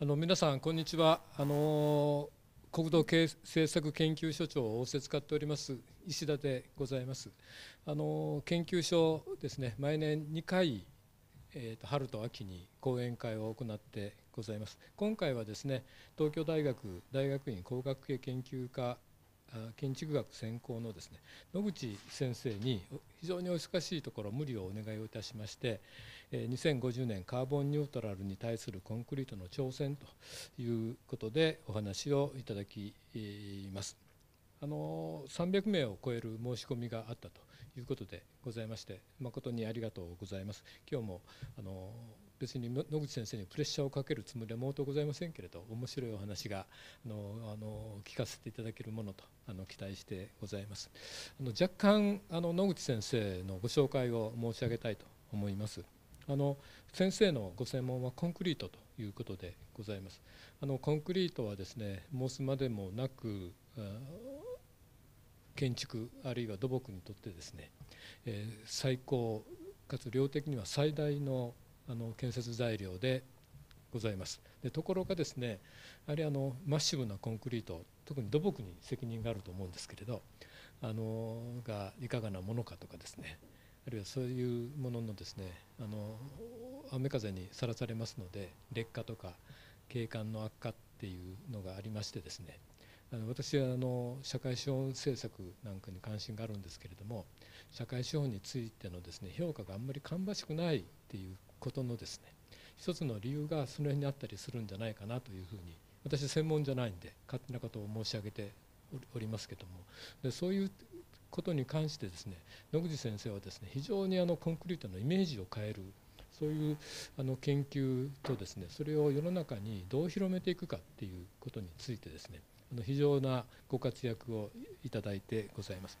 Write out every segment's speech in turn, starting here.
あの皆さん、こんにちは。あの国土経政策研究所長を仰せつかっております石田でございます。あの研究所ですね、毎年2回、えーと春と秋に講演会を行ってございます。今回はですね、東京大学大学院工学系研究科建築学専攻のですね野口先生に非常にお忙しいところ無理をお願いをいたしまして2050年カーボンニュートラルに対するコンクリートの挑戦ということでお話をいただきます。あの300名を超える申し込みがあったということでございまして誠にありがとうございます。今日もあの別に野口先生にプレッシャーをかけるつもりは毛頭ございませんけれど面白いお話があのあの聞かせていただけるものとあの期待してございますあの若干あの野口先生のご紹介を申し上げたいと思いますあの先生のご専門はコンクリートということでございますあのコンクリートはですね申すまでもなく建築あるいは土木にとってですね、えー、最高かつ量的には最大のあの建設材料でございますでところがですねあれあのマッシブなコンクリート特に土木に責任があると思うんですけれどあのがいかがなものかとかですねあるいはそういうもののですねあの雨風にさらされますので劣化とか景観の悪化っていうのがありましてですねあの私はあの社会資本政策なんかに関心があるんですけれども社会資本についてのですね評価があんまり芳しくないっていうことのですね一つの理由がそれにあったりするんじゃないかなというふうに私専門じゃないんで勝手なことを申し上げておりますけどもでそういうことに関してですね野口先生はですね非常にあのコンクリートのイメージを変えるそういうあの研究とですねそれを世の中にどう広めていくかっていうことについてですねあの非常なご活躍をいただいてございます。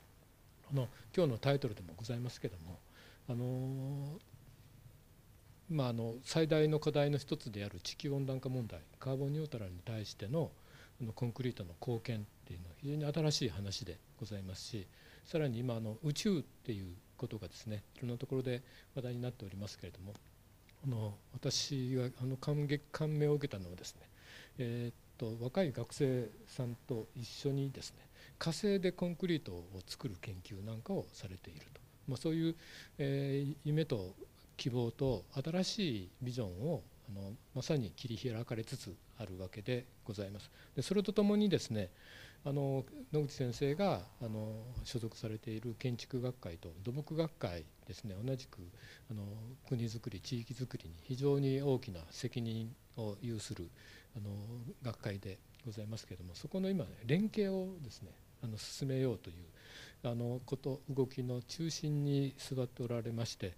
あの今日のタイトルでもございますけどもあのまあ、あの最大の課題の一つである地球温暖化問題カーボンニュートラルに対してのコンクリートの貢献っていうのは非常に新しい話でございますしさらに今あの宇宙っていうことがですねいろんなところで話題になっておりますけれどもあの私があの感激感銘を受けたのはですね、えー、っと若い学生さんと一緒にですね火星でコンクリートを作る研究なんかをされていると、まあ、そういう、えー、夢と希望と新しいビジョンをあのまさに切り開かれつつあるわけでございます。でそれとともにですねあの野口先生があの所属されている建築学会と土木学会ですね同じくあの国づくり地域づくりに非常に大きな責任を有するあの学会でございますけれどもそこの今、連携をですねあの進めようというあのこと動きの中心に座っておられまして。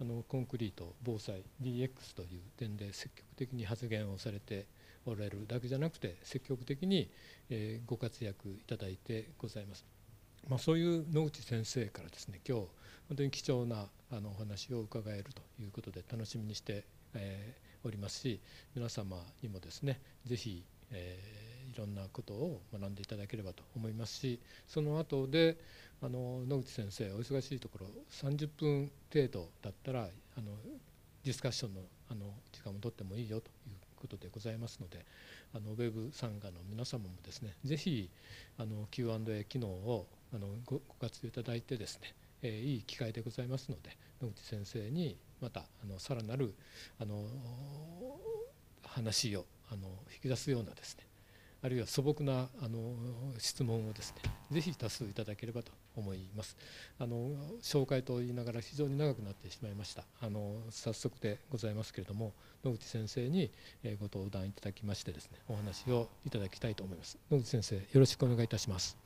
あのコンクリート防災 DX という点で積極的に発言をされておられるだけじゃなくて積極的に、えー、ご活躍いただいてございます。まあ、そういう野口先生からですね今日本当に貴重なあのお話を伺えるということで楽しみにして、えー、おりますし皆様にもですね是非、えーいろんなことを学んでいただければと思いますしその後であの野口先生お忙しいところ30分程度だったらあのディスカッションのあの時間を取ってもいいよということでございますのであのウェブ参加の皆様もですね是非 Q&A 機能をあのご活用いただいてですね、えー、いい機会でございますので野口先生にまたあのさらなるあの話をあの引き出すようなですねあるいは素朴なあの質問をですねぜひ多数いただければと思いますあの紹介と言いながら非常に長くなってしまいましたあの早速でございますけれども野口先生にご登壇いただきましてですねお話をいただきたいと思います野口先生よろしくお願いいたします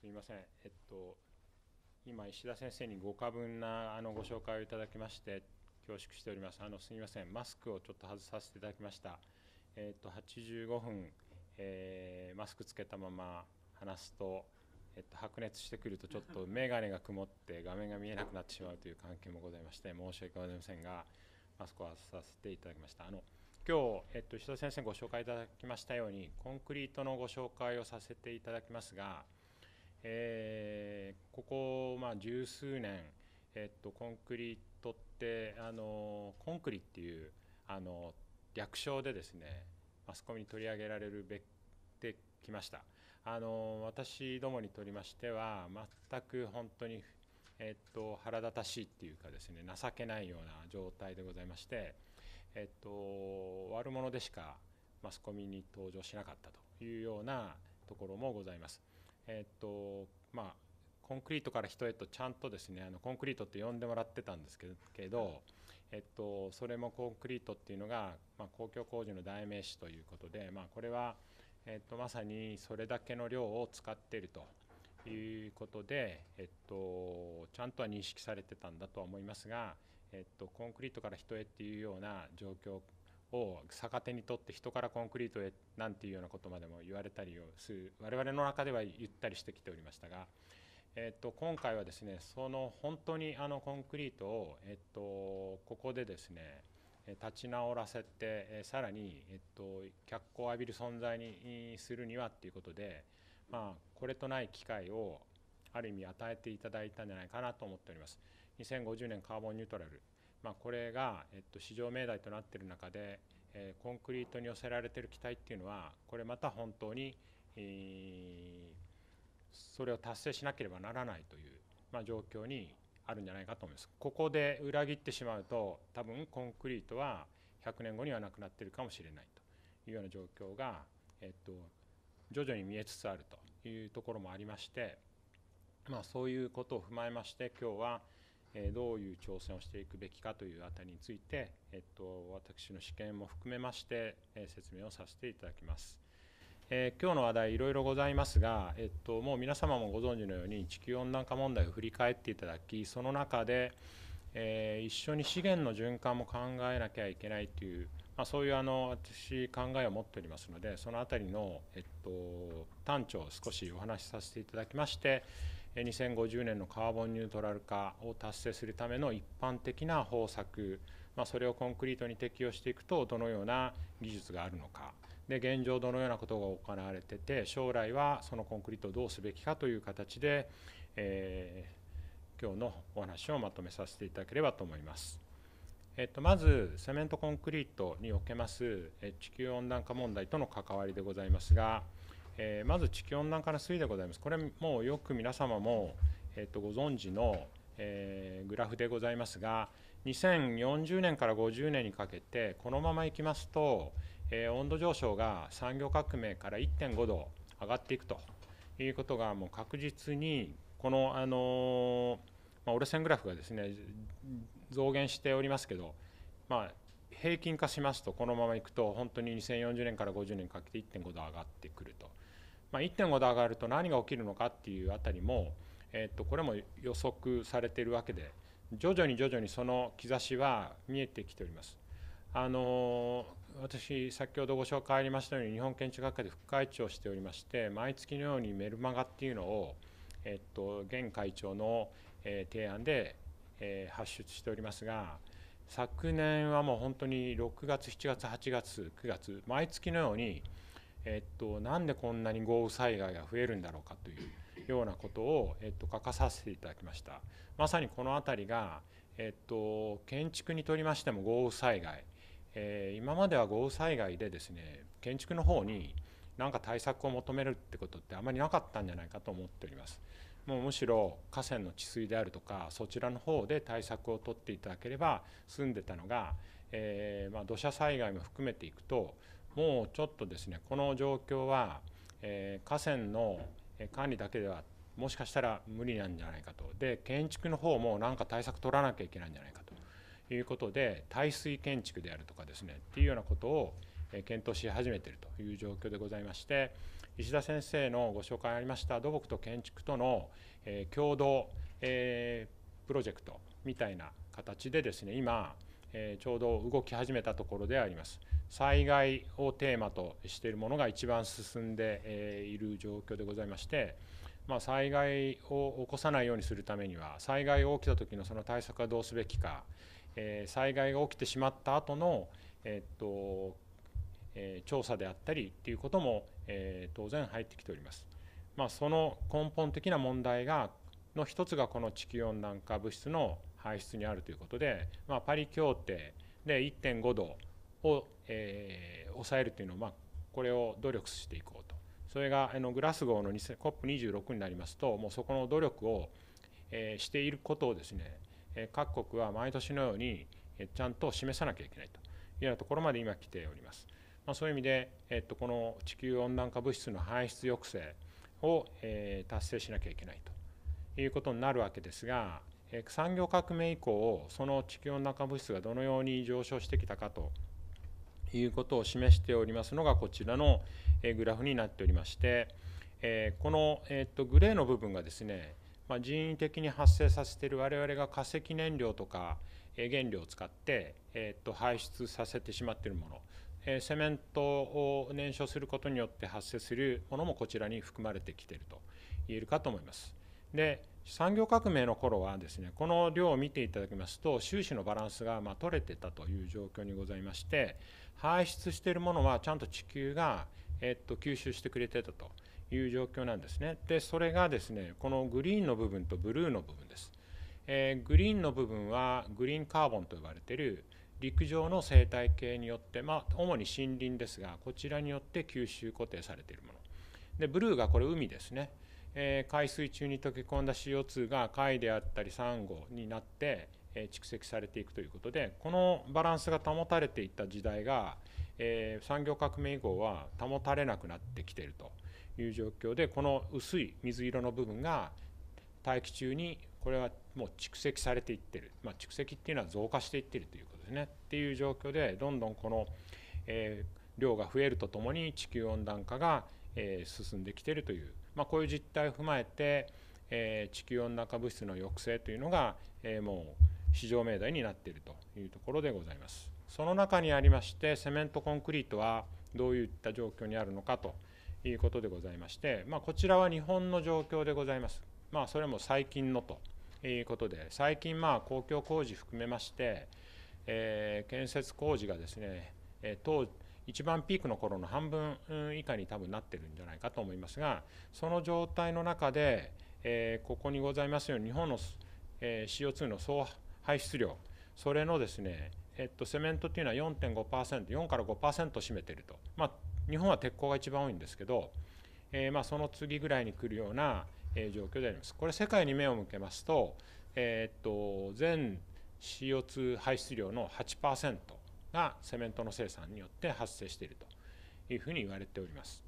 すみませんえっと今、石田先生にご過分なあのご紹介をいただきまして、恐縮しております。あのすみません、マスクをちょっと外させていただきました。えっ、ー、と、85分、えー、マスクつけたまま話すと、えっと、白熱してくるとちょっと眼鏡が曇って画面が見えなくなってしまうという関係もございまして申し訳ございませんがマスクを外させていただきましたあの今日、えっと、石田先生ご紹介いただきましたようにコンクリートのご紹介をさせていただきますがえー、ここ、まあ、十数年、えっと、コンクリートってあのコンクリっていうあの略称でですねマスコミに取り上げられるべってきましたあの私どもにとりましては全く本当に、えっと、腹立たしいっていうかですね情けないような状態でございまして、えっと、悪者でしかマスコミに登場しなかったというようなところもございます。えっとまあ、コンクリートから人へとちゃんとですねあのコンクリートって呼んでもらってたんですけど、えっと、それもコンクリートっていうのが、まあ、公共工事の代名詞ということで、まあ、これは、えっと、まさにそれだけの量を使っていると。いうことで、えっと、ちゃんとは認識されてたんだとは思いますが、えっと、コンクリートから人へっていうような状況を逆手にとって人からコンクリートへなんていうようなことまでも言われたりをする我々の中では言ったりしてきておりましたが、えっと、今回はですねその本当にあのコンクリートを、えっと、ここでですね立ち直らせてさらに、えっと、脚光を浴びる存在にするにはっていうことで、まあ、これとない機会をある意味与えていただいたんじゃないかなと思っております。2050年カーボンニュートラルまあ、これが、えっと、市場命題となっている中で、えー、コンクリートに寄せられている機体っていうのはこれまた本当に、えー、それを達成しなければならないという、まあ、状況にあるんじゃないかと思います。ここで裏切ってしまうと多分コンクリートは100年後にはなくなっているかもしれないというような状況が、えっと、徐々に見えつつあるというところもありまして、まあ、そういうことを踏まえまして今日はどういう挑戦をしていくべきかというあたりについて、えっと、私の試験も含めまして説明をさせていただきます。えー、今日の話題いろいろございますが、えっと、もう皆様もご存知のように地球温暖化問題を振り返っていただきその中で、えー、一緒に資源の循環も考えなきゃいけないという、まあ、そういうあの私考えを持っておりますのでその辺りの、えっと、端緒を少しお話しさせていただきまして、2050年のカーボンニュートラル化を達成するための一般的な方策、まあ、それをコンクリートに適用していくとどのような技術があるのかで現状どのようなことが行われてて将来はそのコンクリートをどうすべきかという形で、えー、今日のお話をまとめさせていただければと思います。えっと、まずセメントコンクリートにおけます地球温暖化問題との関わりでございますが、えー、まず地球温暖化の推移でございます。これもうよく皆様も、えー、とご存知の、えー、グラフでございますが2040年から50年にかけてこのままいきますと、えー、温度上昇が産業革命から1.5度上がっていくということがもう確実にこの、あのまあ、折れ線グラフがですね増減しておりますけど、まあ、平均化しますとこのままいくと本当に2040年から50年かけて1.5度上がってくるとまあ、1.5度上がると何が起きるのかっていうあたりも、えー、とこれも予測されているわけで徐々に徐々にその兆しは見えてきております。あの私先ほどご紹介ありましたように日本建築学会で副会長をしておりまして毎月のようにメルマガっていうのを、えっと、現会長の、えー、提案で、えー、発出しておりますが昨年はもう本当に6月7月8月9月毎月のようにえっと、なんでこんなに豪雨災害が増えるんだろうかというようなことを、えっと、書かさせていただきましたまさにこの辺りが、えっと、建築にとりましても豪雨災害、えー、今までは豪雨災害でですね建築の方に何か対策を求めるってことってあまりなかったんじゃないかと思っておりますもうむしろ河川の治水であるとかそちらの方で対策を取っていただければ済んでたのが、えー、まあ、土砂災害も含めていくともうちょっとですねこの状況は、えー、河川の管理だけではもしかしたら無理なんじゃないかとで建築の方もなんか対策取らなきゃいけないんじゃないかということで耐水建築であるとかですねっていうようなことを検討し始めているという状況でございまして石田先生のご紹介ありました土木と建築との、え共同、えプロジェクトみたいな形でですね今えちょうど動き始めたところであります災害をテーマとしているものが一番進んで、えいる状況でございまして、まあ、災害を起こさないようにするためには災害が起きた時のその対策はどうすべきか、え災害が起きてしまった後の、えっとえ調査であったりということも、え当然入ってきております。まあ、その根本的な問題がの一つがこの地球温暖化物質の排出にあるということで、まあ、パリ協定で1.5度を、えー、抑えるというのを、まあ、これを努力していこうと。それがあのグラスゴーの COP26 になりますと、もうそこの努力を、えー、していることをですね、え各国は毎年のように、えー、ちゃんと示さなきゃいけないというようなところまで今来ております。まあ、そういう意味で、えっと、この地球温暖化物質の排出抑制を、え達成しなきゃいけないということになるわけですが、産業革命以降その地球温暖化物質がどのように上昇してきたかということを示しておりますのがこちらのグラフになっておりましてこのグレーの部分がですね人為的に発生させている我々が化石燃料とか原料を使って排出させてしまっているものセメントを燃焼することによって発生するものもこちらに含まれてきていると言えるかと思います。で産業革命の頃はですねこの量を見ていただきますと収支のバランスがま取れてたという状況にございまして排出しているものはちゃんと地球が、えっと、吸収してくれてたという状況なんですねでそれがですねこのグリーンの部分とブルーの部分です、えー、グリーンの部分はグリーンカーボンと呼ばれている陸上の生態系によって、まあ、主に森林ですがこちらによって吸収固定されているものでブルーがこれ海ですねえー、海水中に溶け込んだ CO2 が貝であったりサンゴになって、えー、蓄積されていくということでこのバランスが保たれていった時代が、えー、産業革命以降は保たれなくなってきているという状況でこの薄い水色の部分が大気中にこれはもう蓄積されていってる、まあ、蓄積っていうのは増加していってるということですねっていう状況でどんどんこの、えー、量が増えるとともに地球温暖化が、えー、進んできているというまあ、こういう実態を踏まえて、えー、地球温暖化物質の抑制というのが、えー、もう市場命題になっているというところでございます。その中にありましてセメントコンクリートはどういった状況にあるのかということでございまして、まあ、こちらは日本の状況でございます。まあ、それも最近のということで最近まあ公共工事含めまして、えー、建設工事がですね、えー、当一番ピークの頃の半分以下に多分なってるんじゃないかと思いますがその状態の中で、えー、ここにございますように日本の、えー、CO2 の総排出量それのですね、えっと、セメントっていうのは4.5%、4から5%占めてると、まあ、日本は鉄鋼が一番多いんですけど、えー、まあその次ぐらいに来るような、えー、状況であります。これ、世界に目を向けますと、えー、っと全 CO2 排出量の8%。がセメントの生産によって発生しているというふうに言われております。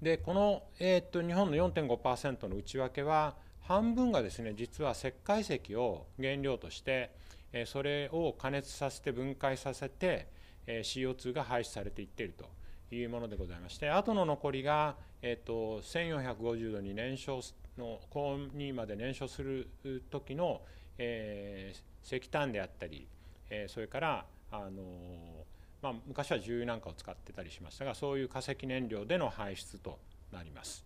でこの、えー、っと日本の4.5%の内訳は半分がですね実は石灰石を原料として、えそれを加熱させて分解させて、えー、CO2 が排出されていっているというものでございましてあとの残りが、えーと、と1450度に燃焼の高温にまで燃焼する時の、えー、石炭であったり、えー、それから、あのまあ、昔は重油なんかを使ってたりしましたがそういう化石燃料での排出となります。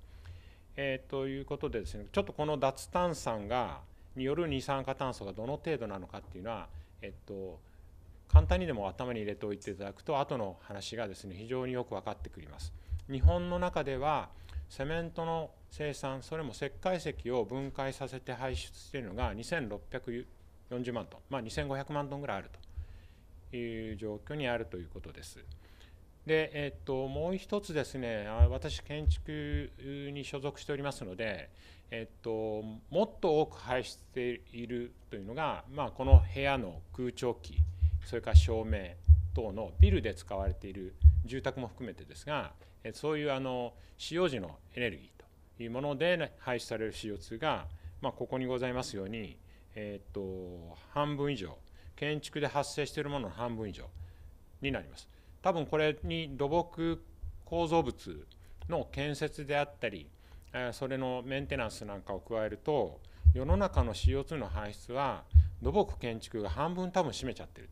えー、ということでですねちょっとこの脱炭酸がによる二酸化炭素がどの程度なのかっていうのは、えっと、簡単にでも頭に入れておいていただくと後の話がですね非常によく分かってくります。日本の中ではセメントの生産それも石灰石を分解させて排出しているのが2640万トン、まあ、2500万トンぐらいあるという状況にあるということです。で、えっと、もう一つですね、私、建築に所属しておりますので、えっと、もっと多く排出しているというのが、まあ、この部屋の空調機、それから照明等のビルで使われている住宅も含めてですが、そういうあの使用時のエネルギーというもので排出される CO2 が、まあ、ここにございますように、えっと、半分以上建築で発生しているものの半分以上になります多分これに土木構造物の建設であったりそれのメンテナンスなんかを加えると世の中の CO2 の排出は土木建築が半分多分占めちゃってる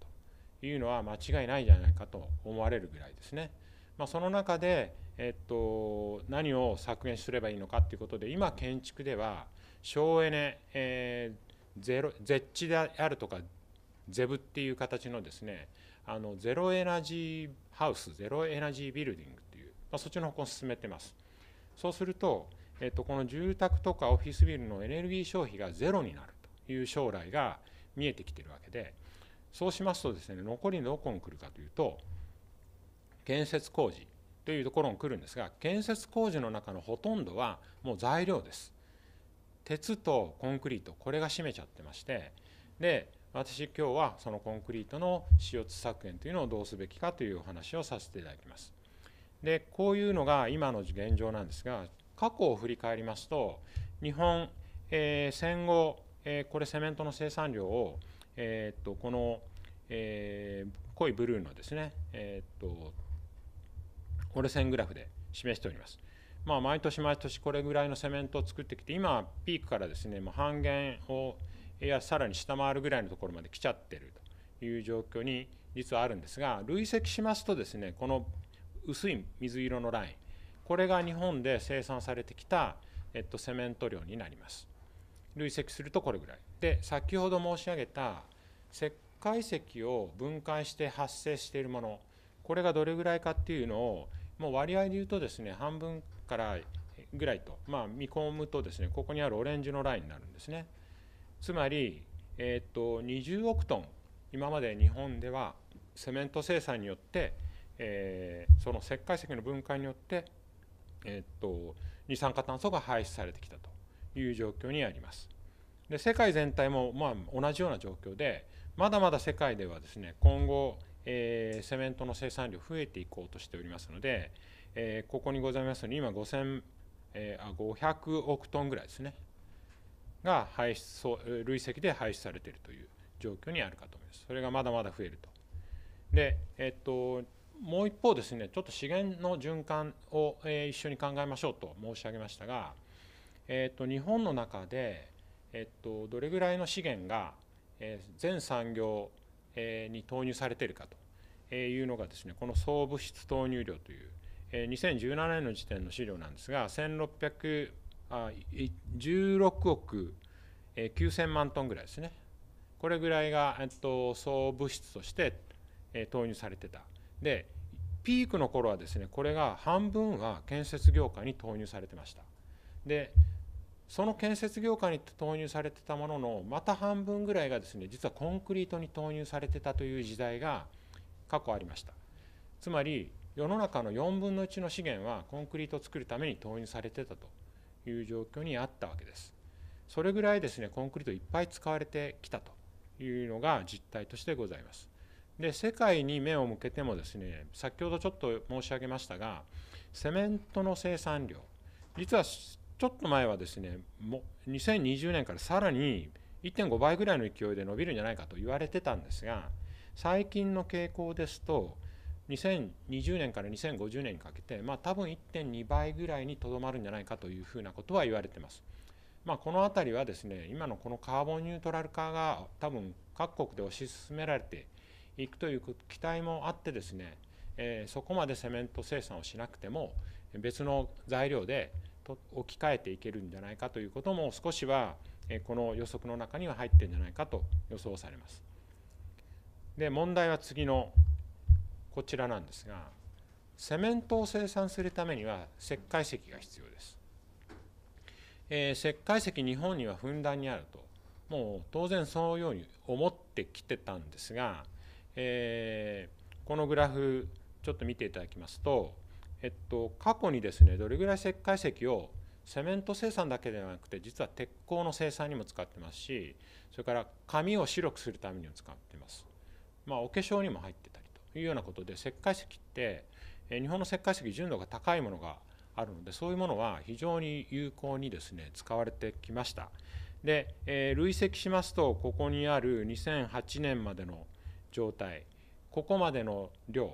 というのは間違いないんじゃないかと思われるぐらいですね。まあ、その中で、えっと、何を削減すればいいのかということで今建築では省エネ、えー、ゼロ絶地であるとかゼブっていう形のですねあのゼロエナジーハウスゼロエナジービルディングっていう、まあ、そっちの方向を進めてますそうすると、えっと、この住宅とかオフィスビルのエネルギー消費がゼロになるという将来が見えてきてるわけでそうしますとですね残りどこに来るかというと建設工事というところに来るんですが建設工事の中のほとんどはもう材料です鉄とコンクリートこれが占めちゃってましてで私今日はそのコンクリートの CO2 削減というのをどうすべきかというお話をさせていただきます。でこういうのが今の現状なんですが過去を振り返りますと日本、えー、戦後、えー、これセメントの生産量を、えー、っとこの、え濃いブルーのですね、えっと折れ線グラフで示しております。まあ、毎年毎年これぐらいのセメントを作ってきて今ピークからですねもう半減をいやさらに下回るぐらいのところまで来ちゃってるという状況に実はあるんですが累積しますとですねこの薄い水色のラインこれが日本で生産されてきた、えっと、セメント量になります累積するとこれぐらいで先ほど申し上げた石灰石を分解して発生しているものこれがどれぐらいかっていうのをもう割合で言うとですね半分からぐらいと、まあ、見込むとですねここにあるオレンジのラインになるんですね。つまり、えー、っと20億トン今まで日本ではセメント生産によって、えー、その石灰石の分解によって、えー、っと二酸化炭素が排出されてきたという状況にあります。で世界全体も、まあ、同じような状況でまだまだ世界ではですね今後、えー、セメントの生産量増えていこうとしておりますので、えー、ここにございますように今5000、えー、500億トンぐらいですねが排出累積で排出されているという状況にあるかと思います。それがまだまだ増えると。で、えっと、もう一方ですね、ちょっと資源の循環を、え一緒に考えましょうと申し上げましたが、えっと、日本の中で、えっと、どれぐらいの資源が、え全産業、えに投入されているかというのがですね、この総物質投入量という、え2017年の時点の資料なんですが、1600あ16億9000万トンぐらいですねこれぐらいが、えっと、総物質として、え投入されてたでピークの頃はですねこれが半分は建設業界に投入されてましたでその建設業界に投入されてたもののまた半分ぐらいがですね実はコンクリートに投入されてたという時代が過去ありましたつまり世の中の4分の1の資源はコンクリートを作るために投入されてたという状況にあったわけです。それぐらいですねコンクリートいっぱい使われてきたというのが実態としてございます。で世界に目を向けてもですね先ほどちょっと申し上げましたがセメントの生産量実はちょっと前はですねも2020年からさらに1.5倍ぐらいの勢いで伸びるんじゃないかと言われてたんですが最近の傾向ですと2020年から2050年にかけて、まあ、多分1.2倍ぐらいにとどまるんじゃないかというふうなことは言われてます。まあ、この辺りはですね今のこのカーボンニュートラル化が多分各国で推し進められていくという期待もあってですね、えー、そこまでセメント生産をしなくても別の材料で置き換えていけるんじゃないかということも少しはこの予測の中には入ってるんじゃないかと予想されます。で問題は次のこちらなんですがセメントを生産するためには石灰石が必要です、えー、石灰石日本にはふんだんにあるともう当然そのように思ってきてたんですが、えー、このグラフちょっと見ていただきますと、えっと、過去にですねどれぐらい石灰石をセメント生産だけではなくて実は鉄鋼の生産にも使ってますしそれから紙を白くするためにも使ってますまあお化粧にも入っていうようなことで石灰石って日本の石灰石純度が高いものがあるのでそういうものは非常に有効にですね使われてきましたで、えー、累積しますとここにある2008年までの状態ここまでの量、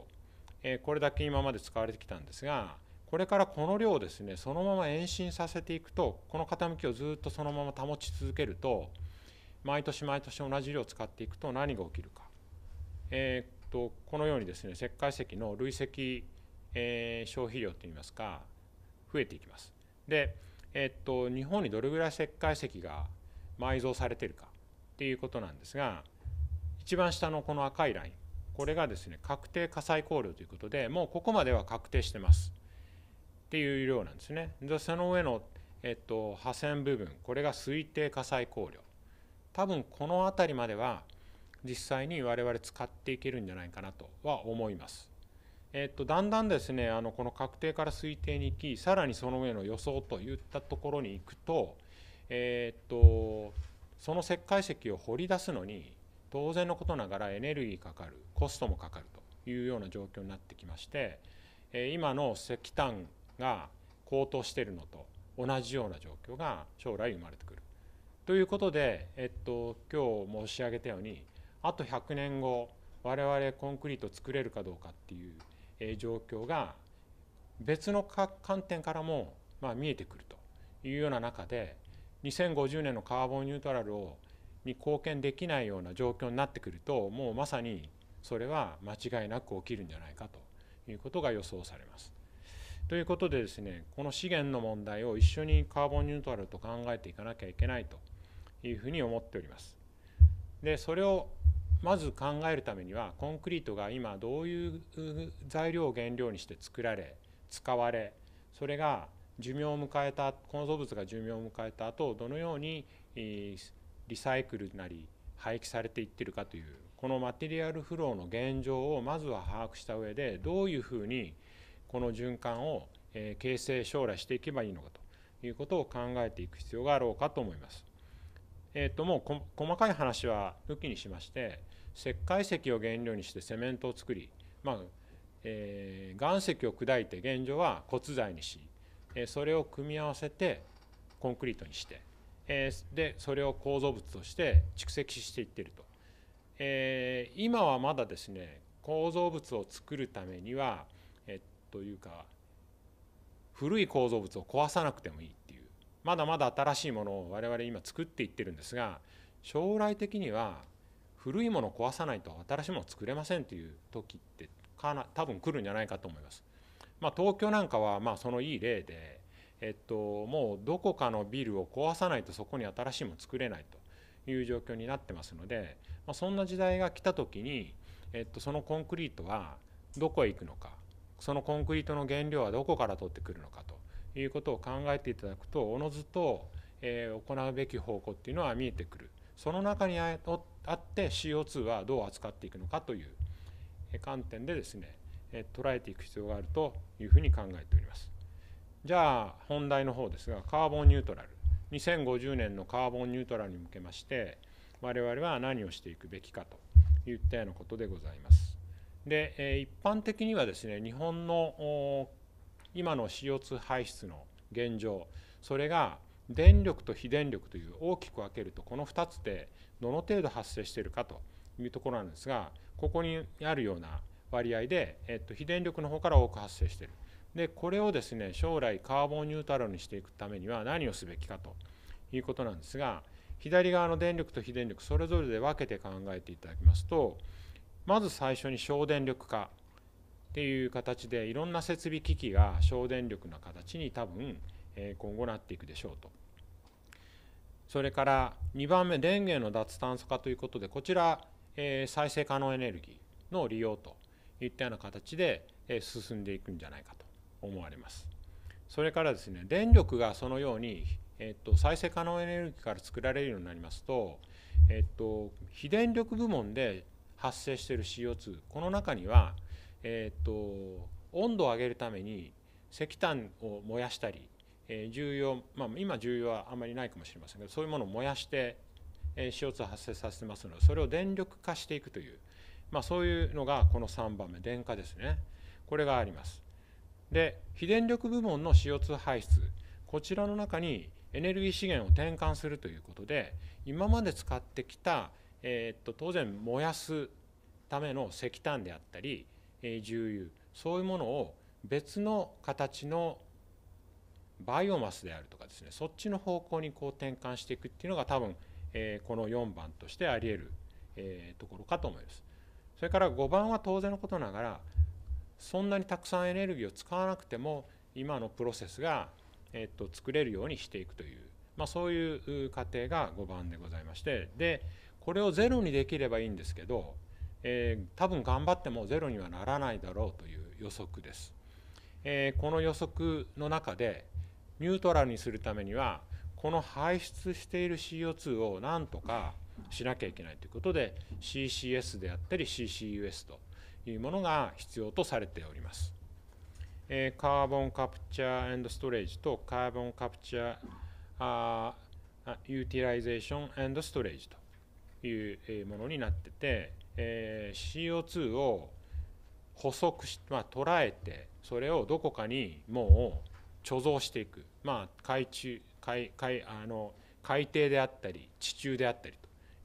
えー、これだけ今まで使われてきたんですがこれからこの量をですねそのまま延伸させていくとこの傾きをずっとそのまま保ち続けると毎年毎年同じ量を使っていくと何が起きるか、えーとこのようにですね石灰石の累積、えー、消費量といいますか増えていきます。で、えっと日本にどれぐらい石灰石が埋蔵されてるかっていうことなんですが一番下のこの赤いラインこれがですね確定火災考慮ということでもうここまでは確定してますっていう量なんですね。でその上の、えっと、破線部分これが推定火災考慮多分この辺りまでは実際に我々使っていけるんじゃないかなとは思います。えっと、だんだんですねあのこの確定から推定に行きさらにその上の予想といったところに行くと,、えっとその石灰石を掘り出すのに当然のことながらエネルギーかかるコストもかかるというような状況になってきまして今の石炭が高騰しているのと同じような状況が将来生まれてくる。ということで、えっと、今日申し上げたようにあと100年後我々コンクリート作れるかどうかっていう状況が別の観点からもまあ見えてくるというような中で2050年のカーボンニュートラルをに貢献できないような状況になってくるともうまさにそれは間違いなく起きるんじゃないかということが予想されます。ということでですねこの資源の問題を一緒にカーボンニュートラルと考えていかなきゃいけないというふうに思っております。でそれをまず考えるためにはコンクリートが今どういう材料を原料にして作られ使われそれが寿命を迎えた構造物が寿命を迎えた後どのようにリサイクルなり廃棄されていってるかというこのマテリアルフローの現状をまずは把握した上でどういうふうにこの循環を形成将来していけばいいのかということを考えていく必要があろうかと思います。えー、ともう細かい話は抜きにしまして石灰石を原料にしてセメントを作り、まあえー、岩石を砕いて現状は骨材にし、えー、それを組み合わせてコンクリートにして、えー、でそれを構造物として蓄積していってると、えー、今はまだですね構造物を作るためには、えー、というか古い構造物を壊さなくてもいいっていうまだまだ新しいものを我々今作っていってるんですが将来的には古いものを壊さないと新しいものを作れませんという時ってかな多分来るんじゃないかと思います。まあ、東京なんかはまあそのいい例で、えっと、もうどこかのビルを壊さないとそこに新しいもの作れないという状況になってますので、まあ、そんな時代が来た時に、えっと、そのコンクリートはどこへ行くのかそのコンクリートの原料はどこから取ってくるのかということを考えていただくとおのずと、えー、行うべき方向っていうのは見えてくるその中にあって CO2 はどう扱っていくのかという観点でですね捉えていく必要があるというふうに考えておりますじゃあ本題の方ですがカーボンニュートラル2050年のカーボンニュートラルに向けまして我々は何をしていくべきかといったようなことでございますで一般的にはですね日本の今の CO2 排出の現状それが電力と非電力という大きく分けるとこの2つでどの程度発生しているかというところなんですがここにあるような割合で、えっと、非電力の方から多く発生しているでこれをですね将来カーボンニュートラルにしていくためには何をすべきかということなんですが左側の電力と非電力それぞれで分けて考えていただきますとまず最初に省電力化っていう形でいろんな設備機器が省電力な形に多分今後なっていくでしょうと。それから2番目電源の脱炭素化ということでこちら、えー、再生可能エネルギーの利用といったような形で、えー、進んでいくんじゃないかと思われます。それからですね電力がそのように、えっと、再生可能エネルギーから作られるようになりますと、えっと、非電力部門で発生している CO2 この中には、えっと、温度を上げるために石炭を燃やしたり重要、まあ、今重要はあまりないかもしれませんけどそういうものを燃やして CO2 を発生させてますのでそれを電力化していくという、まあ、そういうのがこの3番目電化ですねこれがありますで非電力部門の CO2 排出こちらの中にエネルギー資源を転換するということで今まで使ってきた、えー、っと当然燃やすための石炭であったり、え重油そういうものを別の形のバイオマスであるとかですねそっちの方向にこう転換していくっていうのが多分、えー、この4番としてありえる、えー、ところかと思います。それから5番は当然のことながらそんなにたくさんエネルギーを使わなくても今のプロセスが、えー、と作れるようにしていくという、まあ、そういう過程が5番でございましてでこれをゼロにできればいいんですけど、えー、多分頑張ってもゼロにはならないだろうという予測です。えー、この予測の中でニュートラルにするためにはこの排出している CO2 をなんとかしなきゃいけないということで CCS であったり CCUS というものが必要とされております。カーボンカプチャーストレージとカーボンカプチャーユーティライゼーションストレージというものになってて、え CO2 を捕捉し、まあ、捉えてそれをどこかにもう貯蔵していく、まあ、海中海海あの海底であったり地中であったり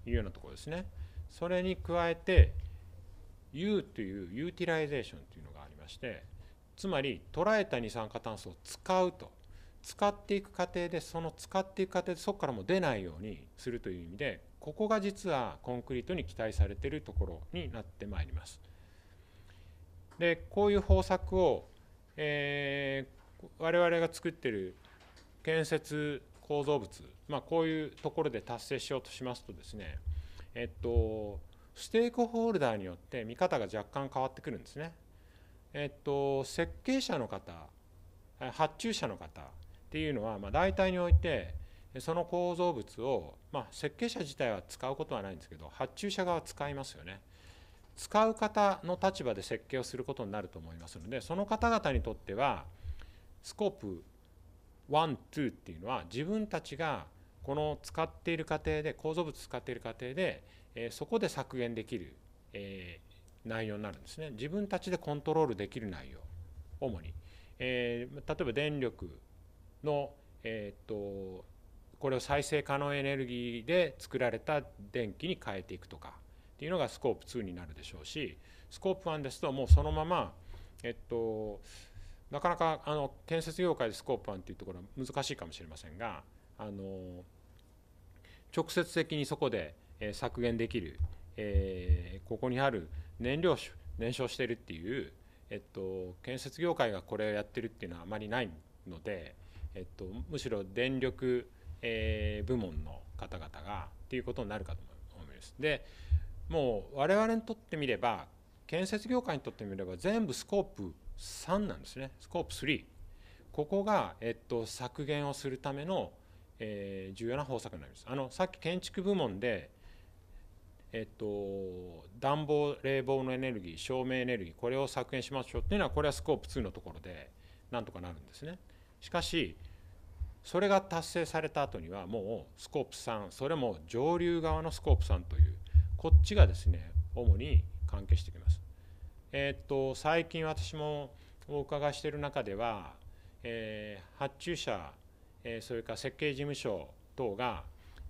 というようなところですねそれに加えて U というユーティライゼーションというのがありましてつまり捉えた二酸化炭素を使うと使っていく過程でその使っていく過程でそこからも出ないようにするという意味でここが実はコンクリートに期待されているところになってまいります。でこういう方策を、えー我々が作ってる建設構造物、まあ、こういうところで達成しようとしますとですねえっとステークホルダーによって見方が若干変わってくるんですね。えっと、設計者の方発注者の方っていうのは、まあ、大体においてその構造物を、まあ、設計者自体は使うことはないんですけど発注者側は使いますよね。使う方の立場で設計をすることになると思いますのでその方々にとってはスコープ12っていうのは自分たちがこの使っている過程で構造物使っている過程で、えそこで削減できる、え内容になるんですね自分たちでコントロールできる内容主に、え例えば電力の、えっとこれを再生可能エネルギーで作られた電気に変えていくとかっていうのがスコープ2になるでしょうしスコープ1ですともうそのままえっとなかなかあの建設業界でスコープ1ていうところは難しいかもしれませんがあの直接的にそこで削減できる、えー、ここにある燃料燃焼してるっていう、えっと、建設業界がこれをやってるっていうのはあまりないので、えっと、むしろ電力、えー、部門の方々がっていうことになるかと思います。でもう我々にとってみれば建設業界にとってみれば全部スコープ3なんですねスコープ3ここが、えっと、削減をするための、えー、重要な方策になりますあのさっき建築部門でえっと、暖房、冷房のエネルギー、照明エネルギー、これを削減しましょうっていうのは、これはスコープ2のところで、なんとかなるんですね。しかし、それが達成された後には、もうスコープ3、それも上流側のスコープ3という、こっちがですね、主に関係してきます。えっと最近私もお伺いしている中では、えー、発注者、えー、それから設計事務所等が、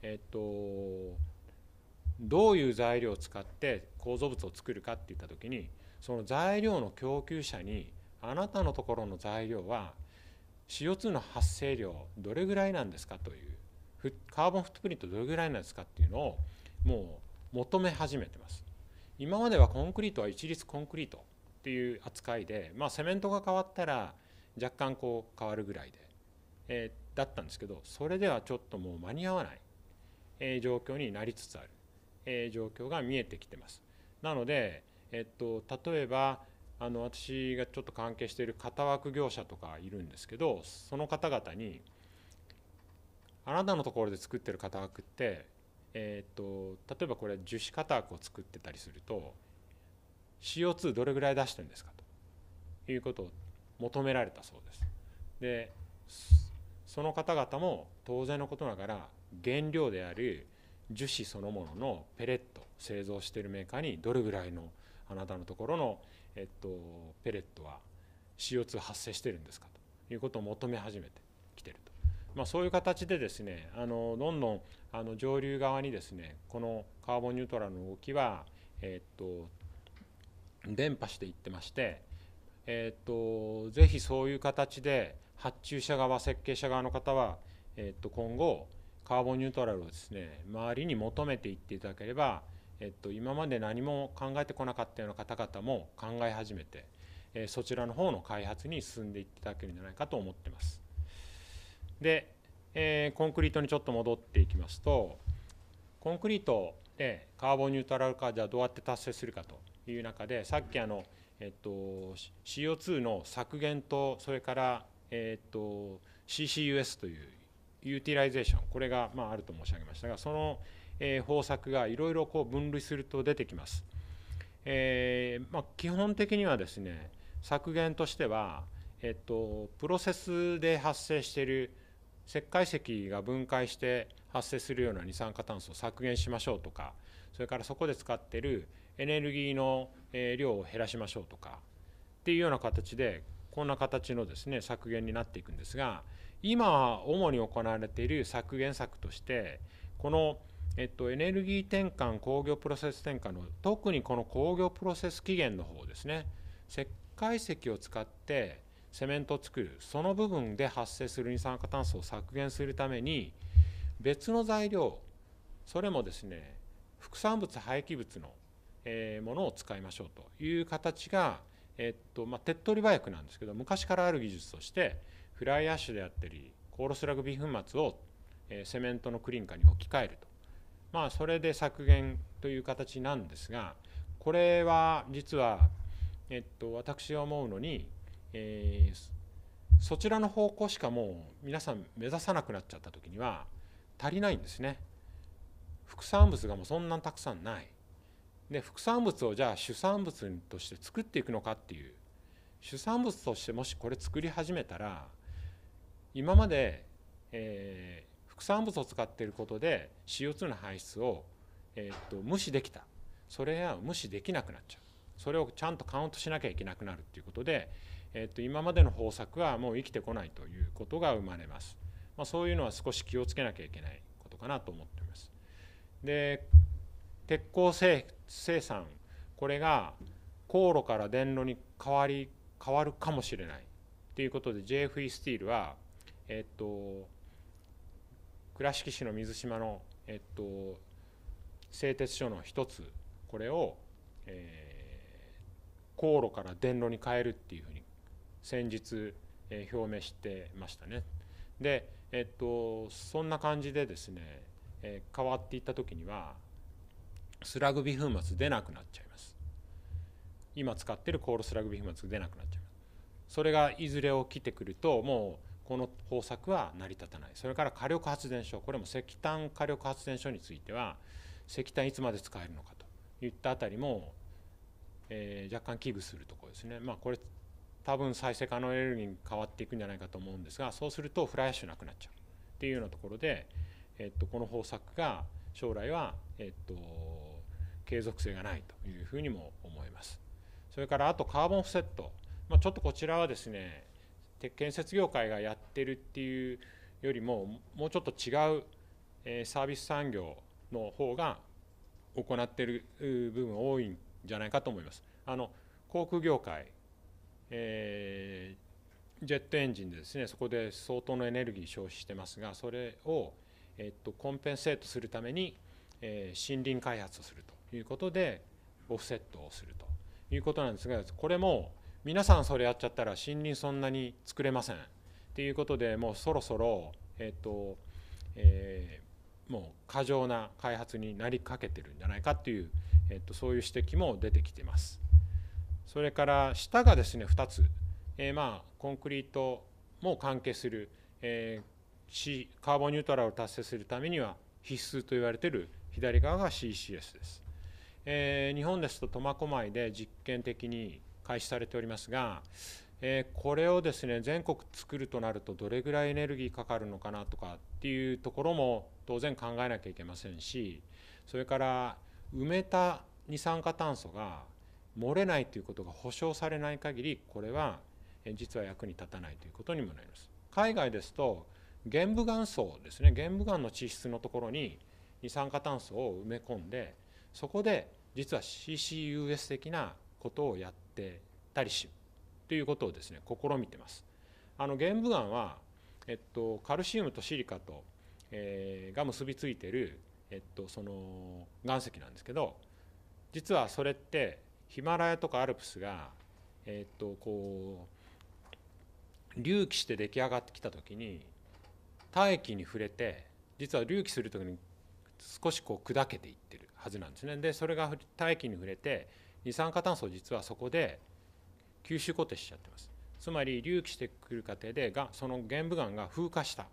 えっとどういう材料を使って構造物を作るかっていった時にその材料の供給者にあなたのところの材料は CO2 の発生量どれぐらいなんですかというカーボンフットプリントどれぐらいなんですかっていうのをもう求め始めてます。今まではコンクリートは一律コンクリートっていう扱いで、まあ、セメントが変わったら若干こう変わるぐらいで、えー、だったんですけどそれではちょっともう間に合わない、えー、状況になりつつある、えー、状況が見えてきてます。なので、えっと、例えばあの私がちょっと関係している型枠業者とかいるんですけどその方々に「あなたのところで作ってる型枠ってえーと、例えばこれ樹脂型タクを作ってたりすると CO2 どれぐらい出してるんですかということを求められたそうです。でその方々も当然のことながら原料である樹脂そのもののペレット製造しているメーカーにどれぐらいのあなたのところの、えっと、ペレットは CO2 発生してるんですかということを求め始めてきてると、まあ、そういう形でですねあのどんどんあの上流側にですねこのカーボンニュートラルの動きは、えっと伝播していってまして、えっとぜひそういう形で発注者側設計者側の方は、えっと今後カーボンニュートラルをですね周りに求めていっていただければ、えっと今まで何も考えてこなかったような方々も考え始めて、えそちらの方の開発に進んでいっていただけるんじゃないかと思ってます。でえー、コンクリートにちょっと戻っていきますとコンクリートでカーボンニュートラル化じはどうやって達成するかという中でさっきあの、えっと、CO2 の削減とそれから、えっと、CCUS というユーティライゼーションこれが、まあ、あると申し上げましたがその、えー、方策がいろいろ分類すると出てきます。えーまあ、基本的にはですね削減としては、えっと、プロセスで発生している石灰石が分解して発生するような二酸化炭素を削減しましょうとかそれからそこで使ってるエネルギーの量を減らしましょうとかっていうような形でこんな形のですね削減になっていくんですが今主に行われている削減策としてこのえっと、エネルギー転換、工業プロセス転換の、特にこの工業プロセス期限の方ですね、石灰石を使ってセメントを作るその部分で発生する二酸化炭素を削減するために別の材料それもですね副産物廃棄物のものを使いましょうという形が、えっとまあ、手っ取り早くなんですけど昔からある技術としてフライアッシュであったりコールスラグビー粉末をセメントのクリンカに置き換えると、まあ、それで削減という形なんですがこれは実は、えっと、私が思うのにえー、そちらの方向しかもう皆さん目指さなくなっちゃった時には足りないんですね。副産物がもうそんなにたくさんない。で副産物をじゃあ主産物として作っていくのかっていう主産物としてもしこれ作り始めたら今まで、えー、副産物を使っていることで CO2 の排出を、えー、っと無視できたそれは無視できなくなっちゃうそれをちゃんとカウントしなきゃいけなくなるっていうことでえっと、今までの方策はもう生きてこないということが生まれます。まあ、そういうのは少し気をつけなきゃいけないことかなと思っています。で鉄鋼生産これが航路から電炉に変わり変わるかもしれないということで JFE スティールは、えっと、倉敷市の水島の、えっと、製鉄所の一つこれを、えー、航路から電炉に変えるっていうふうに先日、えー、表明してましたね。で、えっと、そんな感じでですね、えー、変わっていった時にはスラグビ粉末出なくなっちゃいます。今使ってるコールスラグビ粉末出なくなっちゃいます。それがいずれ起きてくるともうこの方策は成り立たないそれから火力発電所これも石炭火力発電所については石炭いつまで使えるのかといったあたりも、えー、若干危惧するところですねまあこれ多分再生可能エネルギーに変わっていくんじゃないかと思うんですがそうするとフライアッシュなくなっちゃうっていうようなところで、えっと、この方策が将来は、えっと、継続性がないというふうにも思います。それからあとカーボンオフセット、まあ、ちょっとこちらはですね建設業界がやってるっていうよりももうちょっと違う、えー、サービス産業の方が行っている部分多いんじゃないかと思います。あの航空業界えー、ジェットエンジンでですねそこで相当のエネルギー消費してますがそれを、えっと、コンペンセートするために、えー、森林開発をするということでオフセットをするということなんですがこれも皆さんそれやっちゃったら森林そんなに作れませんっていうことでもうそろそろえっと、えー、もう過剰な開発になりかけてるんじゃないかっていう、えっと、そういう指摘も出てきてます。それから下がですね2つ、えー、まあコンクリートも関係する、えー、カーボンニュートラルを達成するためには必須と言われている左側が CCS です、えー、日本ですと苫小牧で実験的に開始されておりますが、えー、これをですね全国作るとなるとどれぐらいエネルギーかかるのかなとかっていうところも当然考えなきゃいけませんしそれから埋めた二酸化炭素が漏れないということが保証されない限りこれは実は役に立たないということにもなります。海外ですと玄武岩層ですね玄武岩の地質のところに二酸化炭素を埋め込んでそこで実は CCUS 的なことをやってたりしということをですね試みてます。あの玄武岩は、えっと、カルシウムとシリカと、えー、が結びついてる、えっと、その岩石なんですけど実はそれってヒマラヤとかアルプスが、えっとこう隆起して出来上がってきた時に大気に触れて実は隆起する時に少しこう砕けていってるはずなんですね。でそれが大気に触れて二酸化炭素を実はそこで吸収固定しちゃってます。つまり隆起してくる過程でがその玄武岩が風化した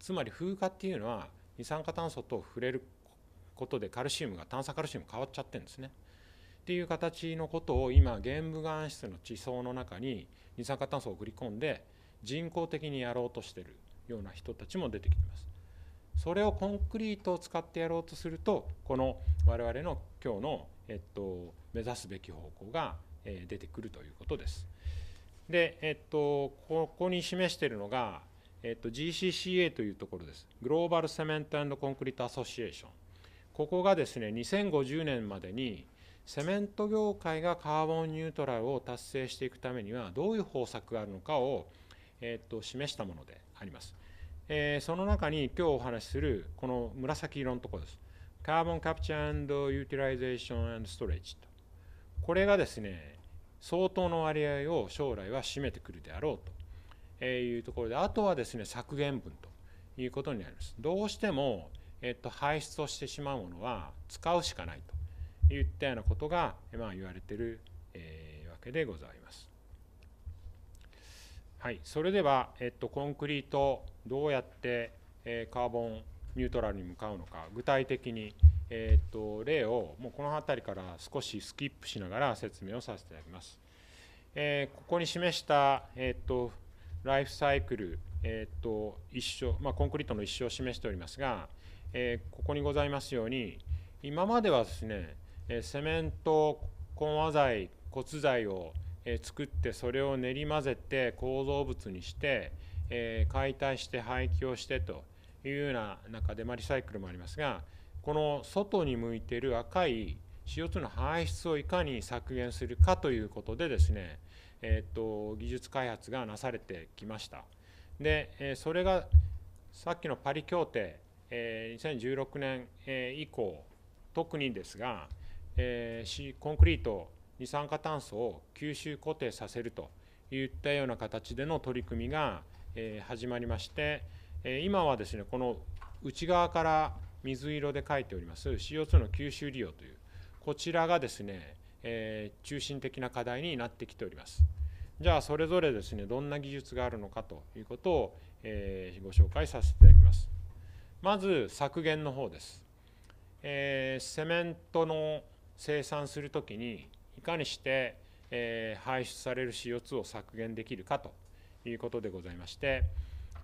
つまり風化っていうのは二酸化炭素と触れることでカルシウムが炭酸カルシウム変わっちゃってるんですね。っていう形のことを今玄武岩質の地層の中に二酸化炭素を送り込んで人工的にやろうとしてるような人たちも出てきますそれをコンクリートを使ってやろうとするとこの我々の今日の、えっと、目指すべき方向が出てくるということですで、えっと、ここに示しているのが、えっと、GCCA というところですグローバル・セメント・コンクリート・アソシエーションここがですね2050年までにセメント業界がカーボンニュートラルを達成していくためにはどういう方策があるのかを、えー、と示したものであります、えー、その中に今日お話しするこの紫色のところですカーボンカプチャードユーティライゼーションアンドストレージとこれがですね相当の割合を将来は占めてくるであろうというところであとはですね削減分ということになりますどうしても、えっと、排出をしてしまうものは使うしかないといったようなことが、まあ、言われてる、えー、わけでございます。はい、それでは、えっと、コンクリートどうやって、えー、カーボンニュートラルに向かうのか具体的に、えっと例をもうこの辺りから少しスキップしながら説明をさせていただきます。えー、ここに示した、えっとライフサイクル、えっと一生まあ、コンクリートの一生を示しておりますが、えー、ここにございますように今まではですねセメント混和剤骨材を作ってそれを練り混ぜて構造物にして解体して廃棄をしてというような中で、リサイクルもありますがこの外に向いている赤い CO2 の排出をいかに削減するかということでですね、えーと技術開発がなされてきました。でそれがさっきのパリ協定2016年以降特にですがえー、コンクリート二酸化炭素を吸収固定させるといったような形での取り組みが、えー、始まりまして、えー、今はですねこの内側から水色で書いております CO2 の吸収利用というこちらがですね、えー、中心的な課題になってきております。じゃあそれぞれですねどんな技術があるのかということを、えー、ご紹介させていただきます。まず削減の方です。えー、セメントの生産するときにいかにして、え排出される CO2 を削減できるかということでございまして、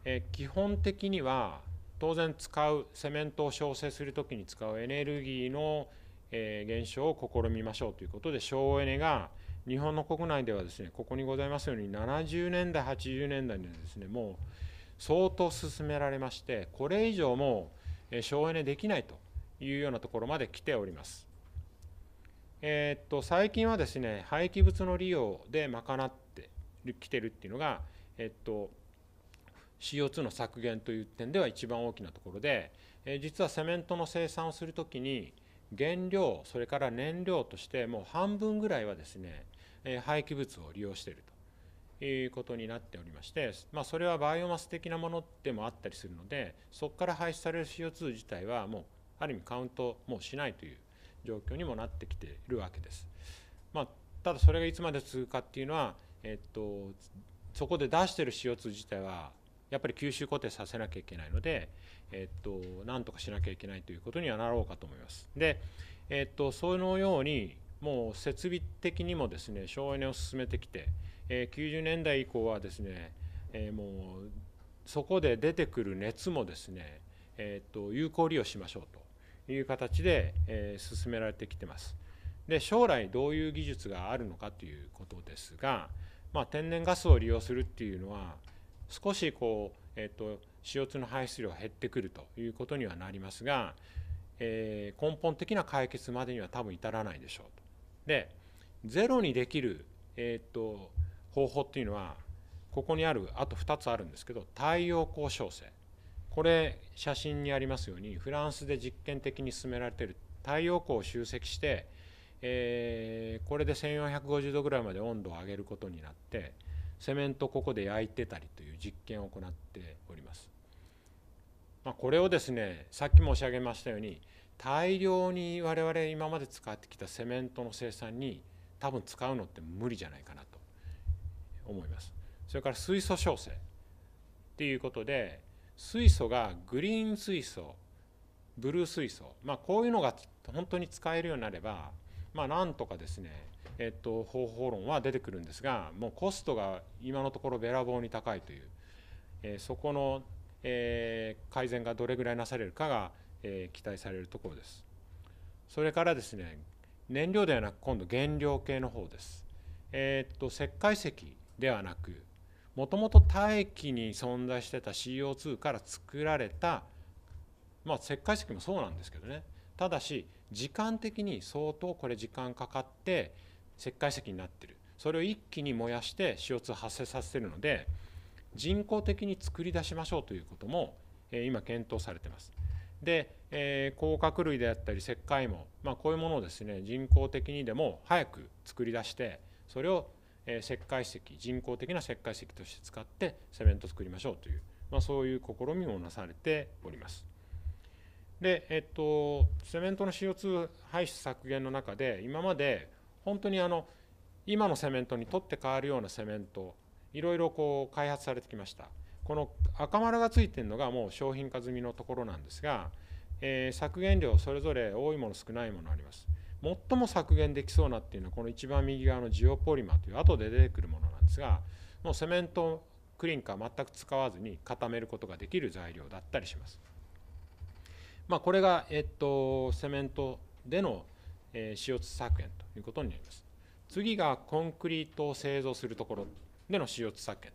え基本的には当然使うセメントを焼成するときに使うエネルギーの、え減少を試みましょうということで省エネが日本の国内ではですねここにございますように70年代80年代にはですねもう相当進められましてこれ以上も省エネできないというようなところまで来ております。えー、っと最近はですね廃棄物の利用で賄ってきてるっていうのが、えっと CO2 の削減という点では一番大きなところで、えー、実はセメントの生産をするときに原料それから燃料としてもう半分ぐらいはですね、えー、廃棄物を利用しているということになっておりまして、まあ、それはバイオマス的なものでもあったりするのでそこから排出される CO2 自体はもうある意味カウントもうしないという状況にもなってきているわけです。まあ、ただそれがいつまで続くかっていうのは、えっと、そこで出してる CO2 自体はやっぱり吸収固定させなきゃいけないので、えっと、なんとかしなきゃいけないということにはなろうかと思います。で、えっと、そのようにもう設備的にもですね省エネを進めてきて、えー、90年代以降はですね、えー、もうそこで出てくる熱もですね、えー、っと有効利用しましょうという形で、えー、進められてきてます。で将来どういう技術があるのかということですが、まあ、天然ガスを利用するっていうのは少しこう、えーと、CO2 の排出量が減ってくるということにはなりますが、えー、根本的な解決までには多分至らないでしょうと。でゼロにできる、えーと、方法っていうのはここにあるあと2つあるんですけど太陽光照生これ写真にありますようにフランスで実験的に進められている太陽光を集積して、えー、これで1450度ぐらいまで温度を上げることになってセメントここで焼いてたりという実験を行っております。まあ、これをですねさっき申し上げましたように大量に我々今まで使ってきたセメントの生産に多分使うのって無理じゃないかなと思います。それから水素焼成っていうことで水素がグリーン水素ブルー水素、まあ、こういうのが本当に使えるようになれば、まあ、なんとかですね、えっと、方法論は出てくるんですがもうコストが今のところべらぼうに高いという、えー、そこの、えー、改善がどれぐらいなされるかが、えー、期待されるところです。それからですね燃料ではなく今度原料系の方です。えー、っと石灰石ではなくもともと大気に存在してた CO2 から作られた、まあ、石灰石もそうなんですけどねただし時間的に相当これ時間かかって石灰石になってるそれを一気に燃やして CO2 発生させてるので人工的に作り出しましょうということも、え今検討されてます。で、えー、甲殻類であったり石灰も、まあ、こういうものをですね人工的にでも早く作り出してそれをえー、石灰石人工的な石灰石として使ってセメント作りましょうという、まあ、そういう試みもなされております。で、えっと、セメントの CO2 排出削減の中で今まで本当にあの今のセメントに取って変わるようなセメントいろいろこう開発されてきましたこの赤丸がついてるのがもう商品化済みのところなんですが、えー、削減量それぞれ多いもの少ないものあります最も削減できそうなっていうのはこの一番右側のジオポリマーという後で出てくるものなんですがもうセメントクリンカー全く使わずに固めることができる材料だったりします。まあ、これが、えっと、セメントでの、え CO2 削減ということになります。次がコンクリートを製造するところでの CO2 削減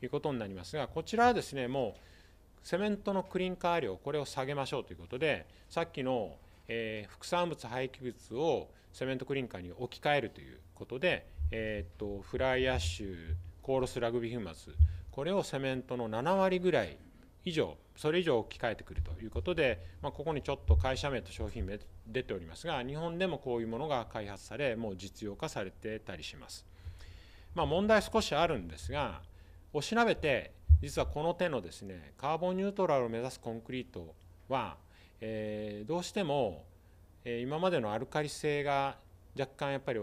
ということになりますがこちらはですねもうセメントのクリンカー量これを下げましょうということでさっきの、えー、副産物廃棄物をセメントクリンカーに置き換えるということで、えー、っとフライアッシュコーロスラグビー粉末これをセメントの7割ぐらい以上それ以上置き換えてくるということで、まあ、ここにちょっと会社名と商品名出ておりますが日本でもこういうものが開発されもう実用化されてたりします、まあ、問題少しあるんですがお調べて実はこの手のですねカーボンニュートラルを目指すコンクリートはえー、どうしても、え今までのアルカリ性が若干やっぱり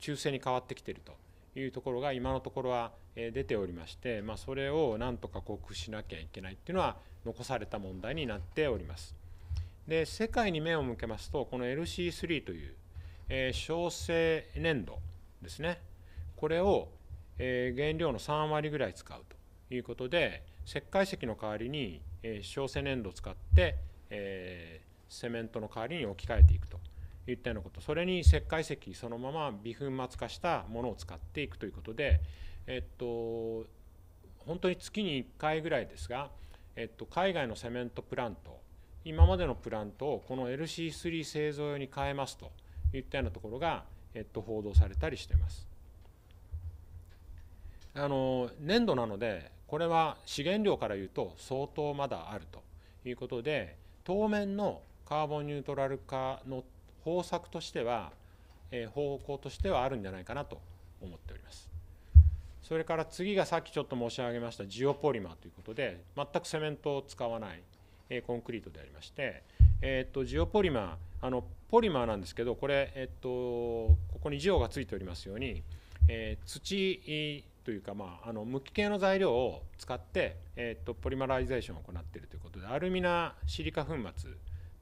中性に変わってきてるというところが今のところは出ておりまして、まあ、それをなんとか克服しなきゃいけないっていうのは残された問題になっております。で世界に目を向けますとこの LC3 という、えー、小生粘土ですねこれを、えー、原料の3割ぐらい使うということで石灰石の代わりに、えー、小生粘土を使ってえー、セメントの代わりに置き換えていくといったようなことそれに石灰石そのまま微粉末化したものを使っていくということで、えっと、本当に月に1回ぐらいですが、えっと、海外のセメントプラント今までのプラントをこの LC3 製造用に変えますといったようなところが、えっと、報道されたりしています。あの粘土なのでこれは資源量から言うと相当まだあるということで、当面のカーボンニュートラル化の方策としては、えー、方向としてはあるんじゃないかなと思っております。それから次がさっきちょっと申し上げましたジオポリマーということで全くセメントを使わない、えー、コンクリートでありまして、えー、っとジオポリマーあのポリマーなんですけどこれ、えっとここにジオがついておりますように、えー、土というか、まあ、あの無機系の材料を使って、えーと、ポリマライゼーションを行っているということでアルミナシリカ粉末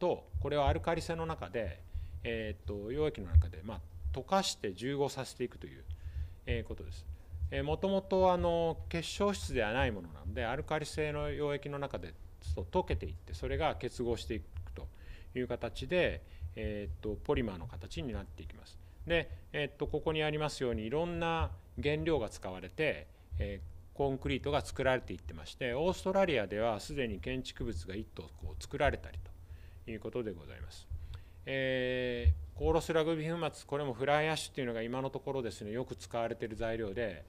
とこれをアルカリ性の中で、えーと、溶液の中で、まあ、溶かして重合させていくという、えー、ことです。もともと結晶質ではないものなのでアルカリ性の溶液の中で溶けていってそれが結合していくという形で、えーと、とポリマーの形になっていきます。で、えー、とここにありますようにいろんな原料が使われて、えー、コンクリートが作られていってましてオーストラリアではすでに建築物が1棟こう作られたりということでございます。えー、コーロスラグビ粉末これもフライアッシュっていうのが今のところですねよく使われている材料で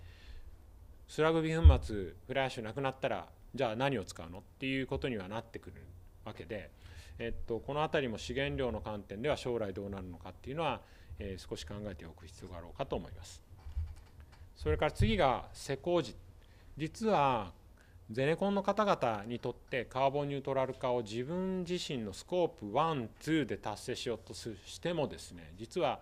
スラグビ粉末フライアッシュなくなったらじゃあ何を使うのっていうことにはなってくるわけで、えっと、この辺りも資源量の観点では将来どうなるのかっていうのは、えー、少し考えておく必要があろうかと思います。それから次が施工時実はゼネコンの方々にとってカーボンニュートラル化を自分自身のスコープ12で達成しようとしてもですね実は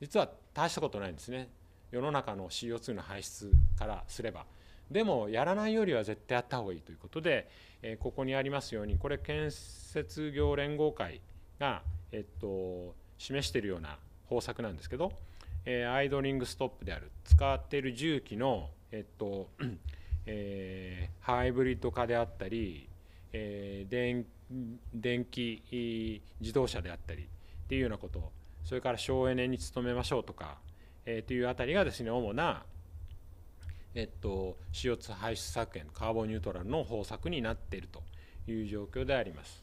実は大したことないんですね世の中の CO2 の排出からすれば。でもやらないよりは絶対やった方がいいということで、えここにありますようにこれ建設業連合会が、えっと、示しているような方策なんですけど。えー、アイドリングストップである使っている重機の、えっと えー、ハイブリッド化であったり、えー、電気自動車であったりっていうようなことそれから省エネに努めましょうとか、えー、というあたりがですね主な、えっと、CO2 排出削減カーボンニュートラルの方策になっているという状況であります。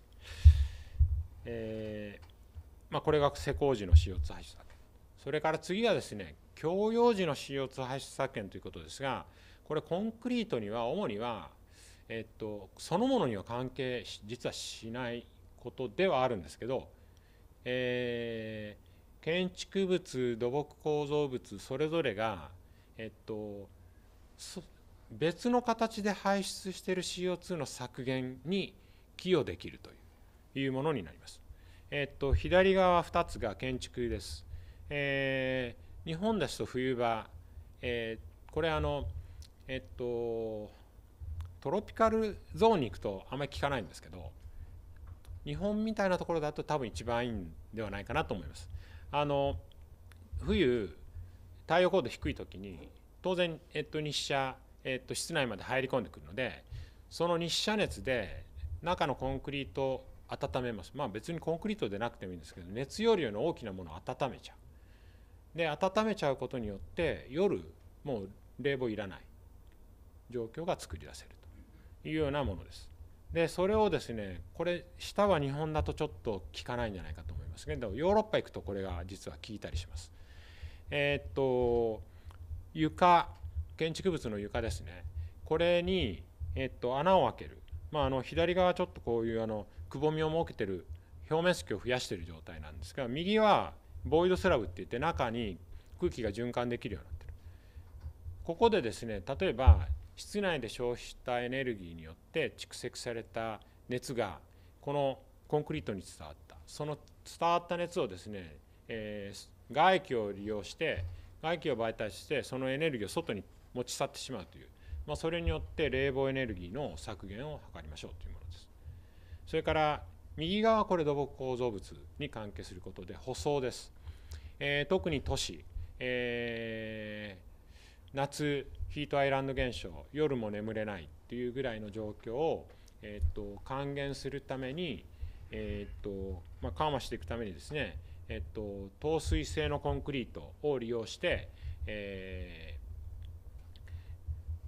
えーまあ、これが施工時の CO2 排出削減それから次はですね共用時の CO2 排出削減ということですがこれコンクリートには主には、えっと、そのものには関係実はしないことではあるんですけど、えー、建築物土木構造物それぞれが、えっと、別の形で排出している CO2 の削減に寄与できるというものになります。えっと、左側2つが建築です。えー、日本ですと冬場、えー、これあのえっとトロピカルゾーンに行くとあんまり効かないんですけど日本みたいなところだと多分一番いいんではないかなと思います。あの冬太陽高度低い時に当然、えっと、日射、えっと、室内まで入り込んでくるのでその日射熱で中のコンクリートを温めますまあ別にコンクリートでなくてもいいんですけど熱容量の大きなものを温めちゃうで温めちゃうことによって夜もう冷房いらない状況が作り出せるというようなものです。でそれをですねこれ下は日本だとちょっと効かないんじゃないかと思いますけどヨーロッパ行くとこれが実は効いたりします。えー、っと床建築物の床ですねこれに、えっと、穴を開ける、まあ、あの左側ちょっとこういうあのくぼみを設けてる表面積を増やしてる状態なんですが右はボイドスラブって言って中に空気が循環できるようになってるここでですね例えば室内で消費したエネルギーによって蓄積された熱がこのコンクリートに伝わったその伝わった熱をですね、えー、外気を利用して外気を媒体してそのエネルギーを外に持ち去ってしまうという、まあ、それによって冷房エネルギーの削減を図りましょうというものですそれから右側はこれ土木構造物に関係することで舗装です、えー、特に都市、えー、夏ヒートアイランド現象夜も眠れないっていうぐらいの状況を、えーと、還元するために、えーとまあ、緩和していくためにですね、えーと、透水性のコンクリートを利用して、え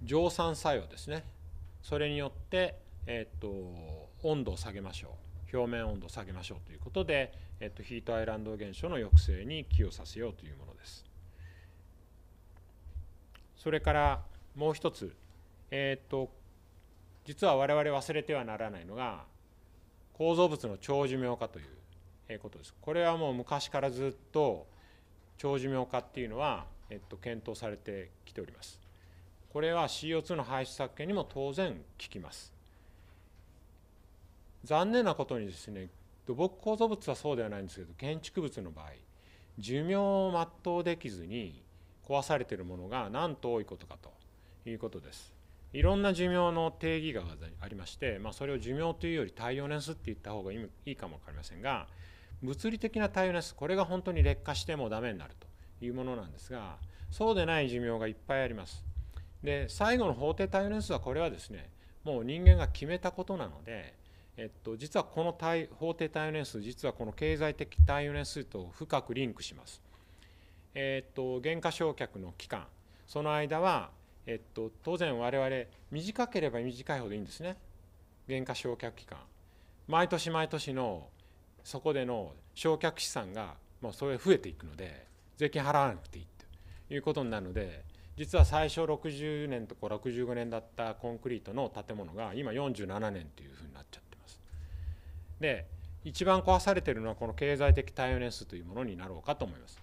ー、蒸散作用ですねそれによって、えーと温度を下げましょう表面温度を下げましょうということで、えっと、ヒートアイランド現象の抑制に寄与させようというものです。それからもう一つ、えっと実は我々忘れてはならないのが構造物の長寿命化ということです。これはもう昔からずっと長寿命化っていうのは、えっと、検討されてきております。これは CO2 の排出削減にも当然効きます。残念なことにですね土木構造物はそうではないんですけど建築物の場合寿命を全うできずに壊されているものがなんと多いことかということです。いろんな寿命の定義がありまして、まあ、それを寿命というより耐用年数って言った方がいいかも分かりませんが物理的な耐用年数これが本当に劣化してもダメになるというものなんですがそうでない寿命がいっぱいあります。で最後の法定耐用年数はこれはですねもう人間が決めたことなのでえっと、実はこの対法定耐用年数、実はこの経済的耐用年数と深くリンクします。えっと、減価償却の期間、その間は、えっと、当然我々、短ければ短いほどいいんですね。減価償却期間。毎年毎年のそこでの償却資産が、まあ、それ増えていくので、税金払わなくていいということになるので、実は最初60年とか65年だったコンクリートの建物が今47年というふうになっちゃってで一番壊されてるのはこの経済的対応年数というものになろうかと思います。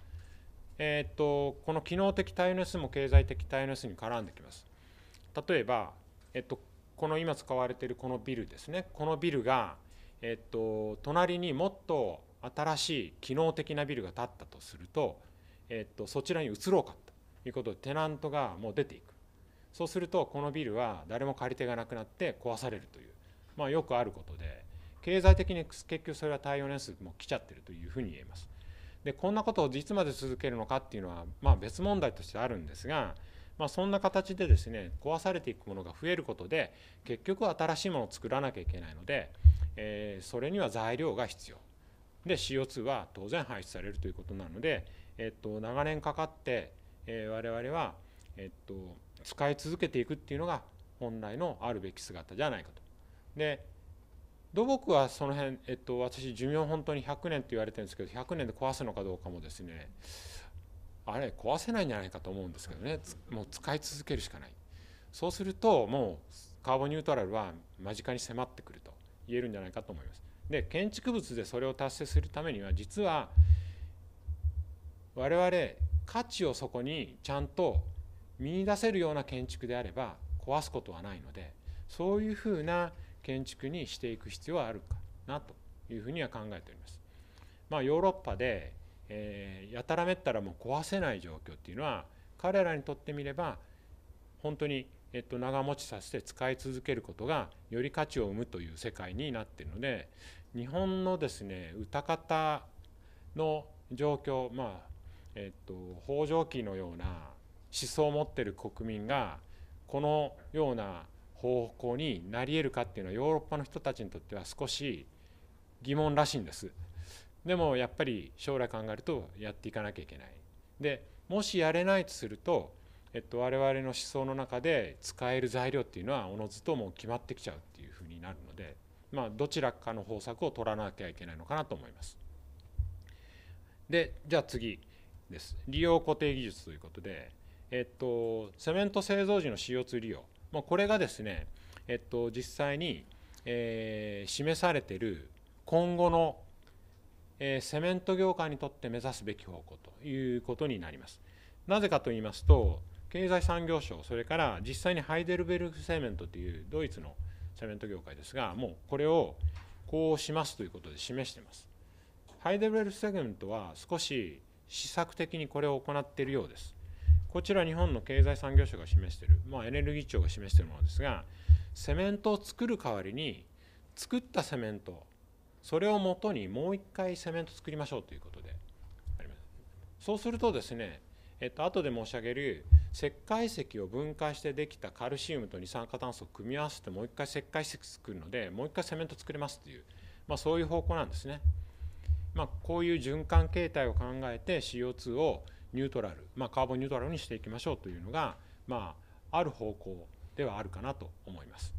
えー、っとこの機能的対応年数も経済的対応年数に絡んできます。例えば、えっと、この今使われているこのビルですねこのビルが、えっと、隣にもっと新しい機能的なビルが建ったとすると、えっと、そちらに移ろうかということでテナントがもう出ていくそうするとこのビルは誰も借り手がなくなって壊されるという、まあ、よくあることで経済的に結局それは耐用年数も来ちゃってるというふうに言えます。でこんなことをいつまで続けるのかっていうのは、まあ、別問題としてあるんですが、まあ、そんな形でですね壊されていくものが増えることで結局新しいものを作らなきゃいけないので、えー、それには材料が必要で CO2 は当然排出されるということなので、えっと、長年かかって、えー、我々は、えっと、使い続けていくっていうのが本来のあるべき姿じゃないかと。で土木はその辺、えっと、私寿命本当に100年って言われてるんですけど100年で壊すのかどうかもですねあれ壊せないんじゃないかと思うんですけどねもう使い続けるしかないそうするともうカーボンニュートラルは間近に迫ってくると言えるんじゃないかと思いますで建築物でそれを達成するためには実は我々価値をそこにちゃんと見いだせるような建築であれば壊すことはないのでそういうふうな建築にしていく必要はあるかなというふうには考えております。まあ、ヨーロッパで、えー、やたらめったらもう壊せない状況っていうのは彼らにとってみれば本当に、えっと、長持ちさせて使い続けることがより価値を生むという世界になっているので日本のですね歌方の状況まあえっと北条記のような思想を持っている国民がこのような方向になり得るかっていうのはヨーロッパの人たちにとっては少し疑問らしいんですでもやっぱり将来考えるとやっていかなきゃいけないでもしやれないとすると、えっと、我々の思想の中で使える材料っていうのはおのずともう決まってきちゃうっていうふうになるので、まあ、どちらかの方策を取らなきゃいけないのかなと思いますでじゃあ次です利用固定技術ということで、えっと、セメント製造時の CO2 利用まあ、これがですね、えっと、実際に、えー、示されている今後の、えー、セメント業界にとって目指すべき方向ということになります。なぜかと言いますと経済産業省それから実際にハイデルベルクセメントというドイツのセメント業界ですがもうこれをこうしますということで示しています。ハイデルベルクセメントは少し試作的にこれを行っているようです。こちら日本の経済産業省が示している、まあ、エネルギー庁が示しているものですがセメントを作る代わりに作ったセメントそれをもとにもう一回セメント作りましょうということでそうするとですね、えっと後で申し上げる石灰石を分解してできたカルシウムと二酸化炭素を組み合わせてもう一回石灰石作るのでもう一回セメント作れますという、まあ、そういう方向なんですね。まあ、こういう循環形態を考えて CO2 をニュートラル、まあ、カーボンニュートラルにしていきましょうというのが、まあ、ある方向ではあるかなと思います。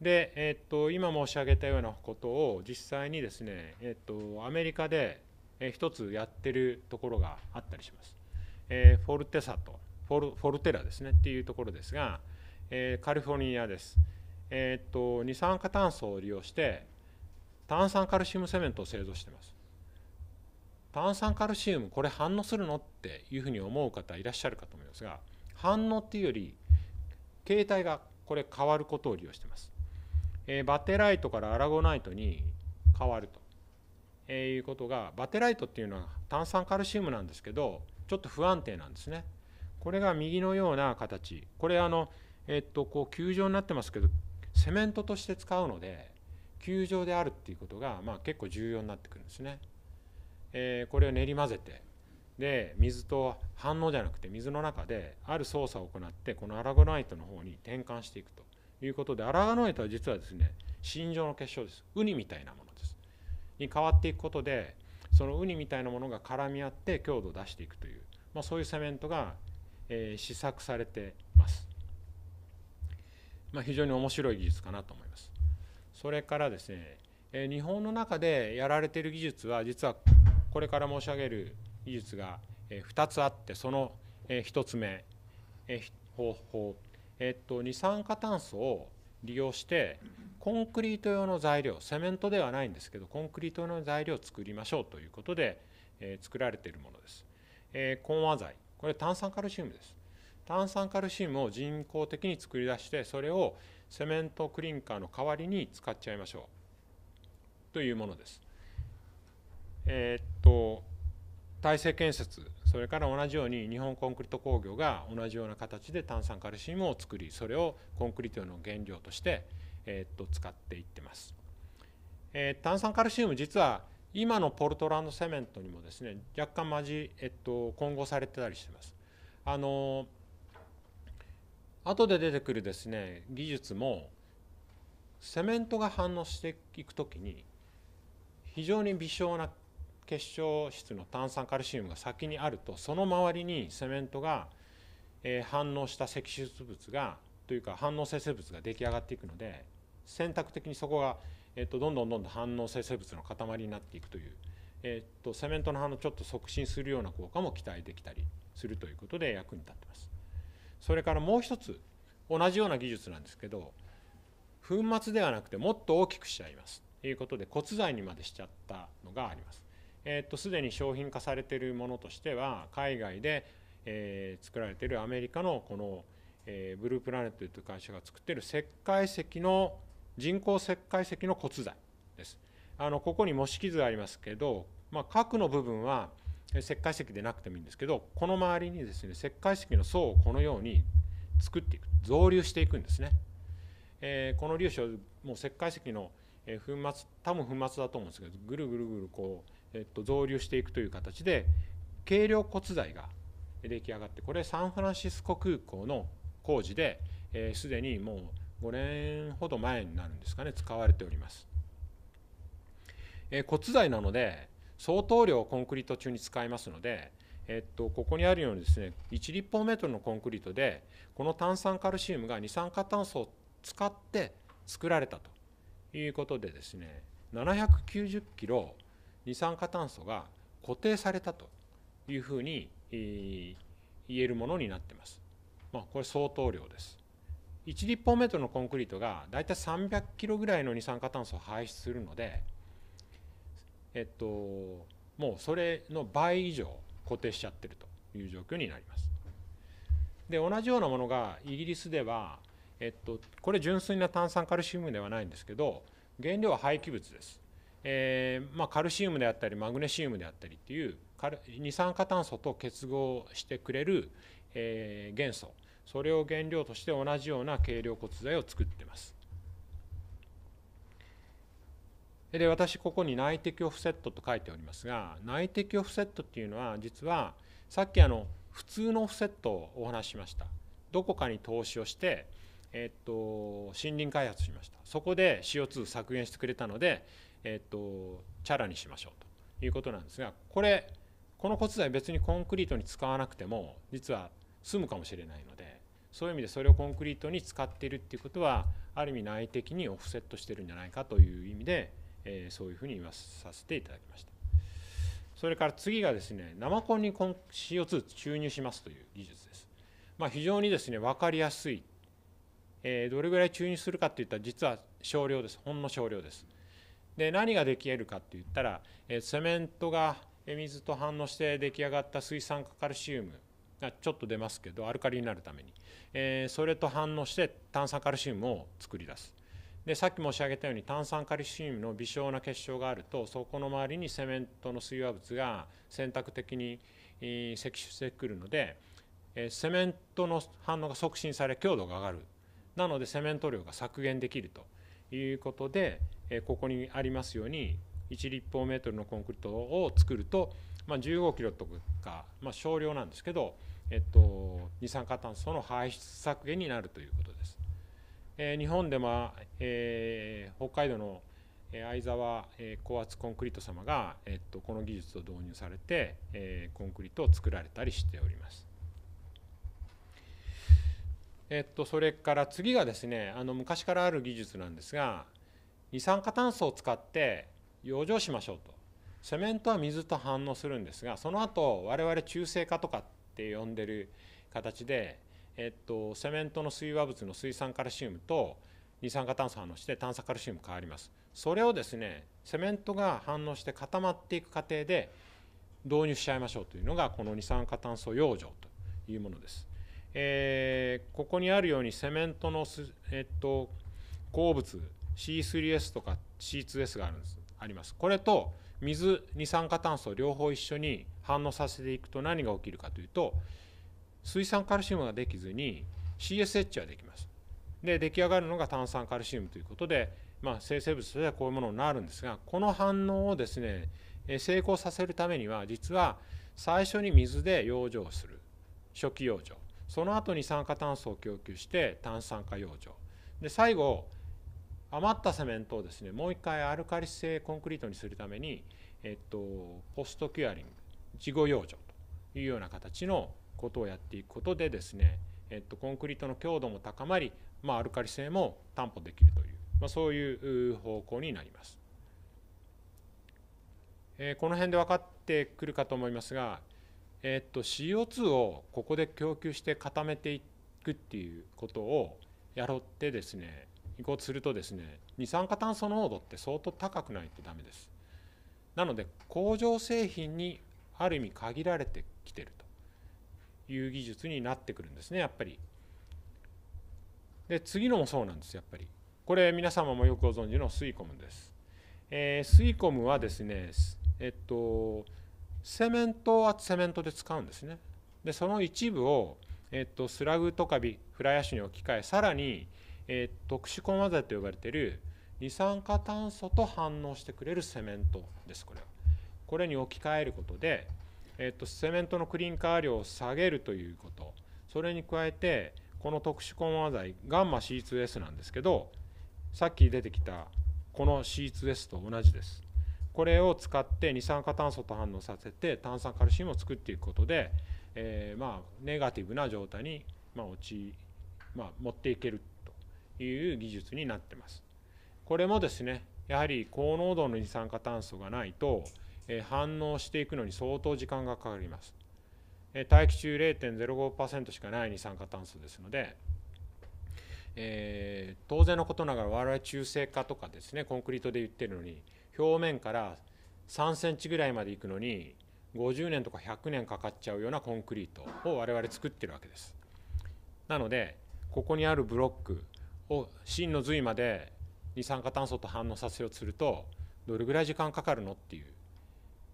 で、えっと、今申し上げたようなことを実際にですね、えっと、アメリカで一つやってるところがあったりします。えー、フォルテサとフォル、フォルテラですねっていうところですが、えー、カリフォルニアです。えっと、二酸化炭素を利用して、炭酸カルシウムセメントを製造してます。炭酸カルシウムこれ反応するのっていうふうに思う方いらっしゃるかと思いますが反応っていうより形態がこれ変わることを利用してます、えー、バテライトからアラゴナイトに変わると、えー、いうことがバテライトっていうのは炭酸カルシウムなんですけどちょっと不安定なんですねこれが右のような形これあのえー、っとこう球状になってますけどセメントとして使うので球状であるっていうことがまあ結構重要になってくるんですねえー、これを練り混ぜてで水と反応じゃなくて水の中である操作を行ってこのアラゴナイトの方に転換していくということでアラゴナイトは実はですね心情の結晶ですウニみたいなものですに変わっていくことでそのウニみたいなものが絡み合って強度を出していくという、まあ、そういうセメントが、えー、試作されてます、まあ、非常に面白い技術かなと思いますそれからですね、えー、日本の中でやられている技術は実はこれから申し上げる技術が2つあってその1つ目方法、えっと、二酸化炭素を利用してコンクリート用の材料セメントではないんですけどコンクリート用の材料を作りましょうということで、え作られているものです、え混和剤これ炭酸カルシウムです炭酸カルシウムを人工的に作り出してそれをセメントクリンカーの代わりに使っちゃいましょうというものですえー、っと体制建設それから同じように日本コンクリート工業が同じような形で炭酸カルシウムを作りそれをコンクリートの原料として、えー、っと使っていってます、えー、炭酸カルシウム実は今のポルトランドセメントにもですね若干混じ、えっと、混合されてたりしてますあの後で出てくるですね技術もセメントが反応していくときに非常に微小な結晶質の炭酸カルシウムが先にあるとその周りにセメントが、えー、反応した積出物がというか反応生成物が出来上がっていくので選択的にそこが、えー、とどんどんどんどん反応生成物の塊になっていくという、えー、とセメントの反応をちょっと促進するような効果も期待できたりするということで役に立ってます。それからもう一つ同じような技術なんですけど粉末ではなくてもっと大きくしちゃいますということで骨材にまでしちゃったのがあります。えー、とすでに商品化されているものとしては海外で、えー、作られているアメリカのこの、えー、ブループラネットという会社が作っている石灰石の人工石灰石の骨材です。あのここに模式図がありますけど、まあ、核の部分は石灰石でなくてもいいんですけどこの周りにですね石灰石の層をこのように作っていく増流していくんですね。えー、この粒子はもう石灰石の粉末多分粉末だと思うんですけどぐるぐるぐるこうえっと、増流していくという形で軽量骨材が出来上がってこれサンフランシスコ空港の工事で、えー、すでにもう5年ほど前になるんですかね使われております、えー、骨材なので相当量コンクリート中に使いますので、えっと、ここにあるようにですね1立方メートルのコンクリートでこの炭酸カルシウムが二酸化炭素を使って作られたということでですね790キロ二酸化炭素が固定されたというふうに言えるものになってます。まあ、これ相当量です。1立方メートルのコンクリートが大体300キロぐらいの二酸化炭素を排出するので、えっと、もうそれの倍以上固定しちゃってるという状況になります。で同じようなものがイギリスでは、えっと、これ純粋な炭酸カルシウムではないんですけど原料は廃棄物ですえー、まあ、カルシウムであったりマグネシウムであったりっていう二酸化炭素と結合してくれる、えー、元素それを原料として同じような軽量骨材を作ってますで私ここに内的オフセットと書いておりますが内的オフセットっていうのは実はさっきあの普通のオフセットをお話ししましたどこかに投資をしてえっと、森林開発しましたそこで CO2 削減してくれたのでえっと、チャラにしましょうということなんですがこれこの骨材別にコンクリートに使わなくても実は済むかもしれないのでそういう意味でそれをコンクリートに使っているっていうことはある意味内的にオフセットしてるんじゃないかという意味で、えー、そういうふうに言わさせていただきましたそれから次がですね生コンに CO2 注入しますという技術です、まあ、非常にですね分かりやすい、えー、どれぐらい注入するかっていったら実は少量ですほんの少量です、で何ができるかって言ったら、えセメントが水と反応して出来上がった水酸化カルシウムがちょっと出ますけどアルカリになるために、えそれと反応して炭酸カルシウムを作り出す。でさっき申し上げたように炭酸カルシウムの微小な結晶があるとそこの周りにセメントの水和物が選択的に積出してくるのでセメントの反応が促進され強度が上がるなのでセメント量が削減できるということでえここにありますように1立方メートルのコンクリートを作ると、まあ、15キロとか、まあ、少量なんですけど、えっと、二酸化炭素の排出削減になるということです。え日本でも、えー、北海道の相沢高圧コンクリート様が、えっと、この技術を導入されて、えコンクリートを作られたりしております。えっと、それから次がですねあの昔からある技術なんですが二酸化炭素を使って養生しましょうとセメントは水と反応するんですがその後我々中性化とかって呼んでる形で、えっと、セメントの水和物の水酸カルシウムと二酸化炭素反応して炭酸カルシウム変わりますそれをですねセメントが反応して固まっていく過程で導入しちゃいましょうというのがこの二酸化炭素養生というものです、えー、ここにあるようにセメントのす、えっと、鉱物 C3S とか C2S があるんですありますこれと水二酸化炭素両方一緒に反応させていくと何が起きるかというと水酸カルシウムができずに CSH はできますで出来上がるのが炭酸カルシウムということで、まあ、生成物としてはこういうものになるんですがこの反応をですね成功させるためには実は最初に水で養生する初期養生その後に酸化炭素を供給して炭酸化養生で最後余ったセメントをですねもう一回アルカリ性コンクリートにするために、えっと、ポストキュアリング事後養生というような形のことをやっていくことでですね、えっと、コンクリートの強度も高まり、まあ、アルカリ性も担保できるという、まあ、そういう方向になります。えこの辺で分かってくるかと思いますが、えっと CO2 をここで供給して固めていくっていうことをやろうってですね移行するとですね二酸化炭素濃度って相当高くないとダメです。なので工場製品にある意味限られてきてるという技術になってくるんですねやっぱり。で次のもそうなんですやっぱり。これ皆様もよくご存知のスイコムです。えー、スイコムはですねえっとセメントはセメントで使うんですね。でその一部を、えっと、スラグとかビフライアッシュに置き換えさらにえー、特殊混和剤と呼ばれている二酸化炭素と反応してくれるセメントですこれはこれに置き換えることで、えーと、セメントのクリンカー量を下げるということそれに加えてこの特殊混和剤ガンマ C2S なんですけどさっき出てきたこの C2S と同じですこれを使って二酸化炭素と反応させて炭酸カルシウムを作っていくことで、えー、まあネガティブな状態に、まあ、落ち、まあ、持っていけるいう技術になってます。これもですねやはり高濃度の二酸化炭素がないと、え反応していくのに相当時間がかかります。え大気中0.05%しかない二酸化炭素ですので、えー、当然のことながら我々中性化とかですねコンクリートで言ってるのに表面から3センチぐらいまで行くのに50年とか100年かかっちゃうようなコンクリートを我々作ってるわけです。なのでここにあるブロックを真の髄まで二酸化炭素と反応させようとするとどれぐらい時間かかるのっていう、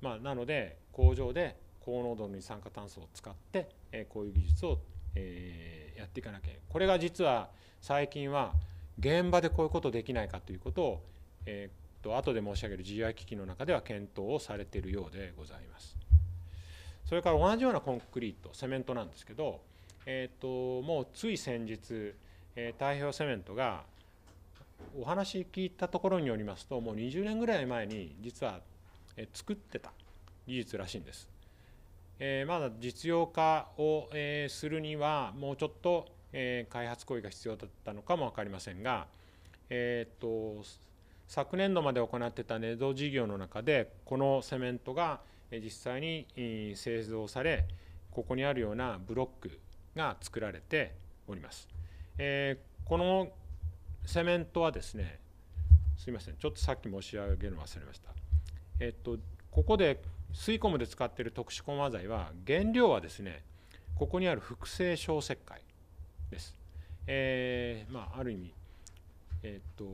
まあ、なので工場で高濃度の二酸化炭素を使って、えこういう技術を、えやっていかなきゃいけないこれが実は最近は現場でこういうことできないかということを、えー、と後で申し上げる GI 機器の中では検討をされているようでございます。それから同じようなコンクリートセメントなんですけど、えーともうつい先日え太平洋セメントがお話聞いたところによりますともう20年ぐらい前に実は作ってた技術らしいんです。えまだ実用化を、えするにはもうちょっと、え開発行為が必要だったのかも分かりませんが、えっと昨年度まで行ってたネド事業の中でこのセメントが実際に製造されここにあるようなブロックが作られております。えー、このセメントはですねすいませんちょっとさっき申し上げるの忘れました、えっと、ここで吸い込むで使っている特殊混和剤は原料はですねここにある複製小石灰です、えー、まあ、ある意味、えっと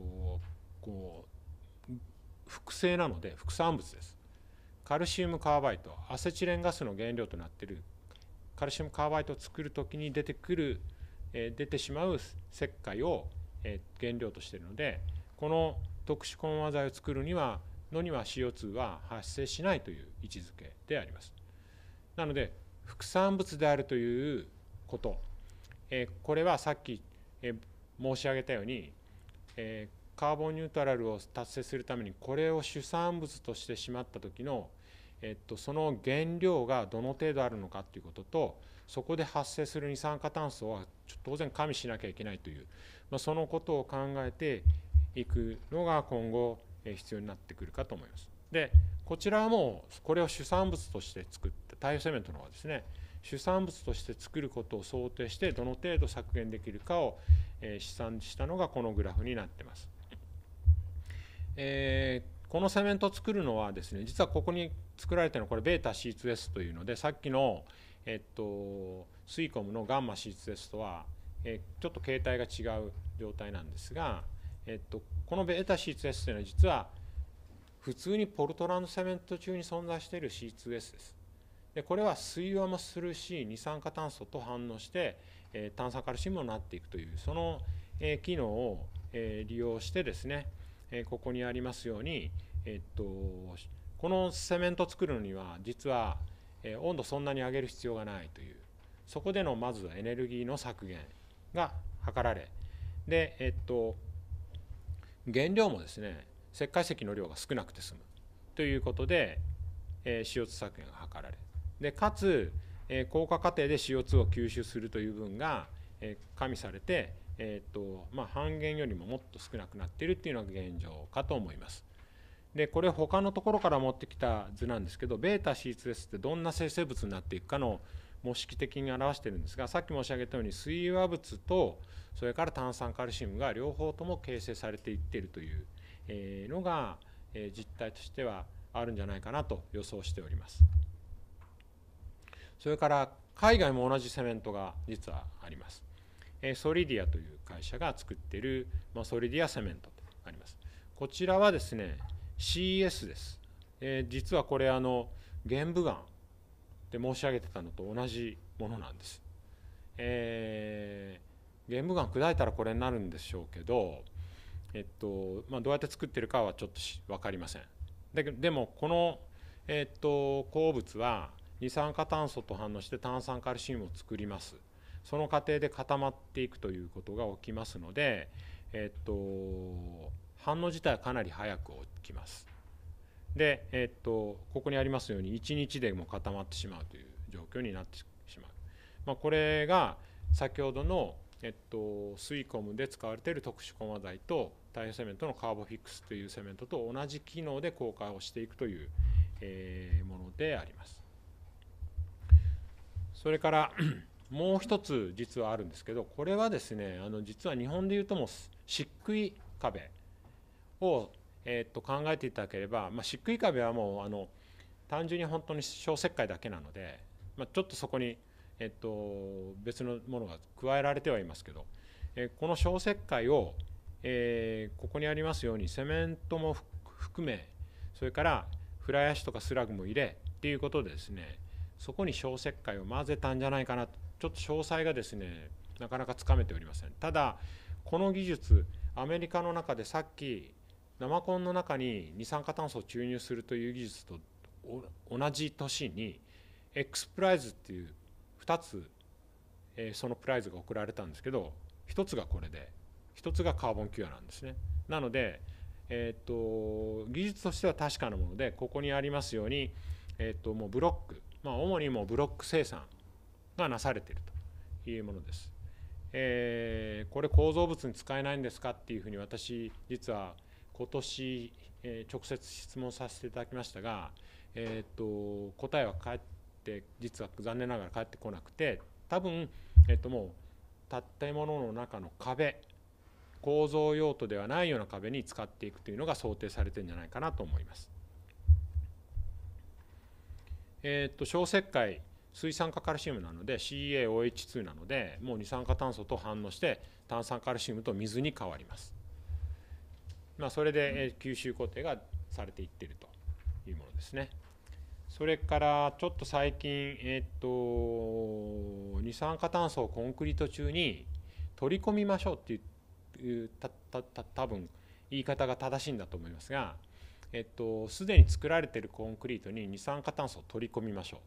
こう複製なので副産物ですカルシウムカーバイトアセチレンガスの原料となっているカルシウムカーバイトを作る時に出てくる出てしまう石灰を原料としているのでこの特殊混和剤を作るにはのには CO2 は発生しないという位置づけであります。なので副産物であるということ、えこれはさっき、え申し上げたように、えカーボンニュートラルを達成するためにこれを主産物としてしまった時の、えっと、その原料がどの程度あるのかということとそこで発生する二酸化炭素は当然加味しなきゃいけないという、まあ、そのことを考えていくのが今後必要になってくるかと思います。でこちらはもうこれを主産物として作って太陽セメントの方はですね主産物として作ることを想定してどの程度削減できるかを試算したのがこのグラフになってます。えー、このセメントを作るのはですね実はここに作られてるのはこれベータ C2S というのでさっきの、えっと、スイコムのガンマ手術テスとは、えちょっと形態が違う状態なんですが、えっと、このベータ C2S というのは実は普通にポルトランドセメント中に存在している C2S です。でこれは水和もするし二酸化炭素と反応して、え炭酸カルシウムになっていくというその、え機能を、え利用してですね、えここにありますように、えっと、このセメントを作るのには実はえ温度そんなに上げる必要がないというそこでのまずエネルギーの削減が図られでえっと原料もですね石灰石の量が少なくて済むということで、え CO2 削減が図られでかつ、え硬化過程で CO2 を吸収するという分が、え加味されて、えっとまあ、半減よりももっと少なくなっているっていうのが現状かと思います。でこれ他のところから持ってきた図なんですけど βC2S ってどんな生成物になっていくかの模式的に表してるんですがさっき申し上げたように水和物とそれから炭酸カルシウムが両方とも形成されていってるというのが実態としてはあるんじゃないかなと予想しております。それから海外も同じセメントが実はあります。ソリディアという会社が作っているソリディアセメントとあります。こちらはですね c s です、えー、実はこれあの玄武岩で申し上げてたのと同じものなんです、えー、玄武岩砕いたらこれになるんでしょうけどえっとまあ、どうやって作ってるかはちょっと分かりませんだけどでもこの、えっと、鉱物は二酸化炭素と反応して炭酸カルシウムを作りますその過程で固まっていくということが起きますのでえっと反応自体はかなり早く起きます。で、えっとここにありますように1日でも固まってしまうという状況になってしまう。まあ、これが先ほどの、えっと、スイコムで使われている特殊駒剤と太陽セメントのカーボフィックスというセメントと同じ機能で硬化をしていくという、えー、ものであります。それから もう一つ実はあるんですけどこれはですねあの実は日本でいうとも漆喰壁を、えー、と考えていただければ、まあ、漆喰壁はもうあの単純に本当に小石灰だけなので、まあ、ちょっとそこに、えー、と別のものが加えられてはいますけど、えー、この小石灰を、えー、ここにありますようにセメントも含めそれからフライアシとかスラグも入れっていうことでですねそこに小石灰を混ぜたんじゃないかなとちょっと詳細がですねなかなかつかめておりませんただこの技術アメリカの中でさっき生コンの中に二酸化炭素を注入するという技術と同じ年に X プライズっていう2つ、えそのプライズが贈られたんですけど1つがこれで1つがカーボンキュアなんですね。なので、えっ、と技術としては確かなものでここにありますように、えっ、ともうブロック、まあ、主にもうブロック生産がなされているというものです。えこれ構造物に使えないんですかっていうふうに私実は今年、えー、直接質問させていただきましたが、えー、っと答えは返って実は残念ながら返ってこなくて多分、えー、っともう建物の中の壁構造用途ではないような壁に使っていくというのが想定されてるんじゃないかなと思います。えー、っと小石灰水酸化カルシウムなので CaOH2 なのでもう二酸化炭素と反応して炭酸カルシウムと水に変わります。まあ、それで吸収工程がされていってるというものですね。それからちょっと最近、えっと二酸化炭素をコンクリート中に取り込みましょうっていうたたた多分言い方が正しいんだと思いますがすで、えっと、既に作られてるコンクリートに二酸化炭素を取り込みましょ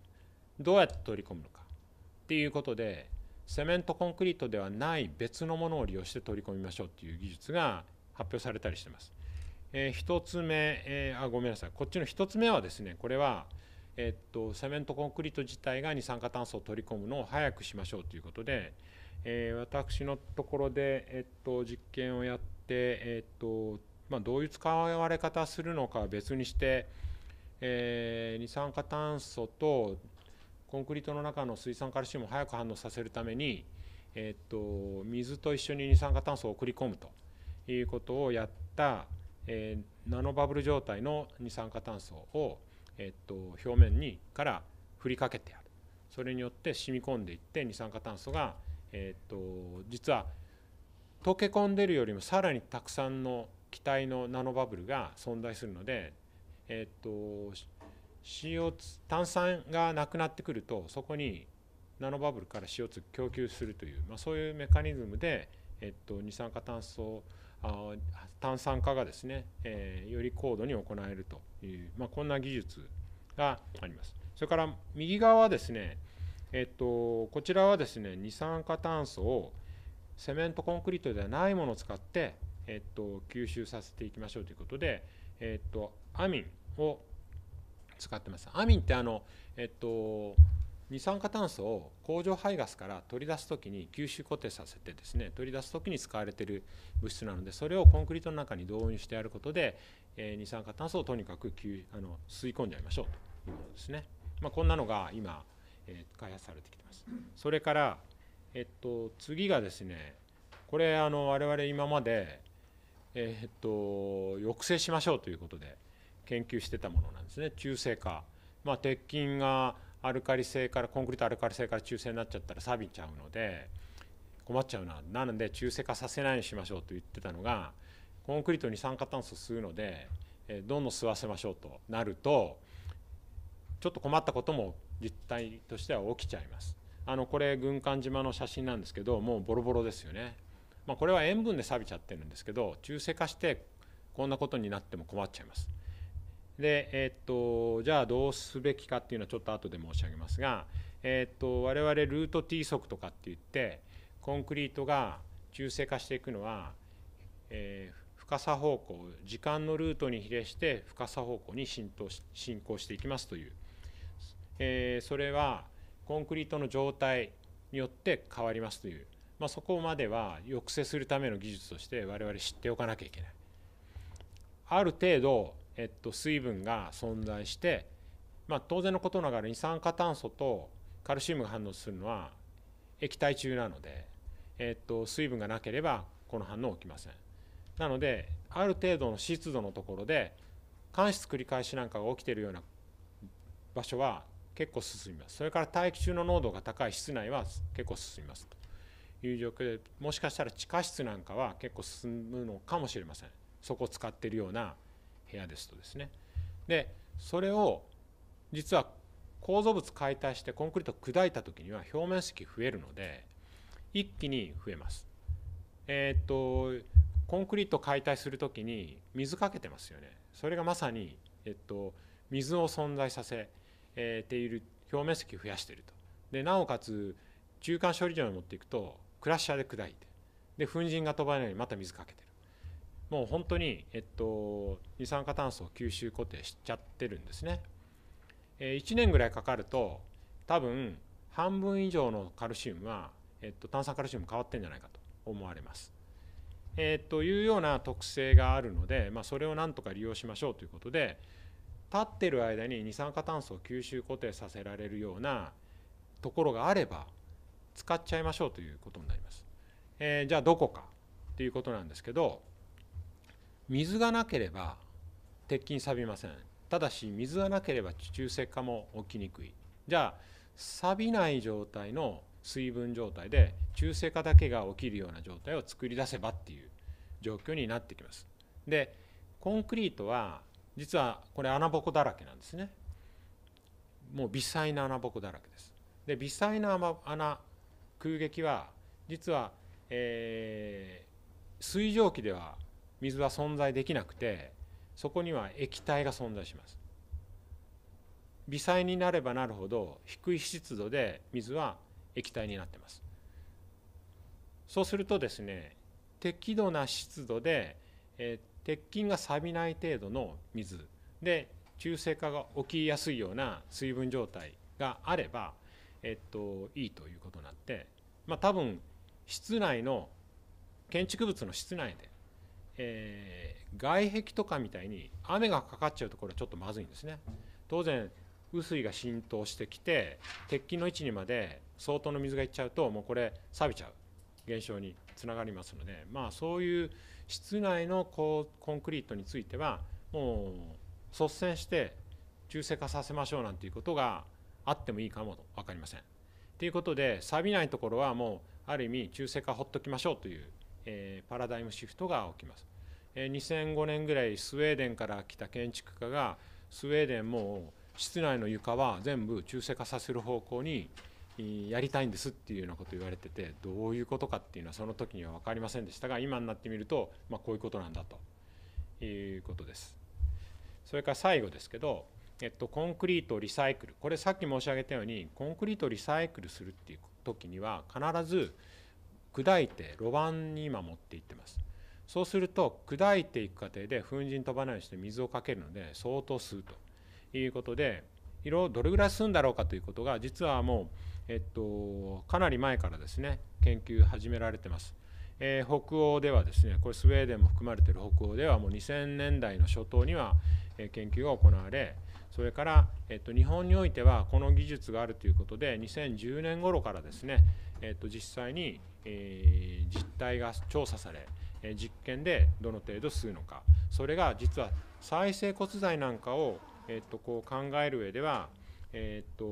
うどうやって取り込むのかっていうことでセメントコンクリートではない別のものを利用して取り込みましょうっていう技術が発表されたりしてます。えー、1つ目、えー、あごめんなさい、こっちの1つ目はですね、これは、えっとセメントコンクリート自体が二酸化炭素を取り込むのを早くしましょうということで、えー、私のところで、えっと、実験をやって、えっとまあ、どういう使われ方するのかは別にして、えー、二酸化炭素とコンクリートの中の水酸カルシウムを早く反応させるために、えっと、水と一緒に二酸化炭素を送り込むと。いうことをやった、えー、ナノバブル状態の二酸化炭素を、えっと、表面にから振りかけてやるそれによって染み込んでいって二酸化炭素が、えっと、実は溶け込んでるよりもさらにたくさんの気体のナノバブルが存在するので、えっと、CO2 炭酸がなくなってくるとそこにナノバブルから CO2 供給するという、まあ、そういうメカニズムで、えっと、二酸化炭素炭酸化がですね、えより高度に行えるという、まあ、こんな技術があります。それから右側はですね、えっと、こちらはですね二酸化炭素をセメントコンクリートではないものを使って、えっと、吸収させていきましょうということで、えっと、アミンを使ってます。アミンってあの、えっと二酸化炭素を工場排ガスから取り出す時に吸収固定させてですね取り出す時に使われている物質なのでそれをコンクリートの中に導入してやることで、えー、二酸化炭素をとにかく吸あの吸い込んじゃいましょうというものですね、まあ、こんなのが今、えー、開発されてきてますそれから、えっと、次がですねこれあの我々今まで、えー、っと抑制しましょうということで研究してたものなんですね中性化、まあ、鉄筋がアルカリ性からコンクリートアルカリ性から中性になっちゃったら錆びちゃうので困っちゃうななので中性化させないようにしましょうと言ってたのがコンクリート二酸化炭素吸うのでどんどん吸わせましょうとなるとちょっと困ったことも実態としては起きちゃいます。あのこれ軍艦島の写真なんですけどもうボロボロですよね。まあ、これは塩分で錆びちゃってるんですけど中性化してこんなことになっても困っちゃいます。で、えっと、じゃあどうすべきかっていうのはちょっと後で申し上げますが、えっと、我々ルート T 速とかって言ってコンクリートが中性化していくのは、えー、深さ方向時間のルートに比例して深さ方向に浸透し進行していきますという、えー、それはコンクリートの状態によって変わりますという、まあ、そこまでは抑制するための技術として我々知っておかなきゃいけない。ある程度えっと、水分が存在して、まあ、当然のことながら二酸化炭素とカルシウムが反応するのは液体中なので、えっと、水分がなければこの反応起きません。なのである程度の湿度のところで間質繰り返しなんかが起きてるような場所は結構進みますそれから大気中の濃度が高い室内は結構進みますという状況でもしかしたら地下室なんかは結構進むのかもしれませんそこを使ってるような部屋ですとですねでそれを実は構造物解体してコンクリート砕いた時には表面積増えるので一気に増えますえっ、とコンクリート解体する時に水かけてますよねそれがまさに、えっと、水を存在させている表面積を増やしているとでなおかつ中間処理場に持っていくとクラッシャーで砕いてで粉塵が飛ばないようにまた水かけてるもう本当に、えっと、二酸化炭素を吸収固定しちゃってるんですね。えー、1年ぐらいかかると多分半分以上のカルシウムは、えっと、炭酸カルシウム変わってんじゃないかと思われます。えー、というような特性があるので、まあ、それをなんとか利用しましょうということで立ってる間に二酸化炭素を吸収固定させられるようなところがあれば使っちゃいましょうということになります。えー、じゃあどこかということなんですけど水がなければ鉄筋錆びませんただし水がなければ地中石化も起きにくいじゃあ錆びない状態の水分状態で中性化だけが起きるような状態を作り出せばっていう状況になってきますでコンクリートは実はこれ穴ぼこだらけなんですねもう微細な穴ぼこだらけですで微細な穴空撃は実は、えー、水蒸気では水は存在できなくてそこには液体が存在します微細になればなるほど低い湿度で水は液体になってますそうするとですね適度な湿度で、えー、鉄筋が錆びない程度の水で中性化が起きやすいような水分状態があれば、えっと、いいということになって、まあ、多分室内の建築物の室内でえー、外壁とかみたいに雨がかかっちゃうところはちょっとまずいんですね当然雨水が浸透してきて鉄筋の位置にまで相当の水がいっちゃうともうこれ錆びちゃう現象につながりますのでまあそういう室内のココンクリートについてはもう率先して中性化させましょうなんていうことがあってもいいかも分かりません。ということで錆びないところはもうある意味中性化ほっときましょうというえー、パラダイムシフトが起きます、えー、2005年ぐらいスウェーデンから来た建築家がスウェーデンも室内の床は全部中性化させる方向にやりたいんですっていうようなこと言われててどういうことかっていうのはその時には分かりませんでしたが今になってみると、まあ、こういうことなんだということですそれから最後ですけど、えっと、コンクリートをリサイクルこれさっき申し上げたようにコンクリートをリサイクルするっていう時には必ず砕いて炉盤に今持っていってますそうすると砕いていく過程で粉塵飛ばないようにして水をかけるので相当吸うということで色どれぐらい吸うんだろうかということが実はもう、えっと、かなり前からですね研究始められてます、えー、北欧ではですねこれスウェーデンも含まれている北欧ではもう2000年代の初頭には研究が行われそれから、えっと、日本においてはこの技術があるということで2010年頃からですね、えっと、実際に、えー、実態が調査され実験でどの程度吸うのかそれが実は再生骨材なんかを、えっと、こう考える上では、えっと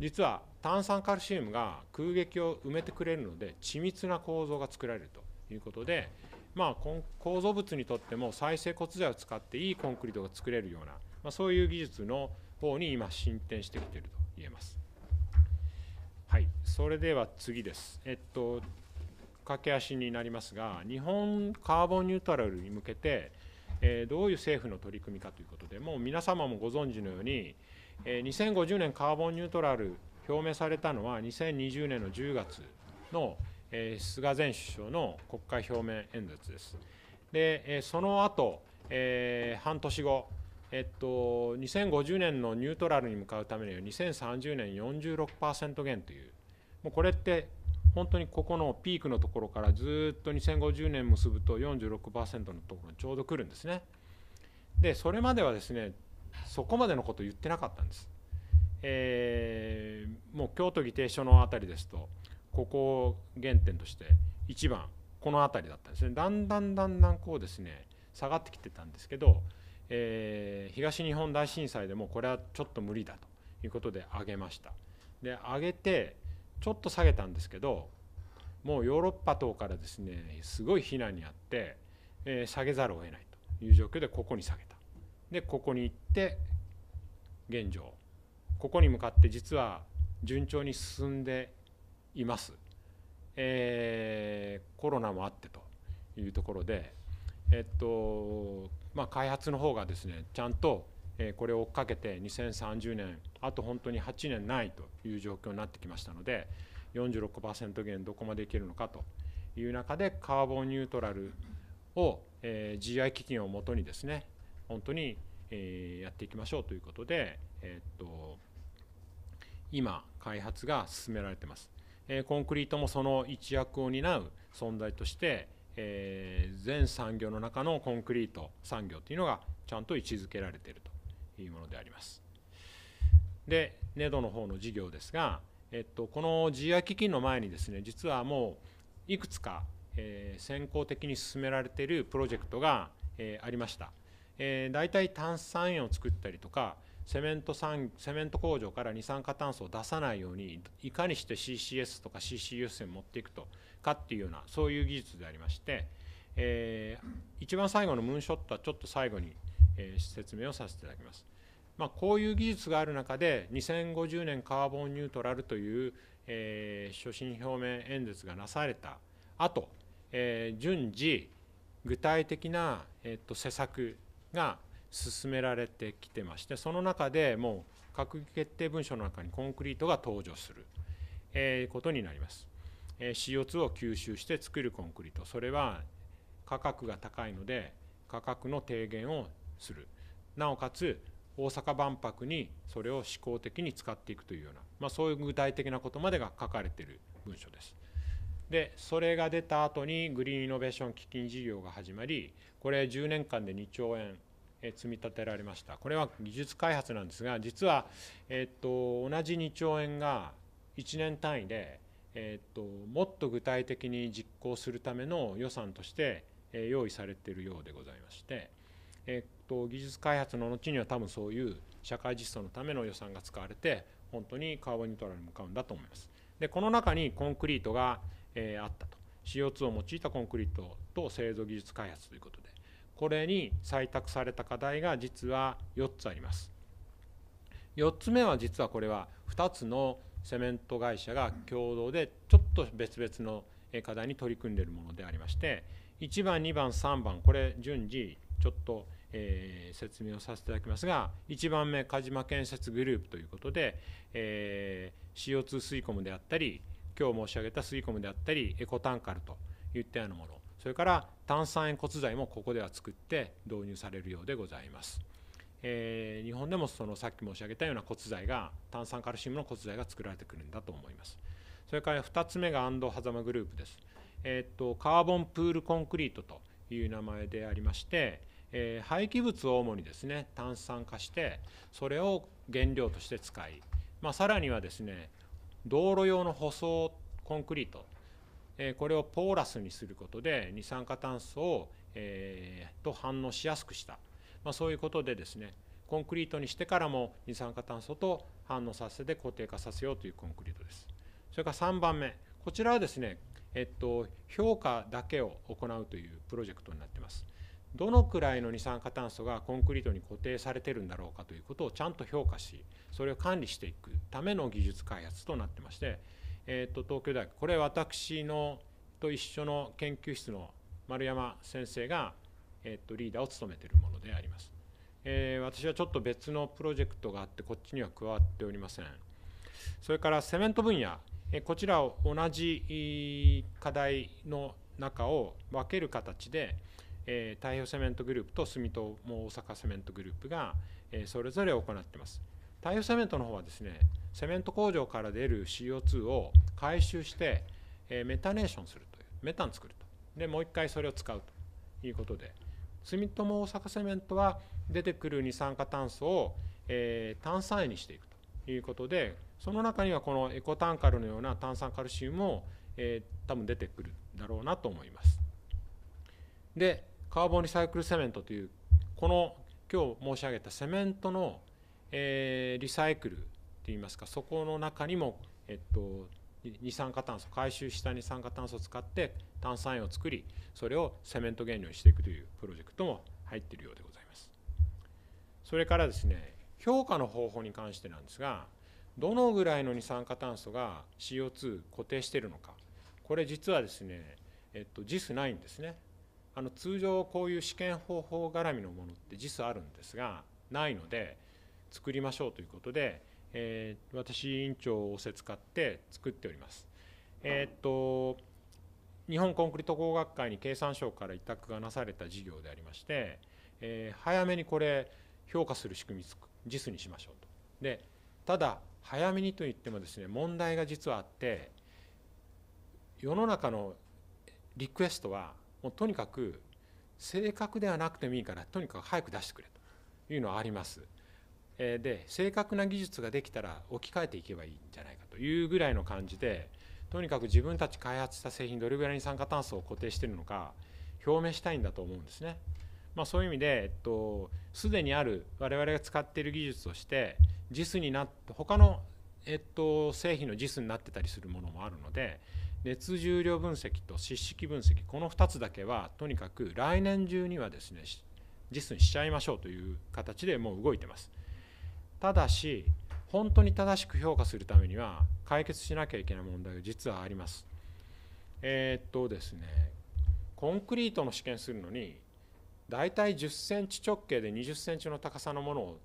実は炭酸カルシウムが空撃を埋めてくれるので緻密な構造が作られるということで、まあ、構造物にとっても再生骨材を使っていいコンクリートが作れるようなまあ、そういう技術の方に今進展してきていると言えます。はい、それでは次です。えっと駆け足になりますが、日本カーボンニュートラルに向けて、えー、どういう政府の取り組みかということで、もう皆様もご存知のように、えー、2050年カーボンニュートラル表明されたのは2020年の10月の、えー、菅前首相の国会表明演説です。で、えー、その後、えー、半年後えっと、2050年のニュートラルに向かうためには2030年46%減というもうこれって本当にここのピークのところからずっと2050年結ぶと46%のところにちょうど来るんですね。でそれまではですねそこまでのこと言ってなかったんです。えー、もう京都議定書の辺りですとここを原点として1番この辺りだったんですねだんだんだんだんこうですね下がってきてたんですけどえー、東日本大震災でもこれはちょっと無理だということで上げましたで上げてちょっと下げたんですけどもうヨーロッパ等からですねすごい非難にあって、えー、下げざるを得ないという状況でここに下げたでここに行って現状ここに向かって実は順調に進んでいます、えー、コロナもあってというところでえっとまあ、開発の方がですねちゃんとこれを追っかけて2030年あと本当に8年ないという状況になってきましたので46%減どこまでいけるのかという中でカーボンニュートラルを、えー、GI 基金をもとにですね本当に、えー、やっていきましょうということで、えー、っと今開発が進められています、えー、コンクリートもその一役を担う存在としてえー、全産業の中のコンクリート産業というのがちゃんと位置づけられているというものであります。で、ネドの方の事業ですが、えっと、この g ア基金の前にですね、実はもういくつか、えー、先行的に進められているプロジェクトが、えー、ありました。えー、大体炭酸塩を作ったりとか、セメント産セメント工場から二酸化炭素を出さないようにいかにして CCS とか CCUS に持っていくとかっていうようなそういう技術でありまして、えー、一番最後のムーンショットはちょっと最後に、えー、説明をさせていただきます。まあ、こういう技術がある中で2050年カーボンニュートラルという、えー、所信表明演説がなされたあと、えー、順次具体的な、えー、っと施策が進められてきてましてその中でもう閣議決定文書の中にコンクリートが登場する、えー、ことになります。CO2 を吸収して作るコンクリートそれは価格が高いので価格の低減をするなおかつ大阪万博にそれを試行的に使っていくというような、まあ、そういう具体的なことまでが書かれている文書です。でそれが出た後にグリーンイノベーション基金事業が始まりこれ10年間で2兆円積み立てられましたこれは技術開発なんですが実は、えっと、同じ2兆円が1年単位でえーと、もっと具体的に実行するための予算として、えー、用意されているようでございまして、えーと、と技術開発の後には多分そういう社会実装のための予算が使われて本当にカーボンニュートラルに向かうんだと思います。でこの中にコンクリートが、えー、あったと CO2 を用いたコンクリートと製造技術開発ということでこれに採択された課題が実は4つあります。4つ目は実はこれは2つのセメント会社が共同でちょっと別々の課題に取り組んでいるものでありまして1番2番3番これ順次ちょっと、え説明をさせていただきますが1番目鹿島建設グループということで、え CO2 吸い込むであったり今日申し上げた吸い込むであったりエコタンカルといったようなものそれから炭酸塩骨材もここでは作って導入されるようでございます。えー、日本でもそのさっき申し上げたような骨材が炭酸カルシウムの骨材が作られてくるんだと思いますそれから2つ目がアンド間グループです、えー、っとカーボンプールコンクリートという名前でありまして、えー、廃棄物を主にですね炭酸化してそれを原料として使い、まあ、さらにはですね道路用の舗装コンクリート、えー、これをポーラスにすることで二酸化炭素を、えー、と反応しやすくしたまあ、そういうことでですねコンクリートにしてからも二酸化炭素と反応させて固定化させようというコンクリートですそれから3番目こちらはですね、えっと、評価だけを行うというプロジェクトになってますどのくらいの二酸化炭素がコンクリートに固定されてるんだろうかということをちゃんと評価しそれを管理していくための技術開発となってまして、えっと東京大学これ私のと一緒の研究室の丸山先生がえっと、リーダーを務めているものであります、えー、私はちょっと別のプロジェクトがあってこっちには加わっておりませんそれからセメント分野、えー、こちらを同じ課題の中を分ける形で、えー、太平セメントグループと住友大阪セメントグループが、えー、それぞれ行っています太平セメントの方はですねセメント工場から出る CO2 を回収して、えー、メタネーションするというメタン作るとでもう一回それを使うということで、住友大阪セメントは出てくる二酸化炭素を、えー、炭酸塩にしていくということでその中にはこのエコタンカルのような炭酸カルシウムも、えー、多分出てくるだろうなと思います。でカーボンリサイクルセメントというこの今日申し上げたセメントの、えー、リサイクルといいますかそこの中にも、えっと、二酸化炭素回収した二酸化炭素を使って炭酸塩を作りそれをセメント原料にしていくというプロジェクトも入っているようでございますそれからですね評価の方法に関してなんですがどのぐらいの二酸化炭素が CO2 固定しているのかこれ実はですね、えっと、JIS ないんですねあの通常こういう試験方法絡みのものって JIS あるんですがないので作りましょうということでえー、私委員長をせ使って作っております。えー、っと日本コンクリート工学会に経産省から委託がなされた事業でありまして、えー、早めにこれ評価する仕組み実にしましょうと。でただ早めにといってもですね問題が実はあって世の中のリクエストはもうとにかく正確ではなくてもいいからとにかく早く出してくれというのはあります。で正確な技術ができたら置き換えていけばいいんじゃないかというぐらいの感じでとにかく自分たち開発した製品どれぐらいに酸化炭素を固定してるのか表明したいんだと思うんですね。まあ、そういう意味で、えっと、すでにある我々が使っている技術として JIS になって他の、えっと、製品の JIS になってたりするものもあるので熱重量分析と湿式分析この2つだけはとにかく来年中にはですね JIS にしちゃいましょうという形でもう動いてます。ただし本当に正しく評価するためには解決しなきゃいけない問題が実はありますえー、っとですねコンクリートの試験するのに大体1 0センチ直径で2 0センチの高さのものを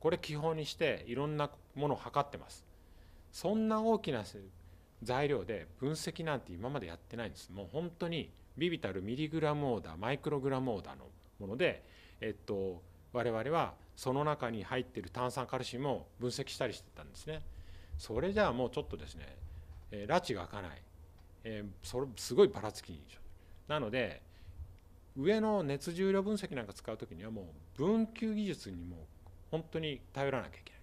これ基本にしていろんなものを測ってますそんな大きな材料で分析なんて今までやってないんですもう本当にビビたるミリグラムオーダーマイクログラムオーダーのもので、えっと、我々はその中に入ってる炭酸カルシウムを分析したりしてたんですねそれじゃあもうちょっとですね、えー、拉致が開かない、えー、それすごいばらつきなので上の熱重量分析なんか使う時にはもう分球技術にも本当に頼らなきゃいけな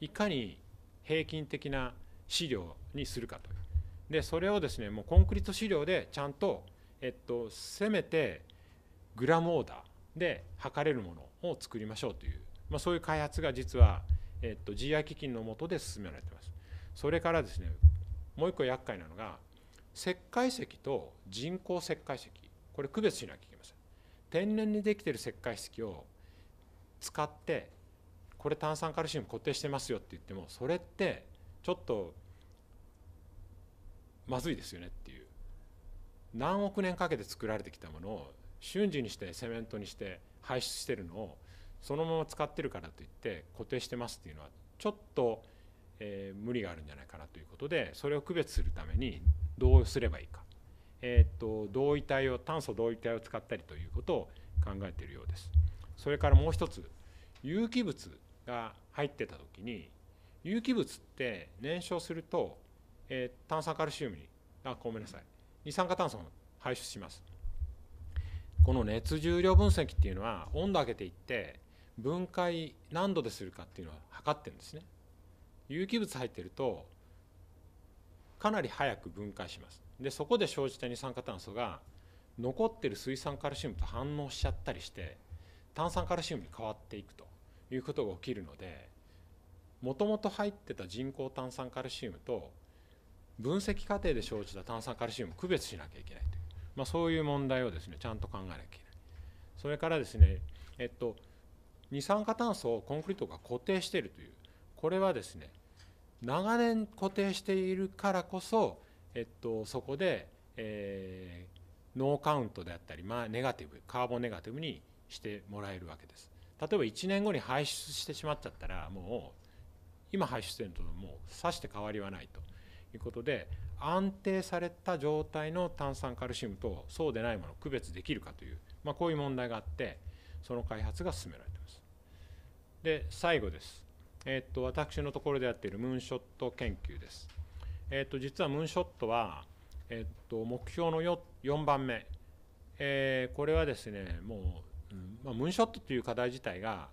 いいかに平均的な資料にするかというでそれをですねもうコンクリート資料でちゃんと、えっと、せめてグラムオーダーで測れるものを作りましょうという、まあ、そういう開発が実は、えっと、GI 基金のとで進められています。それからですねもう一個厄介なのが石灰石と人工石灰石これ区別しなきゃいけません天然にできてる石灰石を使ってこれ炭酸カルシウム固定してますよって言ってもそれってちょっとまずいですよねっていう何億年かけて作られてきたものを瞬時にしてセメントにして排出してるのをそのまま使ってるからといって固定してますっていうのはちょっと、えー、無理があるんじゃないかなということでそれを区別するためにどうすればいいか、えーと、同位体を炭素同位体を使ったりということを考えているようです。それからもう一つ有機物が入ってた時に有機物って燃焼すると、えー、炭酸カルシウムにあごめんなさい二酸化炭素を排出しますこの熱重量分析っていうのは温度上げていって分解何度でするかっていうのは測ってるんですね有機物入ってるとかなり早く分解しますでそこで生じた二酸化炭素が残ってる水酸カルシウムと反応しちゃったりして炭酸カルシウムに変わっていくということが起きるのでもともと入ってた人工炭酸カルシウムと分析過程で生じた炭酸カルシウムを区別しなきゃいけないというまあ、そういう問題をですねちゃんと考えなきゃいけないそれからですねえっと二酸化炭素をコンクリートが固定しているというこれはですね長年固定しているからこそ、えっと、そこで、えー、ノーカウントであったり、まあ、ネガティブカーボンネガティブにしてもらえるわけです例えば1年後に排出してしまっちゃったらもう今排出してるのともうさして変わりはないということで安定された状態の炭酸カルシウムとそうでないものを区別できるかという、まあ、こういう問題があってその開発が進められています。で最後です、えー、っと私のところでやっているムーンショット研究です。えー、っと実はムーンショットは、えー、っと目標の 4, 4番目、えー、これはですねもう、まあ、ムーンショットという課題自体が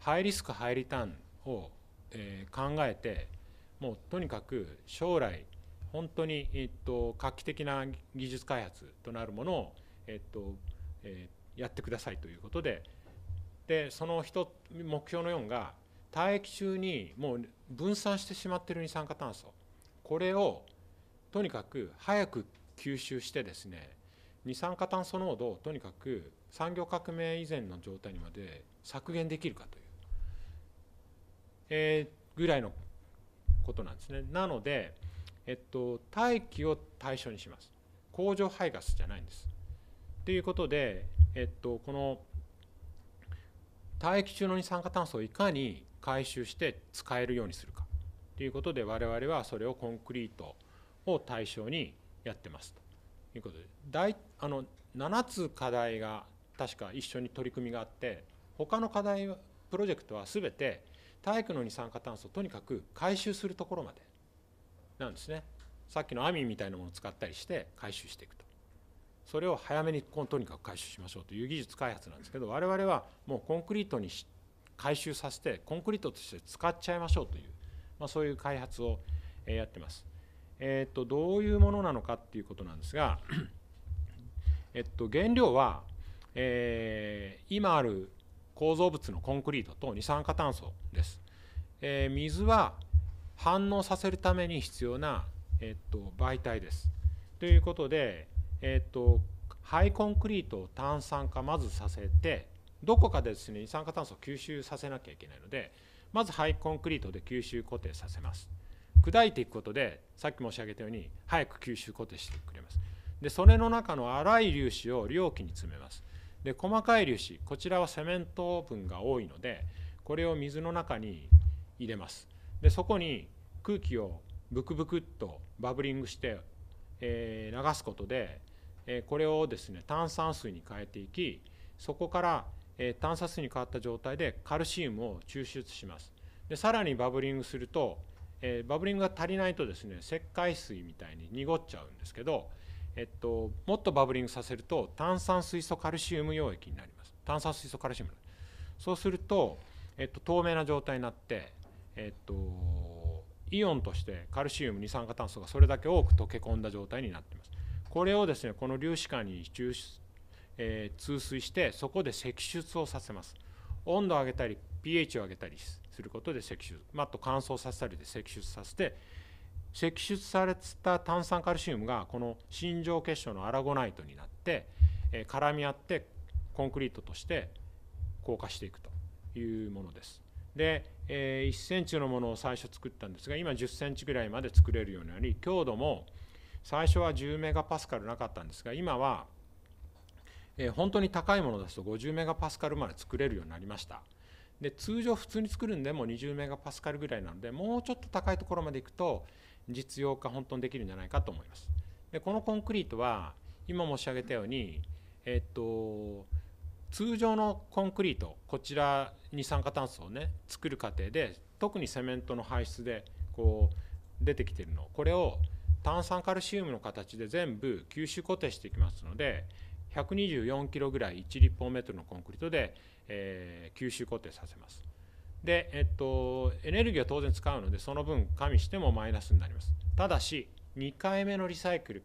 ハイリスクハイリターンを、え考えてもうとにかく将来本当に、えっと、画期的な技術開発となるものを、えっとえー、やってくださいということででその目標の4が大液中にもう分散してしまっている二酸化炭素これをとにかく早く吸収してですね二酸化炭素濃度をとにかく産業革命以前の状態にまで削減できるかという、えー、ぐらいのことなんですねなので、えっと、大気を対象にします工場排ガスじゃないんですということで、えっと、この大気中の二酸化炭素をいかに回収して使えるようにするかということで我々はそれをコンクリートを対象にやってますということで大あの7つ課題が確か一緒に取り組みがあって他の課題プロジェクトは全て体育の二酸化炭素をとにかく回収するところまでなんですねさっきの網みたいなものを使ったりして回収していくとそれを早めにとにかく回収しましょうという技術開発なんですけど我々はもうコンクリートに回収させてコンクリートとして使っちゃいましょうという、まあ、そういう開発をやってます。えっ、とどういうものなのかっていうことなんですが、えっと、原料は、えー、今ある構造物のコンクリートと二酸化炭素です。えー、水は反応させるために必要な、えっと、媒体です。ということで、えっと、廃コンクリートを炭酸化まずさせてどこかでですね二酸化炭素を吸収させなきゃいけないのでまず廃コンクリートで吸収固定させます砕いていくことでさっき申し上げたように早く吸収固定してくれますでそれの中の粗い粒子を容器に詰めますで細かい粒子こちらはセメント分が多いのでこれを水の中に入れますでそこに空気をブクブクっとバブリングして、えー、流すことで、えー、これをですね炭酸水に変えていきそこから、えー、炭酸水に変わった状態でカルシウムを抽出しますでさらにバブリングすると、えバブリングが足りないとですね石灰水みたいに濁っちゃうんですけどえっと、もっとバブリングさせると炭酸水素カルシウム溶液になります炭酸水素カルシウムそうすると、えっと、透明な状態になって、えっと、イオンとしてカルシウム二酸化炭素がそれだけ多く溶け込んだ状態になっていますこれをですねこの粒子間に抽えー、通水してそこで析出をさせます温度を上げたり pH を上げたりすることで積出、まあ、と乾燥させたりで積出させて析出された炭酸カルシウムがこの心情結晶のアラゴナイトになって、え絡み合ってコンクリートとして硬化していくというものです。で、え1 c m のものを最初作ったんですが今1 0ンチぐらいまで作れるようになり強度も最初は10メガパスカルなかったんですが今は、え本当に高いものですと50メガパスカルまで作れるようになりました。で通常普通に作るんでも20メガパスカルぐらいなのでもうちょっと高いところまでいくと実用化本当にできるんじゃないかと思います。でこのコンクリートは今申し上げたように、えっと、通常のコンクリートこちら二酸化炭素をね作る過程で特にセメントの排出でこう出てきてるのこれを炭酸カルシウムの形で全部吸収固定していきますので124キロぐらい1立方メートルのコンクリートで、えー、吸収固定させます。で、えっと、エネルギーは当然使うのでその分加味してもマイナスになりますただし2回目のリサイクル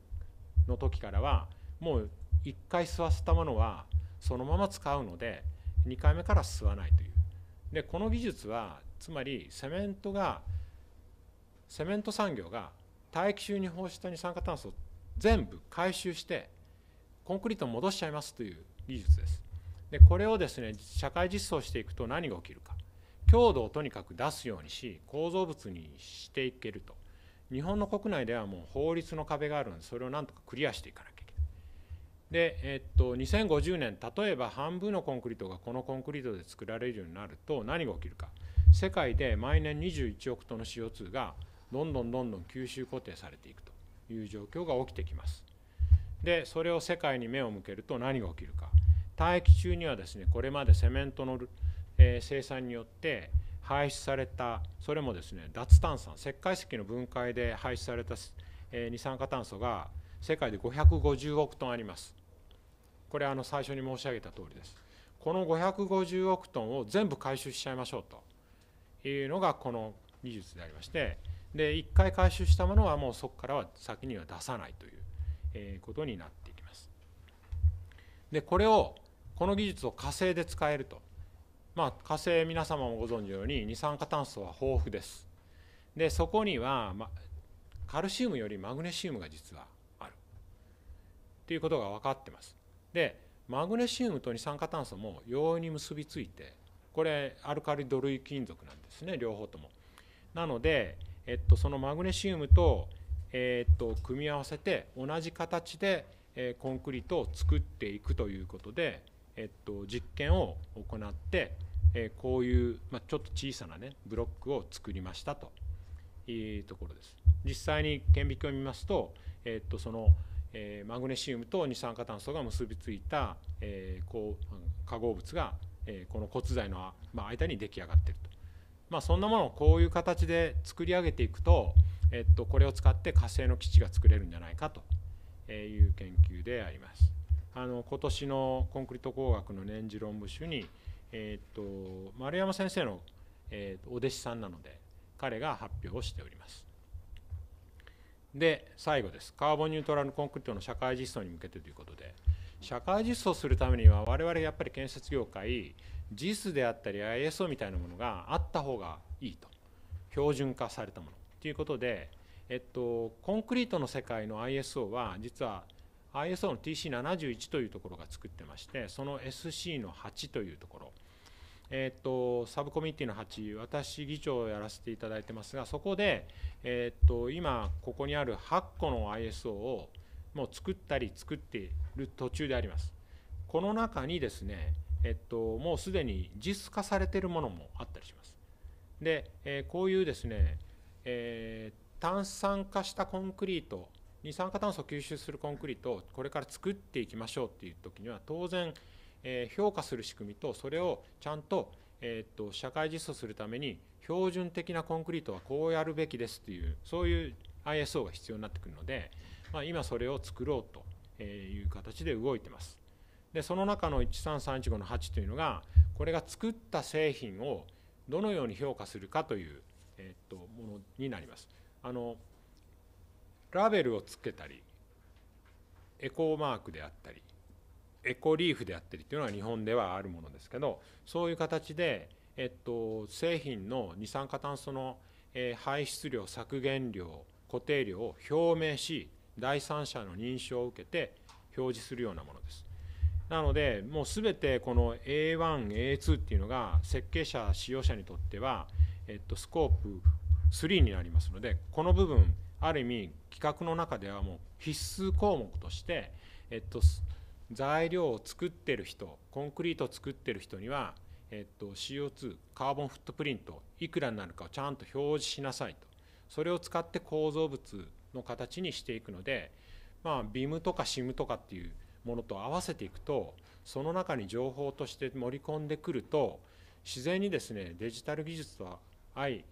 の時からはもう1回吸わせたものはそのまま使うので2回目から吸わないというでこの技術はつまりセメントがセメント産業が大気中に放出した二酸化炭素を全部回収してコンクリートを戻しちゃいますという技術ですでこれをですね社会実装していくと何が起きるか強度をとにかく出すようにし構造物にしていけると日本の国内ではもう法律の壁があるのでそれをなんとかクリアしていかなきゃいけないで、えっと、2050年例えば半分のコンクリートがこのコンクリートで作られるようになると何が起きるか世界で毎年21億トンの CO2 がどんどんどんどん吸収固定されていくという状況が起きてきますでそれを世界に目を向けると何が起きるか大気中にはですねこれまでセメントのえ生産によって排出されたそれもですね脱炭酸石灰石の分解で排出された、え二酸化炭素が世界で550億トンありますこれあの最初に申し上げた通りですこの550億トンを全部回収しちゃいましょうというのがこの技術でありましてで1回回収したものはもうそこからは先には出さないという、えことになっていきますでこれをこの技術を火星で使えるとまあ、火星皆様もご存知のように二酸化炭素は豊富ですでそこには、ま、カルシウムよりマグネシウムが実はあるということが分かってますでマグネシウムと二酸化炭素も容易に結びついてこれアルカリ土類金属なんですね両方ともなので、えっと、そのマグネシウムと,、えっと組み合わせて同じ形でコンクリートを作っていくということでえっと、実験を行って、えー、こういう、まあ、ちょっと小さなねブロックを作りましたというところです実際に顕微鏡を見ますと,、えっとそのえー、マグネシウムと二酸化炭素が結びついた、えー、こう化合物が、えー、この骨材の、まあ、間に出来上がってると、まあ、そんなものをこういう形で作り上げていくと、えっと、これを使って火星の基地が作れるんじゃないかという研究であります。あの今年のコンクリート工学の年次論文集に、えーと、丸山先生の、えーと、とお弟子さんなので彼が発表をしておりますで最後ですカーボンニュートラルコンクリートの社会実装に向けてということで社会実装するためには我々やっぱり建設業界 JIS であったり ISO みたいなものがあった方がいいと標準化されたものということで、えっと、コンクリートの世界の ISO は実は ISO の TC71 というところが作ってましてその SC の8というところえーと、サブコミュニティの8私議長をやらせていただいてますがそこで、えーと、今ここにある8個の ISO をもう作ったり作っている途中でありますこの中にですね、えーと、ともうすでに実化されているものもあったりしますで、えー、こういうですね、えー、炭酸化したコンクリート二酸化炭素を吸収するコンクリートをこれから作っていきましょうっていう時には当然、えー、評価する仕組みとそれをちゃんと,、えー、っと社会実装するために標準的なコンクリートはこうやるべきですというそういう ISO が必要になってくるので、まあ、今それを作ろうという形で動いてます。でその中の13315の8というのがこれが作った製品をどのように評価するかという、えー、っとものになります。あのラベルをつけたりエコーマークであったりエコリーフであったりというのは日本ではあるものですけどそういう形で、えっと、製品の二酸化炭素の排出量削減量固定量を表明し第三者の認証を受けて表示するようなものです。なのでもう全てこの A1A2 っていうのが設計者使用者にとっては、えっと、スコープ3になりますのでこの部分ある意味企画の中ではもう必須項目として、えっと、材料を作ってる人コンクリートを作ってる人には、えっと、CO2 カーボンフットプリントいくらになるかをちゃんと表示しなさいとそれを使って構造物の形にしていくので、まあ、ビムとかシムとかっていうものと合わせていくとその中に情報として盛り込んでくると自然にですねデジタル技術と相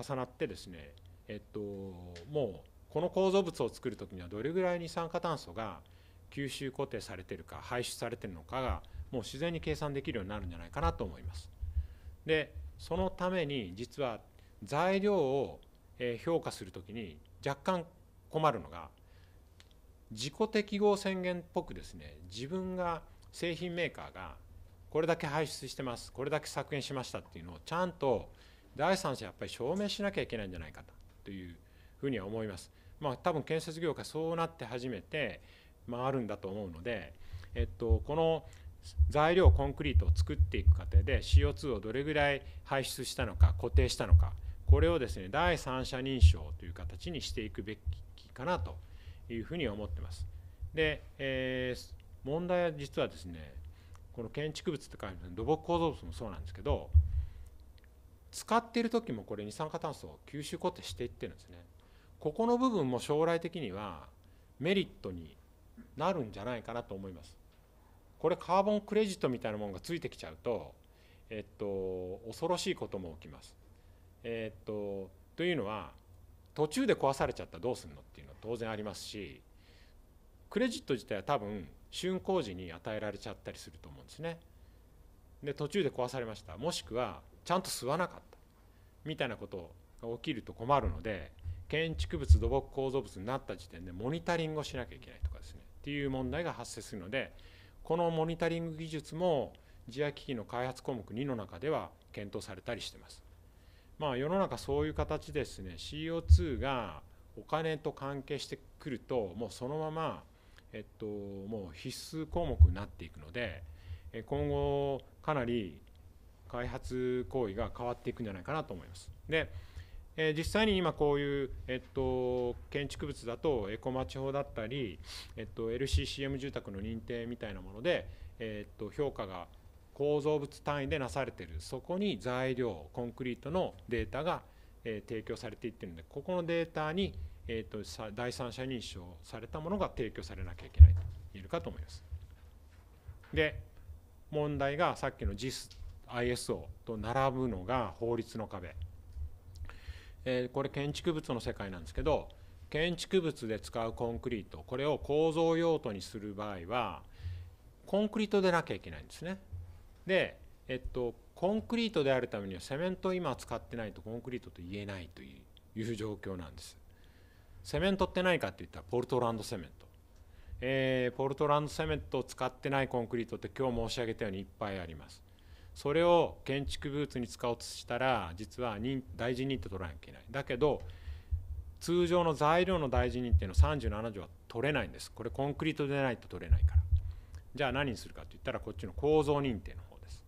重なってですねえっと、もうこの構造物を作る時にはどれぐらい二酸化炭素が吸収固定されてるか排出されてるのかがもう自然に計算できるようになるんじゃないかなと思います。でそのために実は材料を評価する時に若干困るのが自己適合宣言っぽくですね自分が製品メーカーがこれだけ排出してますこれだけ削減しましたっていうのをちゃんと第三者やっぱり証明しなきゃいけないんじゃないかとというふうには思います。まあ、多分建設業界そうなって初めて回るんだと思うので、えっと、この材料コンクリートを作っていく過程で CO2 をどれぐらい排出したのか固定したのかこれをですね第三者認証という形にしていくべきかなというふうに思ってます。で、えー、問題は実はですねこの建築物とか土木構造物もそうなんですけど使っている時もこれ二酸化炭素を吸収固定していってるんですねここの部分も将来的にはメリットになるんじゃないかなと思いますこれカーボンクレジットみたいなものがついてきちゃうとえっと恐ろしいことも起きますえっとというのは途中で壊されちゃったらどうするのっていうのは当然ありますしクレジット自体は多分竣工時に与えられちゃったりすると思うんですねで途中で壊されましたもしくはちゃんと吸わなかったみたいなことが起きると困るので建築物土木構造物になった時点でモニタリングをしなきゃいけないとかですねっていう問題が発生するのでこのモニタリング技術も自ア機器の開発項目2の中では検討されたりしてます。まあ、世の中そういう形ですね CO2 がお金と関係してくるともうそのまま、えっと、もう必須項目になっていくので今後かなり開発行為が変わっていくんじゃないかなと思います。でえ実際に今こういう、えっと、建築物だとエコマ地法だったり、えっと、LCCM 住宅の認定みたいなもので、えっと、評価が構造物単位でなされてるそこに材料コンクリートのデータが、え提供されていってるんでここのデータに、えっと、第三者認証されたものが提供されなきゃいけないと言えるかと思います。で問題がさっきの JIS ISO と並ぶのが法律の壁、えー、これ建築物の世界なんですけど建築物で使うコンクリートこれを構造用途にする場合はコンクリートでなきゃいけないんですねで、えっと、コンクリートであるためにはセメントを今使ってないとコンクリートと言えないという状況なんですセメントって何かって言ったらポルトランドセメント、えー、ポルトランドセメントを使ってないコンクリートって今日申し上げたようにいっぱいありますそれを建築ブーツに使おうとしたら実は大事認って取らなきゃいけないだけど通常の材料の大事認っていうの37条は取れないんですこれコンクリートでないと取れないからじゃあ何にするかって言ったらこっちの構造認定の方です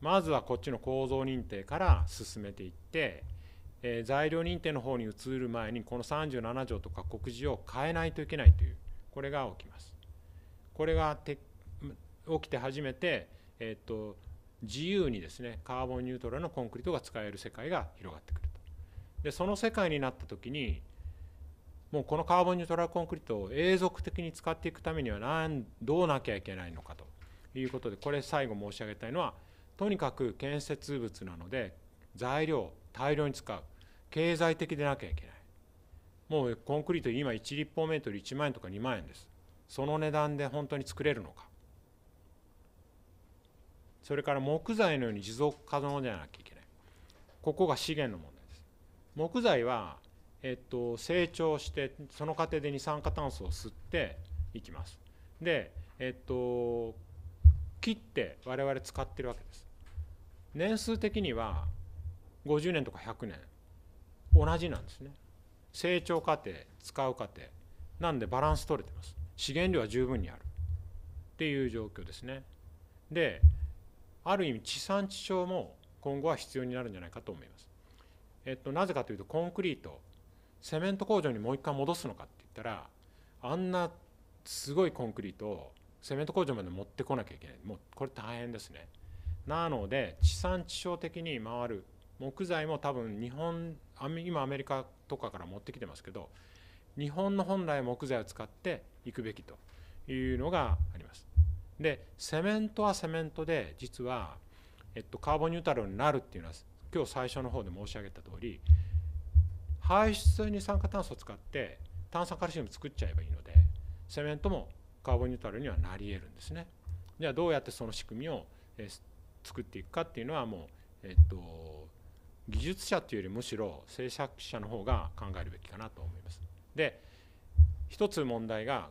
まずはこっちの構造認定から進めていって、えー、材料認定の方に移る前にこの37条とか告示を変えないといけないというこれが起きますこれが起きて初めてえっ、と自由にですねカーボンニュートラルのコンクリートが使える世界が広がってくるとでその世界になった時にもうこのカーボンニュートラルコンクリートを永続的に使っていくためにはどうなきゃいけないのかということでこれ最後申し上げたいのはとにかく建設物なので材料大量に使う経済的でなきゃいけないもうコンクリート今1立方メートル1万円とか2万円ですその値段で本当に作れるのかそれから木材のように持続可能ゃなきゃいけないここが資源の問題です木材は、えっと、成長してその過程で二酸化炭素を吸っていきますで、えっと、切って我々使ってるわけです年数的には50年とか100年同じなんですね成長過程使う過程なんでバランス取れてます資源量は十分にあるっていう状況ですねである意味地産地消も今後は必要になるんじゃないかと思います。えっと、なぜかというとコンクリートセメント工場にもう一回戻すのかって言ったらあんなすごいコンクリートをセメント工場まで持ってこなきゃいけないもうこれ大変ですね。なので地産地消的に回る木材も多分日本今アメリカとかから持ってきてますけど日本の本来木材を使っていくべきというのがあります。でセメントはセメントで実は、えっと、カーボンニュートラルになるっていうのは今日最初の方で申し上げた通り排出二酸化炭素を使って炭酸カルシウム作っちゃえばいいのでセメントもカーボンニュートラルにはなり得るんですね。じゃあどうやってその仕組みを作っていくかっていうのはもう、えっと、技術者というよりむしろ製作者の方が考えるべきかなと思います。で一つ問題が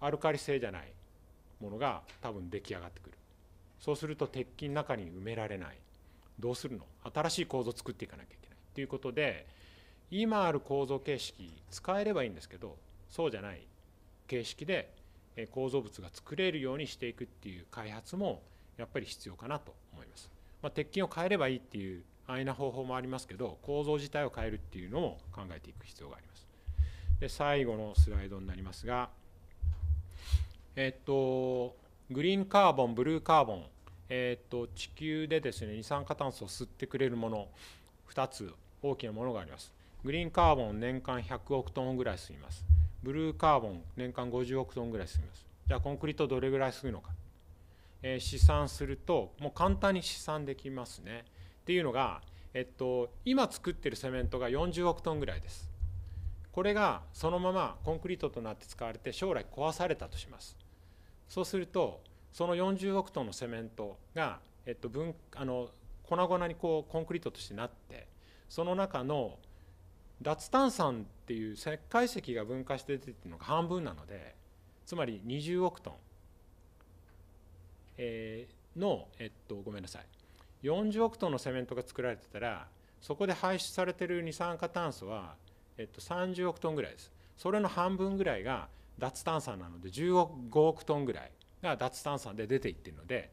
アルカリ性じゃないものが多分出来上がってくるそうすると鉄筋の中に埋められないどうするの新しい構造を作っていかなきゃいけないということで今ある構造形式使えればいいんですけどそうじゃない形式で構造物が作れるようにしていくっていう開発もやっぱり必要かなと思います。まあ、鉄筋を変えればいいっていう安易な方法もありますけど構造自体を変えるっていうのも考えていく必要があります。で最後のスライドになりますがえっと、グリーンカーボン、ブルーカーボン、えっと、地球でですね、二酸化炭素を吸ってくれるもの、2つ、大きなものがあります。グリーンカーボン、年間100億トンぐらい吸います。ブルーカーボン、年間50億トンぐらい吸います。じゃあ、コンクリートどれぐらい吸うのか。えー、試算すると、もう簡単に試算できますね。っていうのが、えっと、今作ってるセメントが40億トンぐらいです。これがそのままコンクリートとなって使われて将来壊されたとします。そうするとその40億トンのセメントが、えっと、分あの粉々にこうコンクリートとしてなってその中の脱炭酸っていう石灰石が分化して出てるのが半分なのでつまり20億トン、えー、の、えっと、ごめんなさい40億トンのセメントが作られてたらそこで排出されてる二酸化炭素は、えっと、30億トンぐらいですそれの半分ぐらいが脱炭酸なので15億トンぐらいが脱炭酸で出ていってるので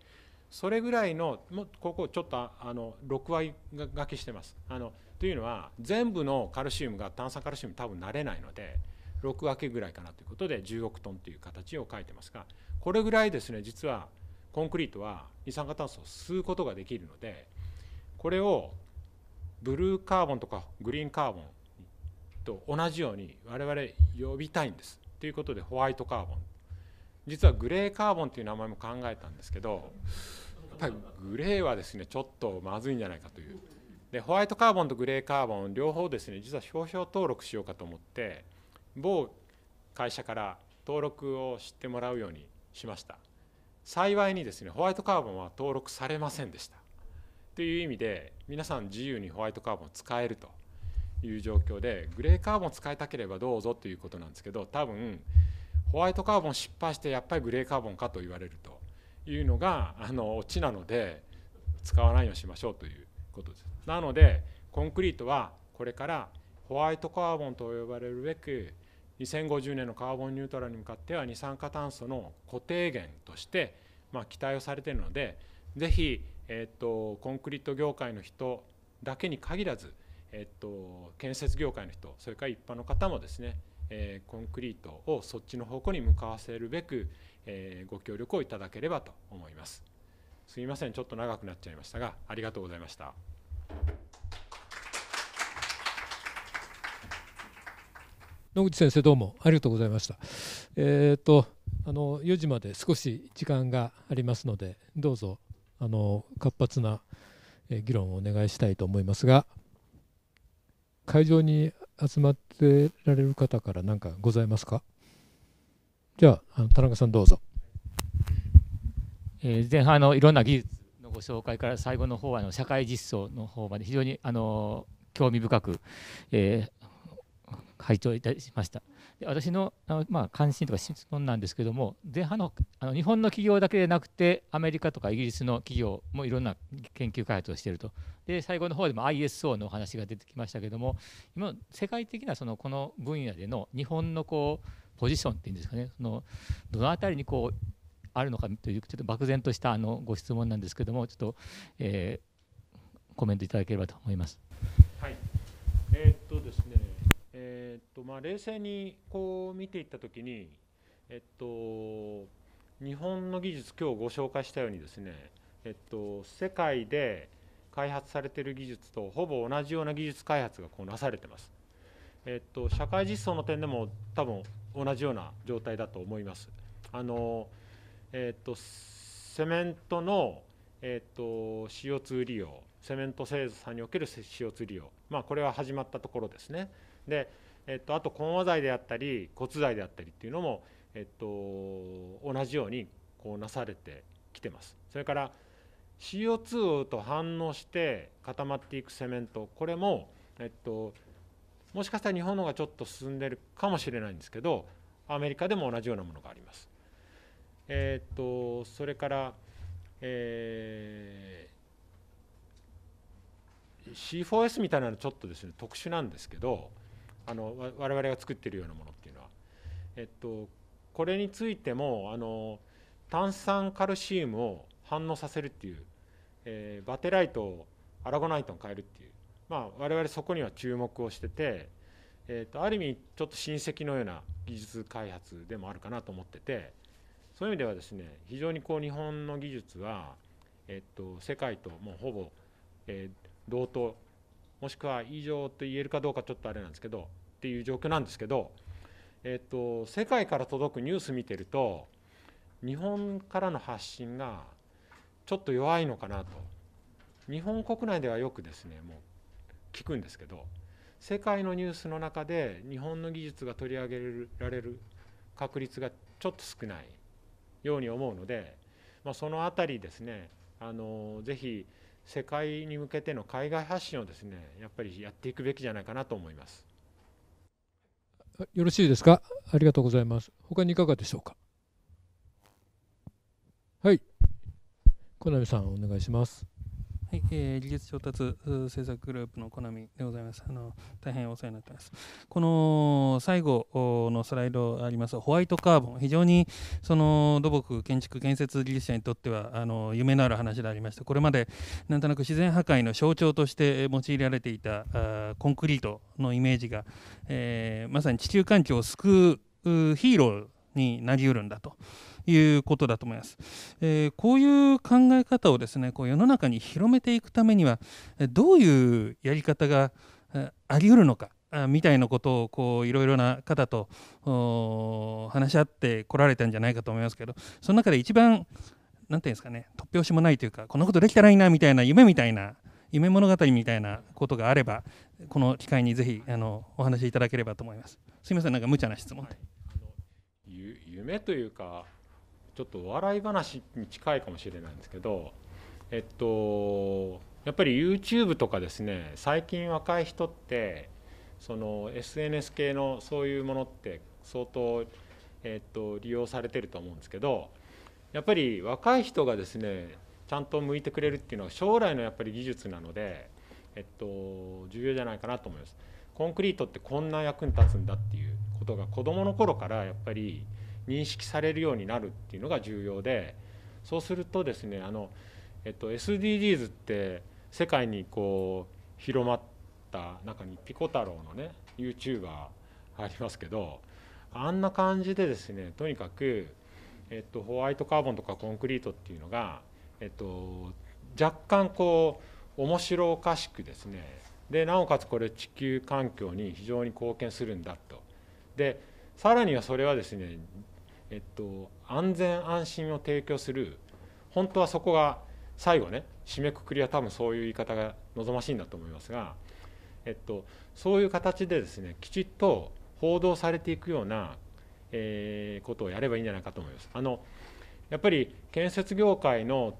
それぐらいのもここちょっとあの6割がけしてます。あのというのは全部のカルシウムが炭酸カルシウム多分慣れないので6分けぐらいかなということで10億トンという形を書いてますがこれぐらいですね実はコンクリートは二酸化炭素を吸うことができるのでこれをブルーカーボンとかグリーンカーボンと同じように我々呼びたいんです。ということでホワイトカーボン実はグレーカーボンという名前も考えたんですけどやっぱりグレーはですねちょっとまずいんじゃないかというでホワイトカーボンとグレーカーボン両方ですね実は商標登録しようかと思って某会社から登録をしてもらうようにしました幸いにですねホワイトカーボンは登録されませんでしたという意味で皆さん自由にホワイトカーボンを使えるという状況でグレーカーボン使いたければどうぞということなんですけど多分ホワイトカーボン失敗してやっぱりグレーカーボンかと言われるというのがあのオチなので使わないようにしましょうということです。なのでコンクリートはこれからホワイトカーボンと呼ばれるべく2050年のカーボンニュートラルに向かっては二酸化炭素の固定源として、まあ、期待をされているのでぜひ、えっとコンクリート業界の人だけに限らずえっと、建設業界の人それから一般の方もですね、えー、コンクリートをそっちの方向に向かわせるべく、えー、ご協力をいただければと思いますすみませんちょっと長くなっちゃいましたがありがとうございました野口先生どうもありがとうございましたえっ、ー、とあの4時まで少し時間がありますのでどうぞあの活発な議論をお願いしたいと思いますが会場に集まってられる方から何かございますかじゃあ田中さんどうぞ、えー、前半のいろんな技術のご紹介から最後の方はあの社会実装の方まで非常にあの興味深く、えー、拝聴いたしました。で私のあの、まあ、関心とか質問なんですけども前半のあの日本の企業だけでなくてアメリカとかイギリスの企業もいろんな研究開発をしているとで最後の方でも ISO の話が出てきましたけども今世界的なそのこの分野での日本のこうポジションっていうんですかねそのどの辺りにこうあるのかというちょっと漠然としたあのご質問なんですけどもちょっと、えー、コメントいただければと思います。はい、えー、っとですねえっとまあ、冷静にこう見ていった時に、えっと、日本の技術今日ご紹介したようにですね、えっと、世界で開発されている技術とほぼ同じような技術開発がこうなされてます、えっと、社会実装の点でも多分同じような状態だと思いますあの、えっと、セメントの、えっと、CO2 利用セメント製造さんにおける CO2 利用、まあ、これは始まったところですね。で、えっと、あと混和剤であったり骨材であったりっていうのも、えっと、同じようにこうなされてきてます。それから CO2 と反応して固まっていくセメントこれも、えっと、もしかしたら日本の方がちょっと進んでるかもしれないんですけどアメリカでも同じようなものがあります。えっとそれから、えー、C4S みたいなのちょっとですね特殊なんですけどあの我々が作ってるようなものっていうのは。えっと、これについてもあの炭酸カルシウムを反応させるっていう、えー、バテライトをアラゴナイトに変えるっていう、まあ、我々そこには注目をしてて、えーと、ある意味ちょっと親戚のような技術開発でもあるかなと思っててそういう意味ではですね非常にこう日本の技術は、えーと、世界ともうほぼ、えー、同等もしくは異常と言えるかどうかちょっとあれなんですけどっていう状況なんですけど、えっと、世界から届くニュース見てると日本からの発信がちょっと弱いのかなと日本国内ではよくですねもう聞くんですけど世界のニュースの中で日本の技術が取り上げられる確率がちょっと少ないように思うので、まあ、その辺りですねあのぜひ世界に向けての海外発信をですねやっぱりやっていくべきじゃないかなと思います。よろしいですかありがとうございます他にいかがでしょうかはい小波さんお願いしますはい、えー、技術調達政策グループのコナミでございます。あの大変お世話になってます。この最後のスライドありますホワイトカーボン、非常にその土木、建築、建設技術者にとってはあの夢のある話でありました。これまでなんとなく自然破壊の象徴として用いられていたあコンクリートのイメージが、えー、まさに地球環境を救うヒーローになりうるんだと。いうことだと思います。えー、こういう考え方をですねこう世の中に広めていくためにはどういうやり方がありうるのかみたいなことをこういろいろな方と話し合ってこられたんじゃないかと思いますけどその中で一番何て言うんですかね突拍子もないというかこんなことできたらいいなみたいな夢みたいな夢物語みたいなことがあればこの機会にぜひあのお話しいただければと思います。すみませんなんか無茶な質問、はい、夢というかちょっと笑い話に近いかもしれないんですけどえっとやっぱり YouTube とかですね最近若い人ってその SNS 系のそういうものって相当、えっと、利用されてると思うんですけどやっぱり若い人がですねちゃんと向いてくれるっていうのは将来のやっぱり技術なので、えっと、重要じゃないかなと思います。コンクリートってこんな役に立つんだっていうことが子どもの頃からやっぱり認識されるようになるっていうのが重要でそうするとですねあの、えっと、SDGs って世界にこう広まった中にピコ太郎のね YouTuber ありますけどあんな感じでですねとにかく、えっと、ホワイトカーボンとかコンクリートっていうのが、えっと、若干こう面白おかしくですねでなおかつこれ地球環境に非常に貢献するんだとでさらにはそれはですねえっと、安全安心を提供する本当はそこが最後ね締めくくりは多分そういう言い方が望ましいんだと思いますが、えっと、そういう形でですねきちっと報道されていくような、えー、ことをやればいいんじゃないかと思います。あのやっぱり建設業界の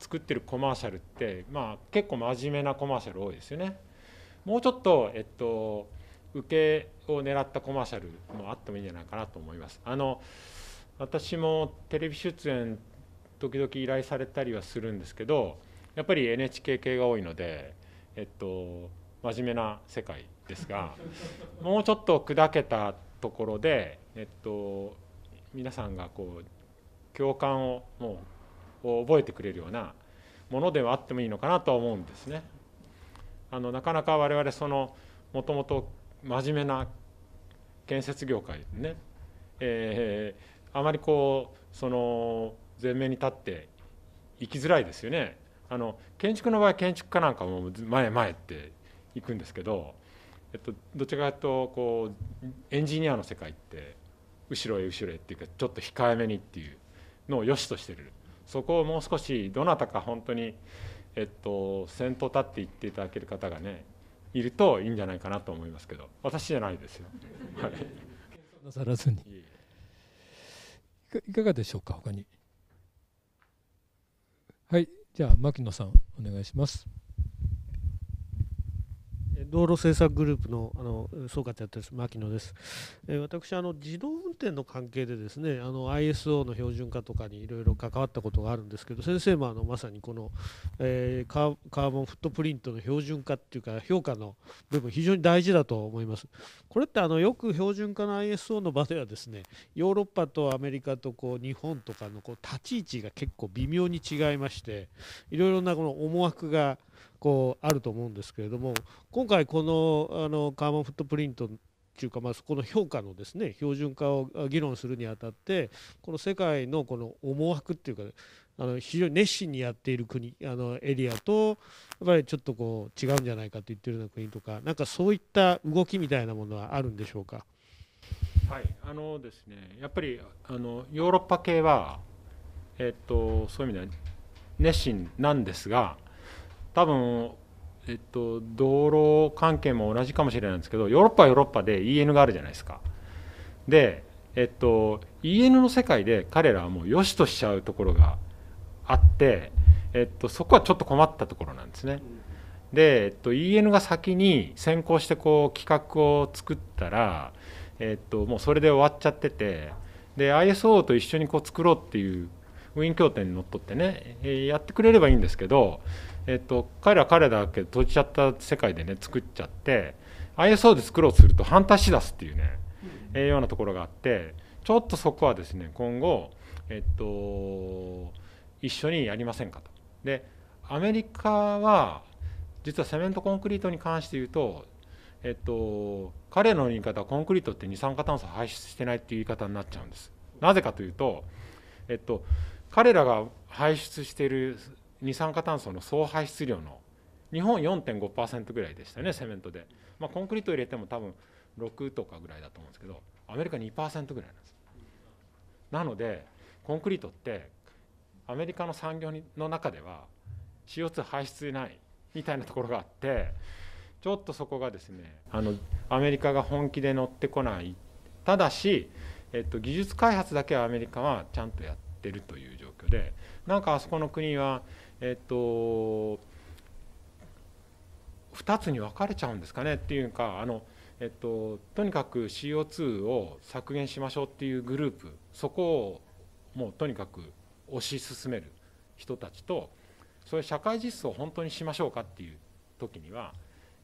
作ってるコマーシャルって、まあ、結構真面目なコマーシャル多いですよね。もうちょっと、えっと受けを狙ったコマーシャルもあってもいいんじゃないかなと思います。あの私もテレビ出演時々依頼されたりはするんですけどやっぱり NHK 系が多いので、えっと、真面目な世界ですが もうちょっと砕けたところで、えっと、皆さんがこう共感をもう覚えてくれるようなものではあってもいいのかなとは思うんですね。あのなかなか我々そのもともと真面目な建設業界ね、えー、あまりこうその前面に立って行きづらいですよねあの建築の場合建築家なんかも前前って行くんですけど、えっと、どちらかというとこうエンジニアの世界って後ろへ後ろへっていうかちょっと控えめにっていうのを良しとしてるそこをもう少しどなたか本当に、えっと、先頭立っていっていただける方がねいるといいんじゃないかなと思いますけど私じゃないですよ。はい、なさらずにいかがでしょうか他にはいじゃあ牧野さんお願いします。道路政策グループのあの総括やってる牧野です。えー、私あの自動運転の関係でですねあの ISO の標準化とかにいろいろ関わったことがあるんですけど先生もあのまさにこの、えー、カーボンフットプリントの標準化っていうか評価の部分非常に大事だと思います。これってあのよく標準化の ISO の場ではですねヨーロッパとアメリカとこう日本とかのこう立ち位置が結構微妙に違いましていろいろなこの思惑がこうあると思うんですけれども今回このあのカーボンフットプリントというか、まあ、そこの評価のですね標準化を議論するにあたってこの世界のこの思惑っていうかあの非常に熱心にやっている国あのエリアとやっぱりちょっとこう違うんじゃないかと言ってるような国とかなんかそういった動きみたいなものはあるんでしょうか。はいあのですね、やっぱりあのヨーロッパ系は、えっと、そういう意味では熱心なんですが多分えっと、道路関係も同じかもしれないんですけどヨーロッパはヨーロッパで EN があるじゃないですかで、えっと、EN の世界で彼らはもう良しとしちゃうところがあって、えっと、そこはちょっと困ったところなんですねで、えっと、EN が先に先行してこう企画を作ったら、えっと、もうそれで終わっちゃっててで ISO と一緒にこう作ろうっていうウィーン協定にのっとってねやってくれればいいんですけどえっと、彼ら彼らだけ閉じちゃった世界でね作っちゃって ISO で作ろうとすると反対しだすっていうね、うん、えようなところがあってちょっとそこはですね今後、えっと、一緒にやりませんかと。でアメリカは実はセメントコンクリートに関して言うと、えっと、彼の言い方はコンクリートって二酸化炭素排出してないっていう言い方になっちゃうんです。なぜかというと、えっと、彼らが排出している二酸化炭素の総排出量の日本4.5%ぐらいでしたよねセメントで、まあ、コンクリート入れても多分6とかぐらいだと思うんですけどアメリカ2%ぐらいなんですなのでコンクリートってアメリカの産業の中では CO2 排出ないみたいなところがあってちょっとそこがですねあのアメリカが本気で乗ってこないただし、えっと、技術開発だけはアメリカはちゃんとやってるという状況でなんかあそこの国はえっと、2つに分かれちゃうんですかねっていうかあの、えっと、とにかく CO2 を削減しましょうっていうグループそこをもうとにかく推し進める人たちとそういう社会実装を本当にしましょうかっていう時には、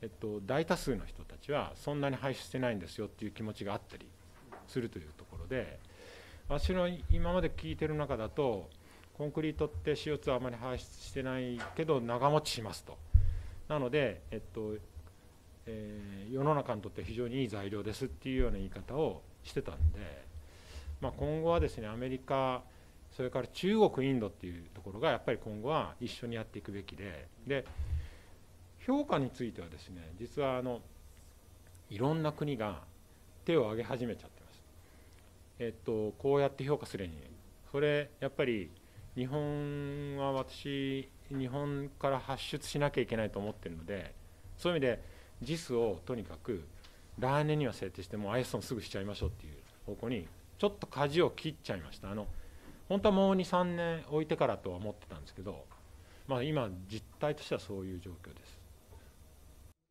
えっと、大多数の人たちはそんなに排出してないんですよっていう気持ちがあったりするというところで私の今まで聞いてる中だとコンクリートって CO2 はあまり排出してないけど長持ちしますとなので、えっとえー、世の中にとって非常にいい材料ですっていうような言い方をしてたんで、まあ、今後はですねアメリカそれから中国インドっていうところがやっぱり今後は一緒にやっていくべきでで評価についてはですね実はあのいろんな国が手を挙げ始めちゃってます。えっと、こうやって評価するにそれやっぱり日本は私日本から発出しなきゃいけないと思ってるのでそういう意味で JIS をとにかく来年には制定してもう ISO すぐしちゃいましょうっていう方向にちょっと舵を切っちゃいましたあの本当はもう23年置いてからとは思ってたんですけど、まあ、今実態としてはそういう状況です。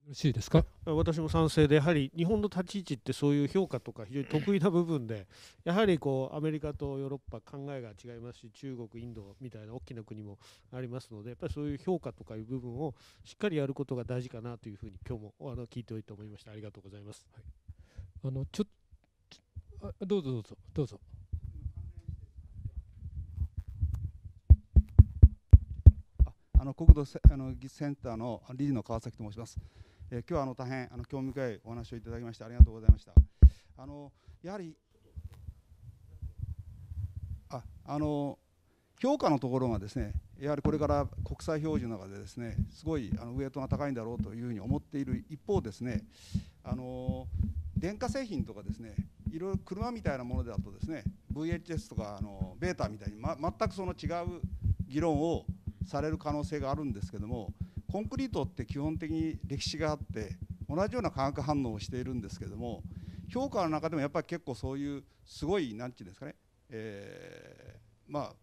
よろしいですか私も賛成でやはり日本の立ち位置ってそういう評価とか非常に得意な部分でやはりこうアメリカとヨーロッパ考えが違いますし中国、インドみたいな大きな国もありますのでやっぱりそういう評価とかいう部分をしっかりやることが大事かなというふうに今日もあの聞いておいて思いましたありがとうございます。はい、あのちょあどうぞどうぞどうぞ。あの国土あのセンターの理事の川崎と申します。え今日はあの大変あの興味深いお話をいただきましてありがとうございました。あのやはりああの評価のところがですねやはりこれから国際標準の中でですねすごいあのウエイトが高いんだろうというふうに思っている一方ですねあの電化製品とかですねいろいろ車みたいなものだとですね VHS とかあのベータみたいに、ま、全くその違う議論をされる可能性があるんですけどもコンクリートって基本的に歴史があって同じような化学反応をしているんですけども評価の中でもやっぱり結構そういうすごい何て言うんですかね、えー、まあ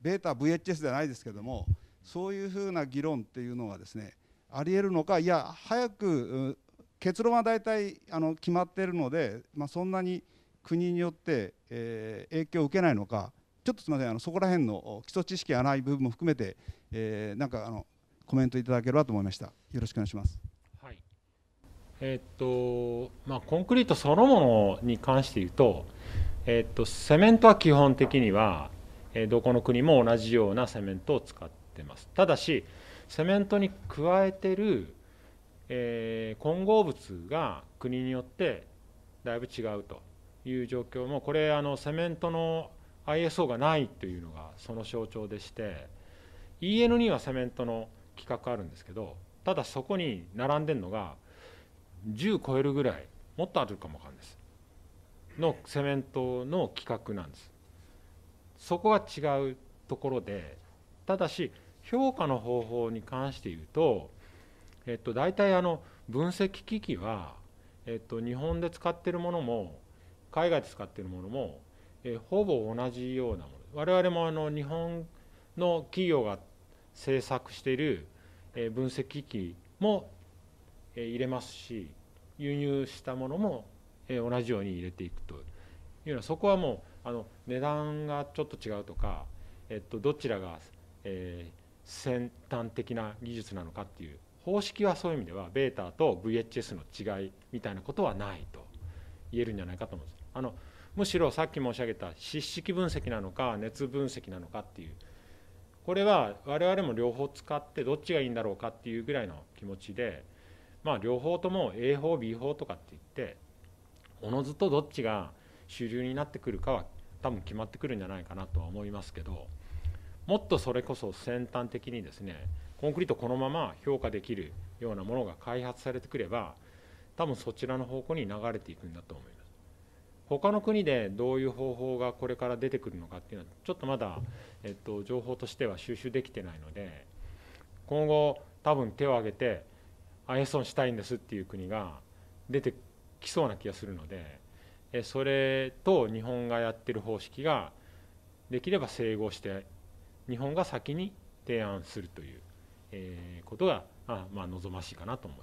ベータ VHS じゃないですけどもそういうふうな議論っていうのはですねありえるのかいや早く結論は大体あの決まっているので、まあ、そんなに国によって、えー、影響を受けないのかちょっとすみませんあのそこら辺の基礎知識がない部分も含めて、えー、なんかあのコメントいただければと思いました。よろしくお願いします。はい。えー、っとまあ、コンクリートそのものに関して言うと、えー、っとセメントは基本的には、えー、どこの国も同じようなセメントを使ってます。ただしセメントに加えてる、え混合物が国によってだいぶ違うという状況もこれあのセメントの ISO がないというのがその象徴でして EN にはセメントの企画あるんですけどただそこに並んでるのが10超えるぐらいもっとあるかもわかんないですのセメントの企画なんですそこは違うところでただし評価の方法に関して言うと、えっと、大体あの分析機器は、えっと、日本で使ってるものも海外で使ってるものも、えほぼ同じようなもの我々もあの日本の企業が制作しているえ分析機も、え入れますし輸入したものも、え同じように入れていくというのはそこはもうあの値段がちょっと違うとか、えっと、どちらが、え先端的な技術なのかっていう方式はそういう意味ではベータと VHS の違いみたいなことはないと言えるんじゃないかと思うんです。あのむしろさっき申し上げた湿式分析なのか熱分析なのかっていうこれは我々も両方使ってどっちがいいんだろうかっていうぐらいの気持ちで、まあ、両方とも A 法 B 法とかって言っておのずとどっちが主流になってくるかは多分決まってくるんじゃないかなとは思いますけどもっとそれこそ先端的にですねコンクリートこのまま評価できるようなものが開発されてくれば多分そちらの方向に流れていくんだと思います。他の国でどういう方法がこれから出てくるのかっていうのはちょっとまだ、えっと、情報としては収集できてないので今後多分手を挙げて ISO したいんですっていう国が出てきそうな気がするのでそれと日本がやってる方式ができれば整合して日本が先に提案するという、えー、ことがあ、まあ、望ましいかなと思い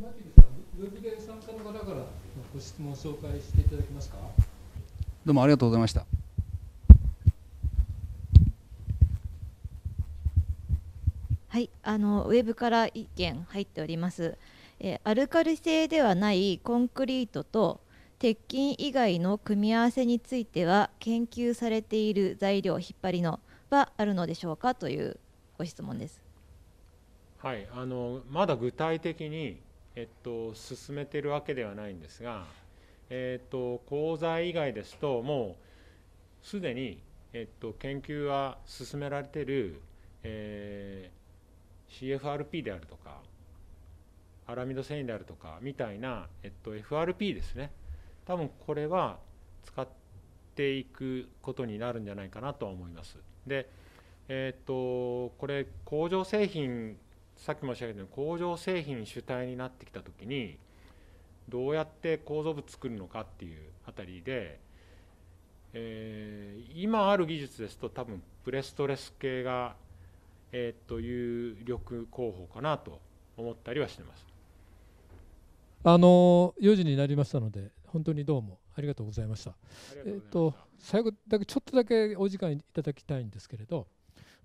ます。ウェブで参加の方からご質問を紹介していただけますか。どうもありがとうございました。はい、あのウェブから1件入っております。えー、アルカリ性ではないコンクリートと鉄筋以外の組み合わせについては研究されている材料引っ張りのはあるのでしょうかというご質問です。はい、あのまだ具体的にえっと、進めてるわけではないんですが、えっと、講材以外ですともうすでに、えっと、研究は進められてる、えー、CFRP であるとかアラミド繊維であるとかみたいな、えっと、FRP ですね多分これは使っていくことになるんじゃないかなとは思います。でえー、っとこれ工場製品さっき申し上げたように工場製品主体になってきた時にどうやって構造物作るのかっていうあたりで、えー、今ある技術ですと多分プレストレス系が、えー、と有力候補かなと思ったりはしてます。あの4時になりましたので本当にどうもありがとうございました。えっと最後だけちょっとだけお時間いただきたいんですけれど、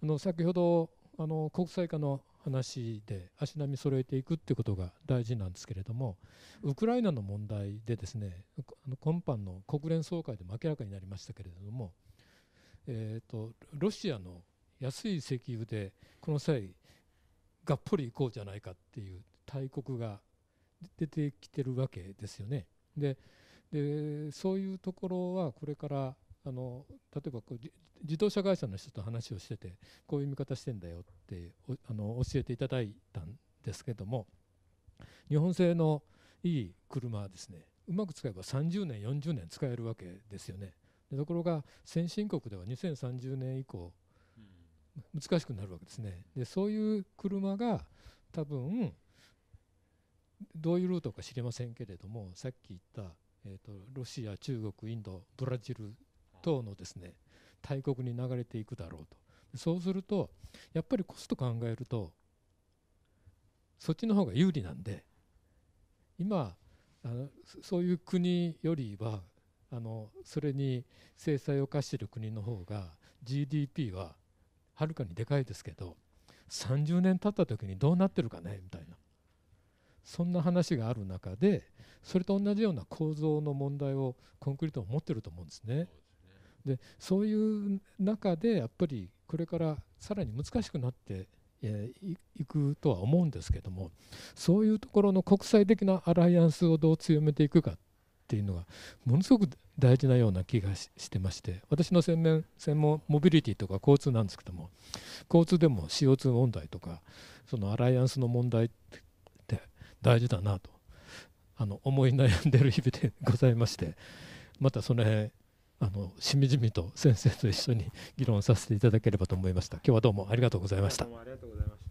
あの先ほどあの国際化の話で足並み揃えていくっていうことが大事なんですけれどもウクライナの問題でですね今般の国連総会でも明らかになりましたけれども、えと、とロシアの安い石油でこの際がっぽりいこうじゃないかっていう大国が出てきてるわけですよね。でそういうところはこれからあの例えばこう自動車会社の人と話をしててこういう見方してんだよってあの教えていただいたんですけども日本製のいい車はですねうまく使えば30年40年使えるわけですよねところが先進国では2030年以降難しくなるわけですねでそういう車が多分どういうルートか知りませんけれどもさっき言った、えーとロシア中国インドブラジル等のですね大国に流れていくだろうとそうするとやっぱりコスト考えるとそっちの方が有利なんで今あのそういう国よりはあのそれに制裁を課している国の方が GDP ははるかにでかいですけど30年経った時にどうなってるかねみたいなそんな話がある中でそれと同じような構造の問題をコンクリートは持ってると思うんですね。でそういう中でやっぱりこれからさらに難しくなっていくとは思うんですけどもそういうところの国際的なアライアンスをどう強めていくかっていうのがものすごく大事なような気がしてまして私の専門専門モビリティとか交通なんですけども交通でも CO2 問題とかそのアライアンスの問題って大事だなとあの思い悩んでる日々でございましてまたその辺あのしみじみと先生と一緒に議論させていただければと思いました。今日はどうもありがとうございました。ありがとうござい